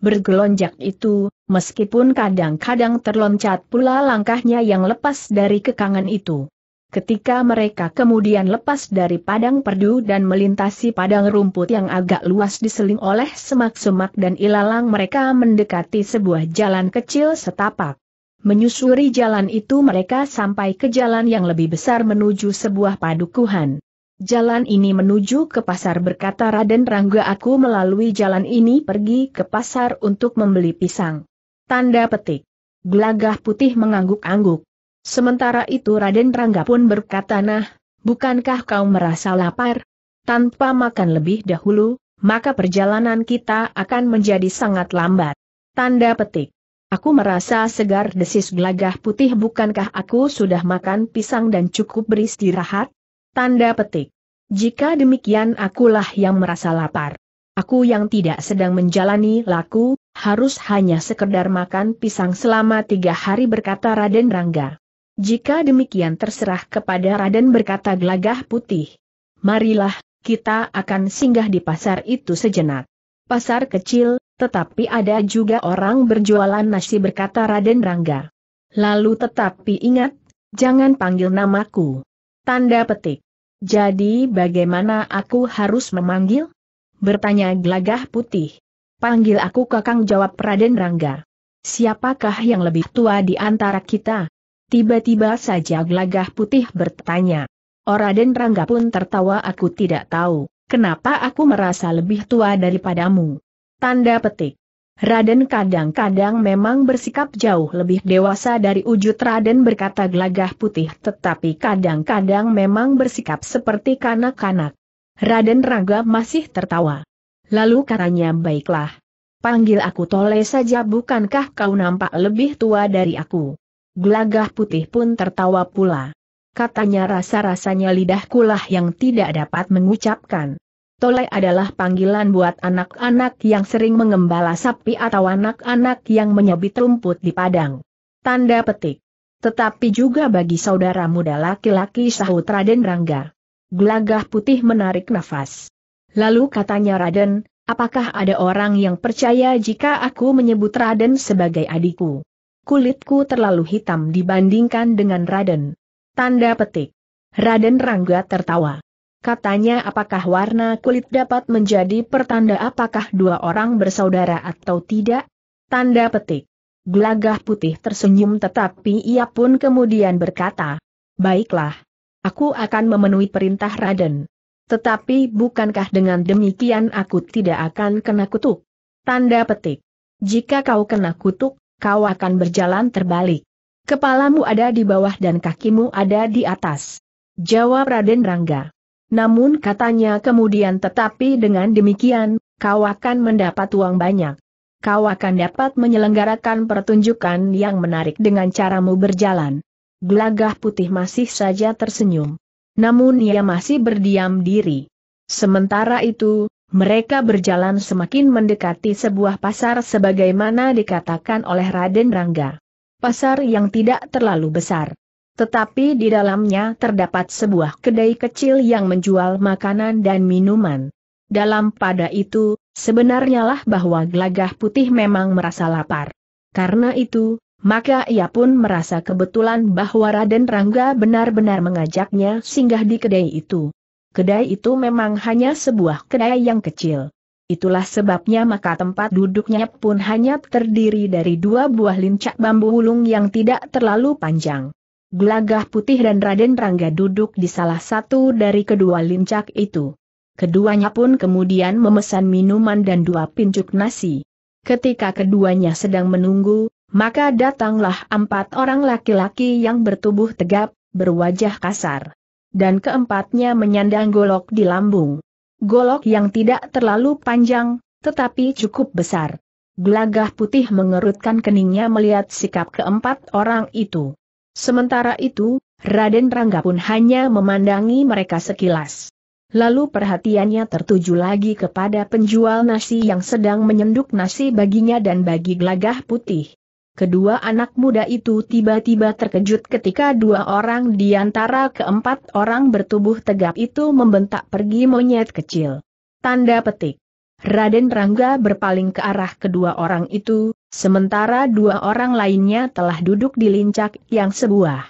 bergelonjak itu, meskipun kadang-kadang terloncat pula langkahnya yang lepas dari kekangan itu. Ketika mereka kemudian lepas dari padang perdu dan melintasi padang rumput yang agak luas diseling oleh semak-semak dan ilalang mereka mendekati sebuah jalan kecil setapak. Menyusuri jalan itu mereka sampai ke jalan yang lebih besar menuju sebuah padukuhan. Jalan ini menuju ke pasar berkata Raden Rangga aku melalui jalan ini pergi ke pasar untuk membeli pisang. Tanda petik. Gelagah putih mengangguk-angguk. Sementara itu Raden Rangga pun berkata nah, bukankah kau merasa lapar? Tanpa makan lebih dahulu, maka perjalanan kita akan menjadi sangat lambat. Tanda petik. Aku merasa segar desis gelagah putih bukankah aku sudah makan pisang dan cukup beristirahat? Tanda petik. Jika demikian akulah yang merasa lapar. Aku yang tidak sedang menjalani laku, harus hanya sekedar makan pisang selama tiga hari berkata Raden Rangga. Jika demikian terserah kepada Raden berkata gelagah putih. Marilah, kita akan singgah di pasar itu sejenak. Pasar kecil, tetapi ada juga orang berjualan nasi berkata Raden Rangga. Lalu tetapi ingat, jangan panggil namaku. Tanda petik. Jadi bagaimana aku harus memanggil? Bertanya gelagah putih. Panggil aku kakang jawab Raden Rangga. Siapakah yang lebih tua di antara kita? Tiba-tiba saja gelagah putih bertanya. Oraden oh, Rangga pun tertawa aku tidak tahu, kenapa aku merasa lebih tua daripadamu. Tanda petik. Raden kadang-kadang memang bersikap jauh lebih dewasa dari wujud Raden berkata gelagah putih tetapi kadang-kadang memang bersikap seperti kanak-kanak. Raden Raga masih tertawa. Lalu karanya baiklah. Panggil aku tole saja bukankah kau nampak lebih tua dari aku. Gelagah putih pun tertawa pula. Katanya rasa-rasanya lidahkulah yang tidak dapat mengucapkan. Tolai adalah panggilan buat anak-anak yang sering mengembala sapi atau anak-anak yang menyabit rumput di padang. Tanda petik. Tetapi juga bagi saudara muda laki-laki sahut Raden Rangga. Gelagah putih menarik nafas. Lalu katanya Raden, apakah ada orang yang percaya jika aku menyebut Raden sebagai adikku? Kulitku terlalu hitam dibandingkan dengan Raden. Tanda petik. Raden Rangga tertawa. Katanya apakah warna kulit dapat menjadi pertanda apakah dua orang bersaudara atau tidak? Tanda petik. Gelagah putih tersenyum tetapi ia pun kemudian berkata, Baiklah. Aku akan memenuhi perintah Raden. Tetapi bukankah dengan demikian aku tidak akan kena kutuk? Tanda petik. Jika kau kena kutuk, kau akan berjalan terbalik. Kepalamu ada di bawah dan kakimu ada di atas. Jawab Raden Rangga. Namun katanya kemudian tetapi dengan demikian, kau akan mendapat uang banyak. Kau akan dapat menyelenggarakan pertunjukan yang menarik dengan caramu berjalan. Gelagah putih masih saja tersenyum. Namun ia masih berdiam diri. Sementara itu, mereka berjalan semakin mendekati sebuah pasar sebagaimana dikatakan oleh Raden Rangga. Pasar yang tidak terlalu besar tetapi di dalamnya terdapat sebuah kedai kecil yang menjual makanan dan minuman. Dalam pada itu, sebenarnya lah bahwa gelagah putih memang merasa lapar. Karena itu, maka ia pun merasa kebetulan bahwa Raden Rangga benar-benar mengajaknya singgah di kedai itu. Kedai itu memang hanya sebuah kedai yang kecil. Itulah sebabnya maka tempat duduknya pun hanya terdiri dari dua buah lincak bambu ulung yang tidak terlalu panjang. Gelagah Putih dan Raden Rangga duduk di salah satu dari kedua lincak itu. Keduanya pun kemudian memesan minuman dan dua pincuk nasi. Ketika keduanya sedang menunggu, maka datanglah empat orang laki-laki yang bertubuh tegap, berwajah kasar. Dan keempatnya menyandang golok di lambung. Golok yang tidak terlalu panjang, tetapi cukup besar. Gelagah putih mengerutkan keningnya melihat sikap keempat orang itu. Sementara itu, Raden Rangga pun hanya memandangi mereka sekilas. Lalu perhatiannya tertuju lagi kepada penjual nasi yang sedang menyenduk nasi baginya dan bagi gelagah putih. Kedua anak muda itu tiba-tiba terkejut ketika dua orang di antara keempat orang bertubuh tegap itu membentak pergi monyet kecil. Tanda petik. Raden Rangga berpaling ke arah kedua orang itu, Sementara dua orang lainnya telah duduk di lincak yang sebuah.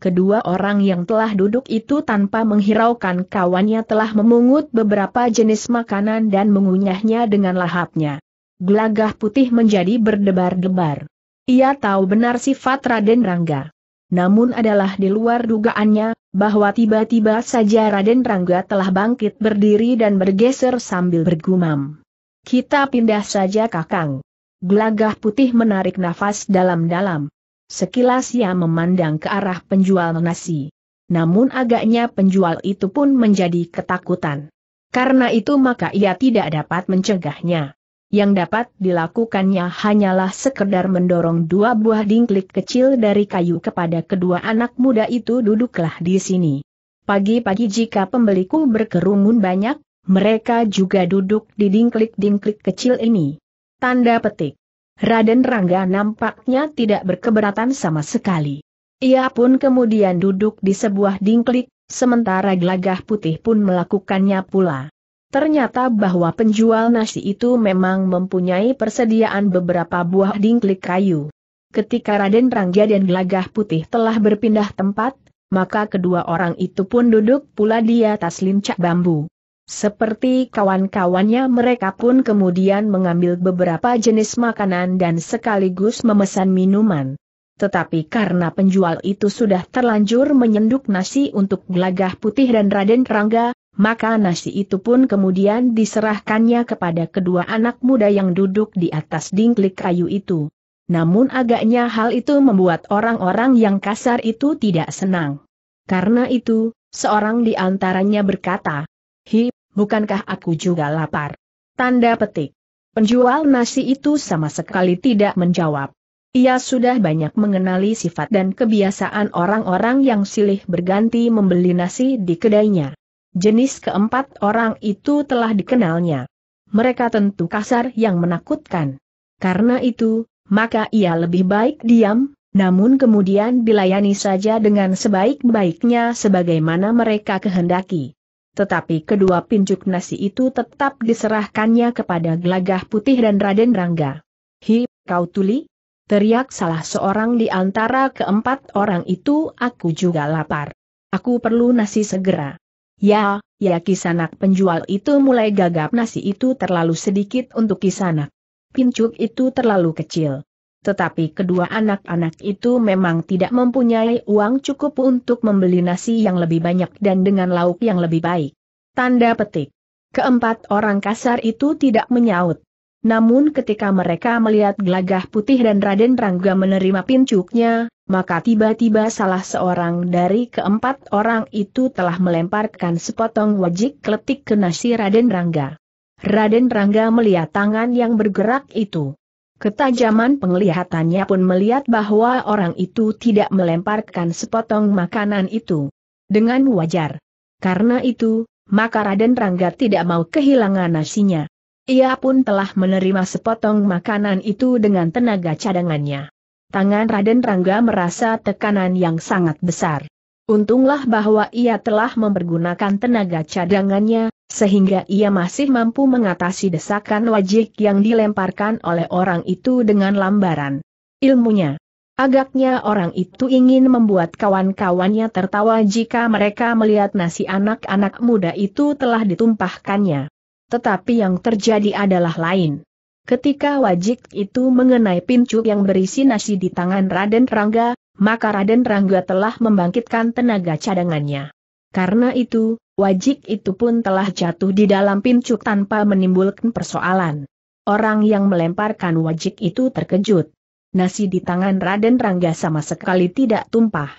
Kedua orang yang telah duduk itu tanpa menghiraukan kawannya telah memungut beberapa jenis makanan dan mengunyahnya dengan lahapnya. Gelagah putih menjadi berdebar-debar. Ia tahu benar sifat Raden Rangga. Namun adalah di luar dugaannya, bahwa tiba-tiba saja Raden Rangga telah bangkit berdiri dan bergeser sambil bergumam. Kita pindah saja kakang. Gelagah putih menarik nafas dalam-dalam. Sekilas ia memandang ke arah penjual nasi. Namun agaknya penjual itu pun menjadi ketakutan. Karena itu maka ia tidak dapat mencegahnya. Yang dapat dilakukannya hanyalah sekedar mendorong dua buah dingklik kecil dari kayu kepada kedua anak muda itu duduklah di sini. Pagi-pagi jika pembeliku berkerumun banyak, mereka juga duduk di dingklik-dingklik kecil ini. Tanda petik. Raden Rangga nampaknya tidak berkeberatan sama sekali. Ia pun kemudian duduk di sebuah dingklik, sementara gelagah putih pun melakukannya pula. Ternyata bahwa penjual nasi itu memang mempunyai persediaan beberapa buah dingklik kayu. Ketika Raden Rangga dan gelagah putih telah berpindah tempat, maka kedua orang itu pun duduk pula di atas lincak bambu. Seperti kawan-kawannya mereka pun kemudian mengambil beberapa jenis makanan dan sekaligus memesan minuman. Tetapi karena penjual itu sudah terlanjur menyenduk nasi untuk gelagah putih dan Raden Rangga, maka nasi itu pun kemudian diserahkannya kepada kedua anak muda yang duduk di atas dingklik kayu itu. Namun agaknya hal itu membuat orang-orang yang kasar itu tidak senang. Karena itu, seorang di antaranya berkata, Hi, bukankah aku juga lapar? Tanda petik. Penjual nasi itu sama sekali tidak menjawab. Ia sudah banyak mengenali sifat dan kebiasaan orang-orang yang silih berganti membeli nasi di kedainya. Jenis keempat orang itu telah dikenalnya. Mereka tentu kasar yang menakutkan. Karena itu, maka ia lebih baik diam, namun kemudian dilayani saja dengan sebaik-baiknya sebagaimana mereka kehendaki. Tetapi kedua pincuk nasi itu tetap diserahkannya kepada gelagah putih dan Raden Rangga. Hi, kau tuli? Teriak salah seorang di antara keempat orang itu aku juga lapar. Aku perlu nasi segera. Ya, ya kisanak penjual itu mulai gagap nasi itu terlalu sedikit untuk kisanak. Pincuk itu terlalu kecil. Tetapi kedua anak-anak itu memang tidak mempunyai uang cukup untuk membeli nasi yang lebih banyak dan dengan lauk yang lebih baik. Tanda petik. Keempat orang kasar itu tidak menyaut. Namun ketika mereka melihat gelagah putih dan Raden Rangga menerima pincuknya, maka tiba-tiba salah seorang dari keempat orang itu telah melemparkan sepotong wajik kletik ke nasi Raden Rangga. Raden Rangga melihat tangan yang bergerak itu. Ketajaman penglihatannya pun melihat bahwa orang itu tidak melemparkan sepotong makanan itu. Dengan wajar. Karena itu, maka Raden Rangga tidak mau kehilangan nasinya. Ia pun telah menerima sepotong makanan itu dengan tenaga cadangannya. Tangan Raden Rangga merasa tekanan yang sangat besar. Untunglah bahwa ia telah mempergunakan tenaga cadangannya, sehingga ia masih mampu mengatasi desakan wajik yang dilemparkan oleh orang itu dengan lambaran ilmunya. Agaknya orang itu ingin membuat kawan-kawannya tertawa jika mereka melihat nasi anak-anak muda itu telah ditumpahkannya. Tetapi yang terjadi adalah lain. Ketika wajik itu mengenai pincuk yang berisi nasi di tangan Raden Rangga, maka Raden Rangga telah membangkitkan tenaga cadangannya. Karena itu, wajik itu pun telah jatuh di dalam pincuk tanpa menimbulkan persoalan. Orang yang melemparkan wajik itu terkejut. Nasi di tangan Raden Rangga sama sekali tidak tumpah.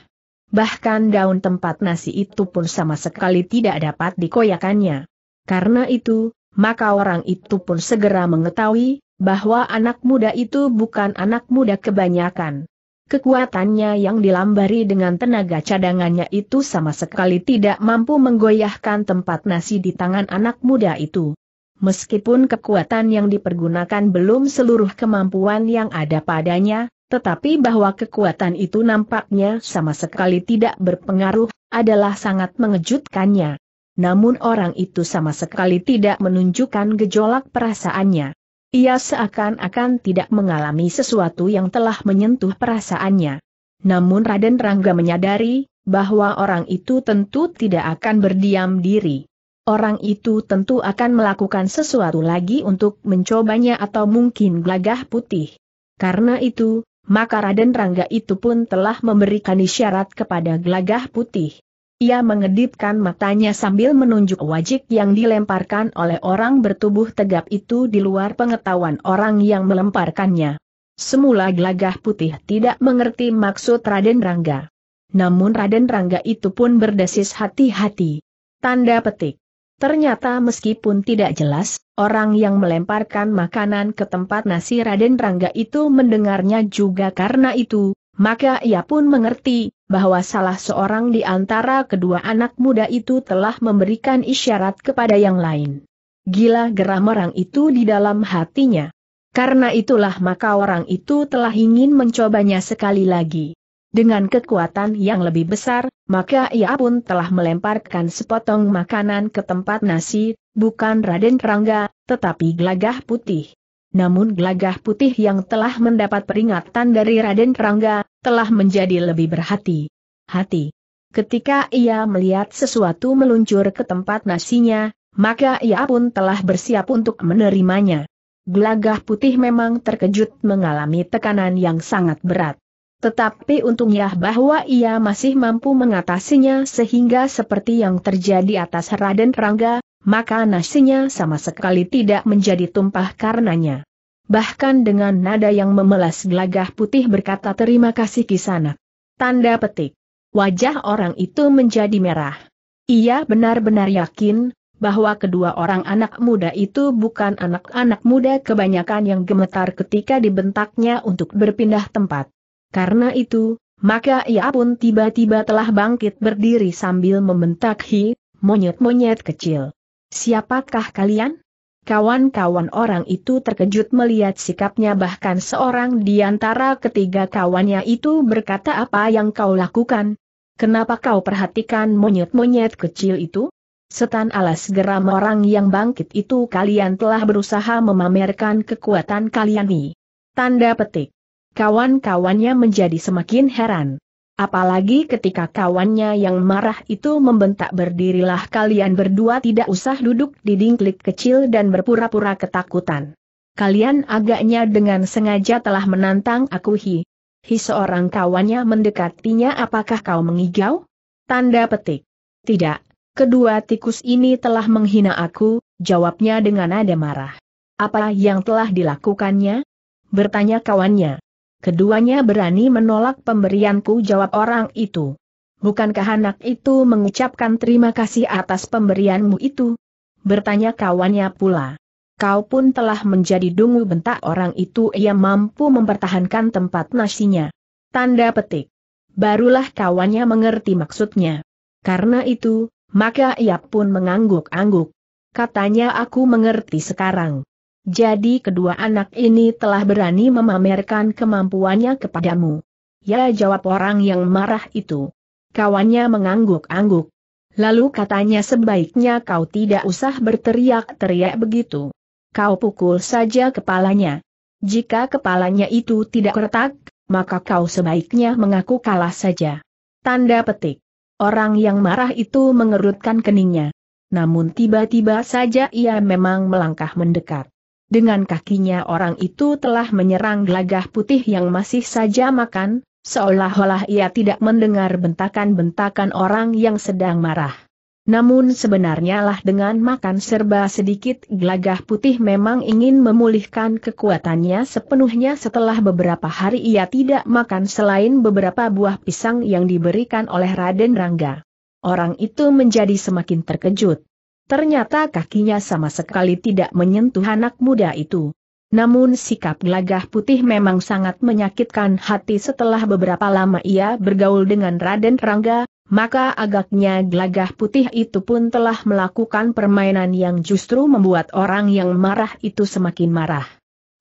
Bahkan daun tempat nasi itu pun sama sekali tidak dapat dikoyakannya. Karena itu, maka orang itu pun segera mengetahui bahwa anak muda itu bukan anak muda kebanyakan. Kekuatannya yang dilambari dengan tenaga cadangannya itu sama sekali tidak mampu menggoyahkan tempat nasi di tangan anak muda itu. Meskipun kekuatan yang dipergunakan belum seluruh kemampuan yang ada padanya, tetapi bahwa kekuatan itu nampaknya sama sekali tidak berpengaruh, adalah sangat mengejutkannya. Namun orang itu sama sekali tidak menunjukkan gejolak perasaannya. Ia seakan-akan tidak mengalami sesuatu yang telah menyentuh perasaannya. Namun Raden Rangga menyadari, bahwa orang itu tentu tidak akan berdiam diri. Orang itu tentu akan melakukan sesuatu lagi untuk mencobanya atau mungkin gelagah putih. Karena itu, maka Raden Rangga itu pun telah memberikan isyarat kepada gelagah putih. Ia mengedipkan matanya sambil menunjuk wajik yang dilemparkan oleh orang bertubuh tegap itu di luar pengetahuan orang yang melemparkannya. Semula gelagah putih tidak mengerti maksud Raden Rangga. Namun Raden Rangga itu pun berdesis hati-hati. Tanda petik. Ternyata meskipun tidak jelas, orang yang melemparkan makanan ke tempat nasi Raden Rangga itu mendengarnya juga karena itu, maka ia pun mengerti bahwa salah seorang di antara kedua anak muda itu telah memberikan isyarat kepada yang lain. Gila geram orang itu di dalam hatinya. Karena itulah maka orang itu telah ingin mencobanya sekali lagi. Dengan kekuatan yang lebih besar, maka ia pun telah melemparkan sepotong makanan ke tempat nasi, bukan Raden Rangga, tetapi Glagah putih. Namun Glagah putih yang telah mendapat peringatan dari Raden Rangga, telah menjadi lebih berhati-hati. Ketika ia melihat sesuatu meluncur ke tempat nasinya, maka ia pun telah bersiap untuk menerimanya. Gelagah putih memang terkejut mengalami tekanan yang sangat berat. Tetapi untungnya bahwa ia masih mampu mengatasinya sehingga seperti yang terjadi atas Raden Rangga, maka nasinya sama sekali tidak menjadi tumpah karenanya bahkan dengan nada yang memelas gelagah putih berkata terima kasih kisanak. Tanda petik. Wajah orang itu menjadi merah. Ia benar-benar yakin, bahwa kedua orang anak muda itu bukan anak-anak muda kebanyakan yang gemetar ketika dibentaknya untuk berpindah tempat. Karena itu, maka ia pun tiba-tiba telah bangkit berdiri sambil membentak hi, monyet-monyet kecil. Siapakah kalian? Kawan-kawan orang itu terkejut melihat sikapnya bahkan seorang di antara ketiga kawannya itu berkata apa yang kau lakukan. Kenapa kau perhatikan monyet-monyet kecil itu? Setan alas geram orang yang bangkit itu kalian telah berusaha memamerkan kekuatan kalian nih. Tanda petik. Kawan-kawannya menjadi semakin heran. Apalagi ketika kawannya yang marah itu membentak berdirilah kalian berdua tidak usah duduk di dingklik kecil dan berpura-pura ketakutan. Kalian agaknya dengan sengaja telah menantang aku hi. Hi seorang kawannya mendekatinya apakah kau mengigau? Tanda petik. Tidak, kedua tikus ini telah menghina aku, jawabnya dengan nada marah. Apa yang telah dilakukannya? Bertanya kawannya. Keduanya berani menolak pemberianku jawab orang itu. Bukankah anak itu mengucapkan terima kasih atas pemberianmu itu? Bertanya kawannya pula. Kau pun telah menjadi dungu bentak orang itu ia mampu mempertahankan tempat nasinya. Tanda petik. Barulah kawannya mengerti maksudnya. Karena itu, maka ia pun mengangguk-angguk. Katanya aku mengerti sekarang. Jadi kedua anak ini telah berani memamerkan kemampuannya kepadamu. Ya jawab orang yang marah itu. Kawannya mengangguk-angguk. Lalu katanya sebaiknya kau tidak usah berteriak-teriak begitu. Kau pukul saja kepalanya. Jika kepalanya itu tidak retak, maka kau sebaiknya mengaku kalah saja. Tanda petik. Orang yang marah itu mengerutkan keningnya. Namun tiba-tiba saja ia memang melangkah mendekat. Dengan kakinya orang itu telah menyerang gelagah putih yang masih saja makan, seolah-olah ia tidak mendengar bentakan-bentakan orang yang sedang marah. Namun sebenarnya lah dengan makan serba sedikit gelagah putih memang ingin memulihkan kekuatannya sepenuhnya setelah beberapa hari ia tidak makan selain beberapa buah pisang yang diberikan oleh Raden Rangga. Orang itu menjadi semakin terkejut. Ternyata kakinya sama sekali tidak menyentuh anak muda itu. Namun sikap gelagah putih memang sangat menyakitkan hati setelah beberapa lama ia bergaul dengan Raden Rangga, maka agaknya gelagah putih itu pun telah melakukan permainan yang justru membuat orang yang marah itu semakin marah.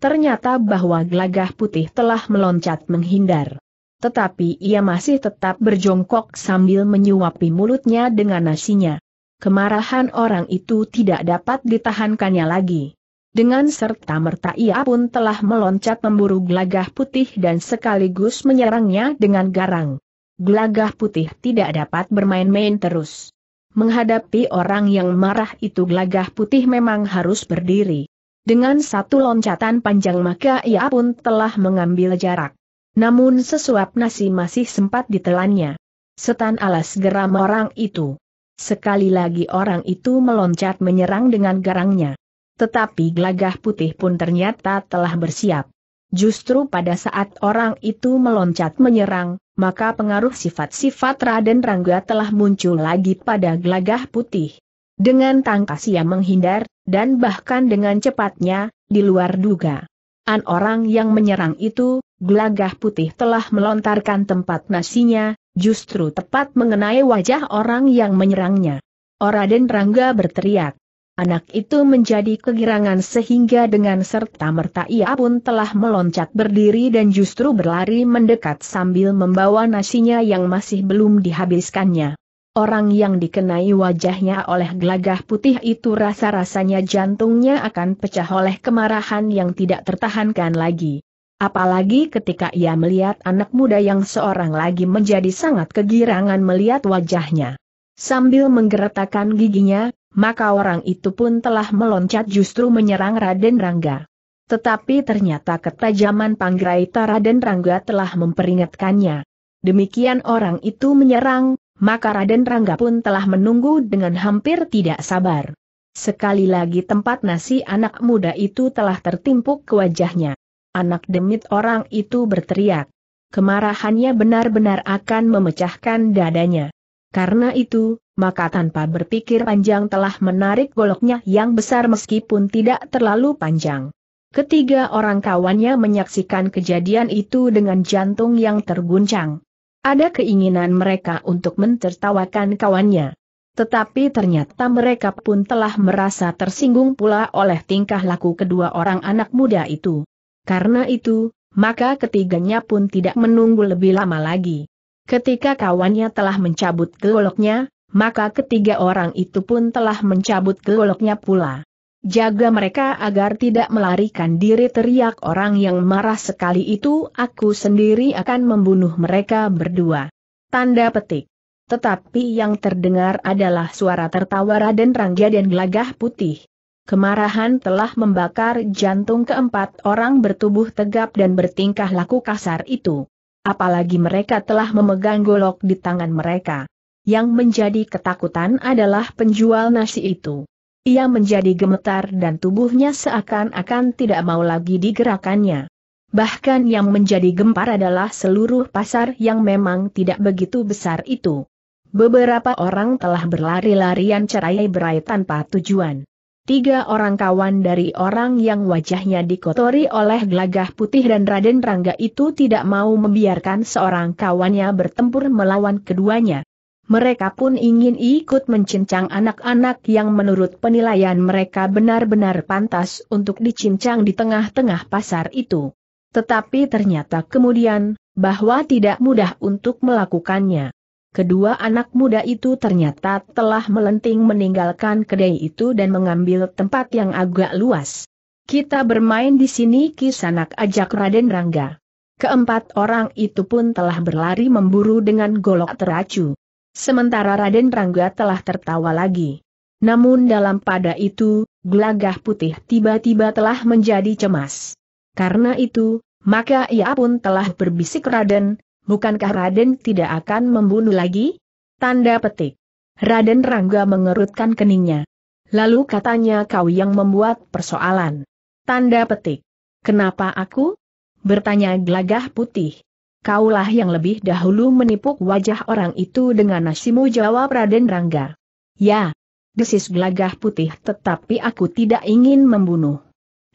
Ternyata bahwa gelagah putih telah meloncat menghindar. Tetapi ia masih tetap berjongkok sambil menyuapi mulutnya dengan nasinya kemarahan orang itu tidak dapat ditahankannya lagi. Dengan serta-merta ia pun telah meloncat memburu gelagah putih dan sekaligus menyerangnya dengan garang. Gelagah putih tidak dapat bermain-main terus. Menghadapi orang yang marah itu gelagah putih memang harus berdiri. Dengan satu loncatan panjang maka ia pun telah mengambil jarak. Namun sesuap nasi masih sempat ditelannya. Setan alas geram orang itu. Sekali lagi orang itu meloncat menyerang dengan garangnya. Tetapi gelagah putih pun ternyata telah bersiap. Justru pada saat orang itu meloncat menyerang, maka pengaruh sifat-sifat Raden Rangga telah muncul lagi pada gelagah putih. Dengan tangkas ia menghindar, dan bahkan dengan cepatnya, di luar duga. An orang yang menyerang itu, gelagah putih telah melontarkan tempat nasinya, justru tepat mengenai wajah orang yang menyerangnya. Oraden Rangga berteriak. Anak itu menjadi kegirangan sehingga dengan serta-merta ia pun telah meloncat berdiri dan justru berlari mendekat sambil membawa nasinya yang masih belum dihabiskannya. Orang yang dikenai wajahnya oleh gelagah putih itu rasa-rasanya jantungnya akan pecah oleh kemarahan yang tidak tertahankan lagi. Apalagi ketika ia melihat anak muda yang seorang lagi menjadi sangat kegirangan melihat wajahnya. Sambil menggeretakkan giginya, maka orang itu pun telah meloncat justru menyerang Raden Rangga. Tetapi ternyata ketajaman Panggraita Raden Rangga telah memperingatkannya. Demikian orang itu menyerang, maka Raden Rangga pun telah menunggu dengan hampir tidak sabar. Sekali lagi tempat nasi anak muda itu telah tertimpuk ke wajahnya anak demit orang itu berteriak. Kemarahannya benar-benar akan memecahkan dadanya. Karena itu, maka tanpa berpikir panjang telah menarik goloknya yang besar meskipun tidak terlalu panjang. Ketiga orang kawannya menyaksikan kejadian itu dengan jantung yang terguncang. Ada keinginan mereka untuk mentertawakan kawannya. Tetapi ternyata mereka pun telah merasa tersinggung pula oleh tingkah laku kedua orang anak muda itu. Karena itu, maka ketiganya pun tidak menunggu lebih lama lagi. Ketika kawannya telah mencabut goloknya, maka ketiga orang itu pun telah mencabut goloknya pula. Jaga mereka agar tidak melarikan diri teriak orang yang marah sekali itu aku sendiri akan membunuh mereka berdua. Tanda petik. Tetapi yang terdengar adalah suara tertawa Raden Rangga dan gelagah putih. Kemarahan telah membakar jantung keempat orang bertubuh tegap dan bertingkah laku kasar itu. Apalagi mereka telah memegang golok di tangan mereka. Yang menjadi ketakutan adalah penjual nasi itu. Ia menjadi gemetar dan tubuhnya seakan-akan tidak mau lagi digerakannya. Bahkan yang menjadi gempar adalah seluruh pasar yang memang tidak begitu besar itu. Beberapa orang telah berlari-larian cerai berai tanpa tujuan tiga orang kawan dari orang yang wajahnya dikotori oleh gelagah putih dan Raden Rangga itu tidak mau membiarkan seorang kawannya bertempur melawan keduanya. Mereka pun ingin ikut mencincang anak-anak yang menurut penilaian mereka benar-benar pantas untuk dicincang di tengah-tengah pasar itu. Tetapi ternyata kemudian, bahwa tidak mudah untuk melakukannya. Kedua anak muda itu ternyata telah melenting meninggalkan kedai itu dan mengambil tempat yang agak luas. Kita bermain di sini kisanak ajak Raden Rangga. Keempat orang itu pun telah berlari memburu dengan golok teracu. Sementara Raden Rangga telah tertawa lagi. Namun dalam pada itu, gelagah putih tiba-tiba telah menjadi cemas. Karena itu, maka ia pun telah berbisik Raden, bukankah Raden tidak akan membunuh lagi? Tanda petik. Raden Rangga mengerutkan keningnya. Lalu katanya kau yang membuat persoalan. Tanda petik. Kenapa aku? Bertanya gelagah putih. Kaulah yang lebih dahulu menipuk wajah orang itu dengan nasimu jawab Raden Rangga. Ya. Desis gelagah putih tetapi aku tidak ingin membunuh.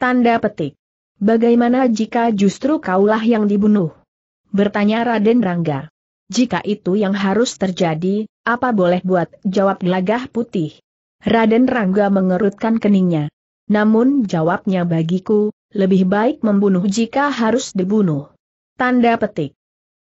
Tanda petik. Bagaimana jika justru kaulah yang dibunuh? bertanya Raden Rangga. Jika itu yang harus terjadi, apa boleh buat, jawab gelagah putih. Raden Rangga mengerutkan keningnya. Namun jawabnya bagiku, lebih baik membunuh jika harus dibunuh. Tanda petik.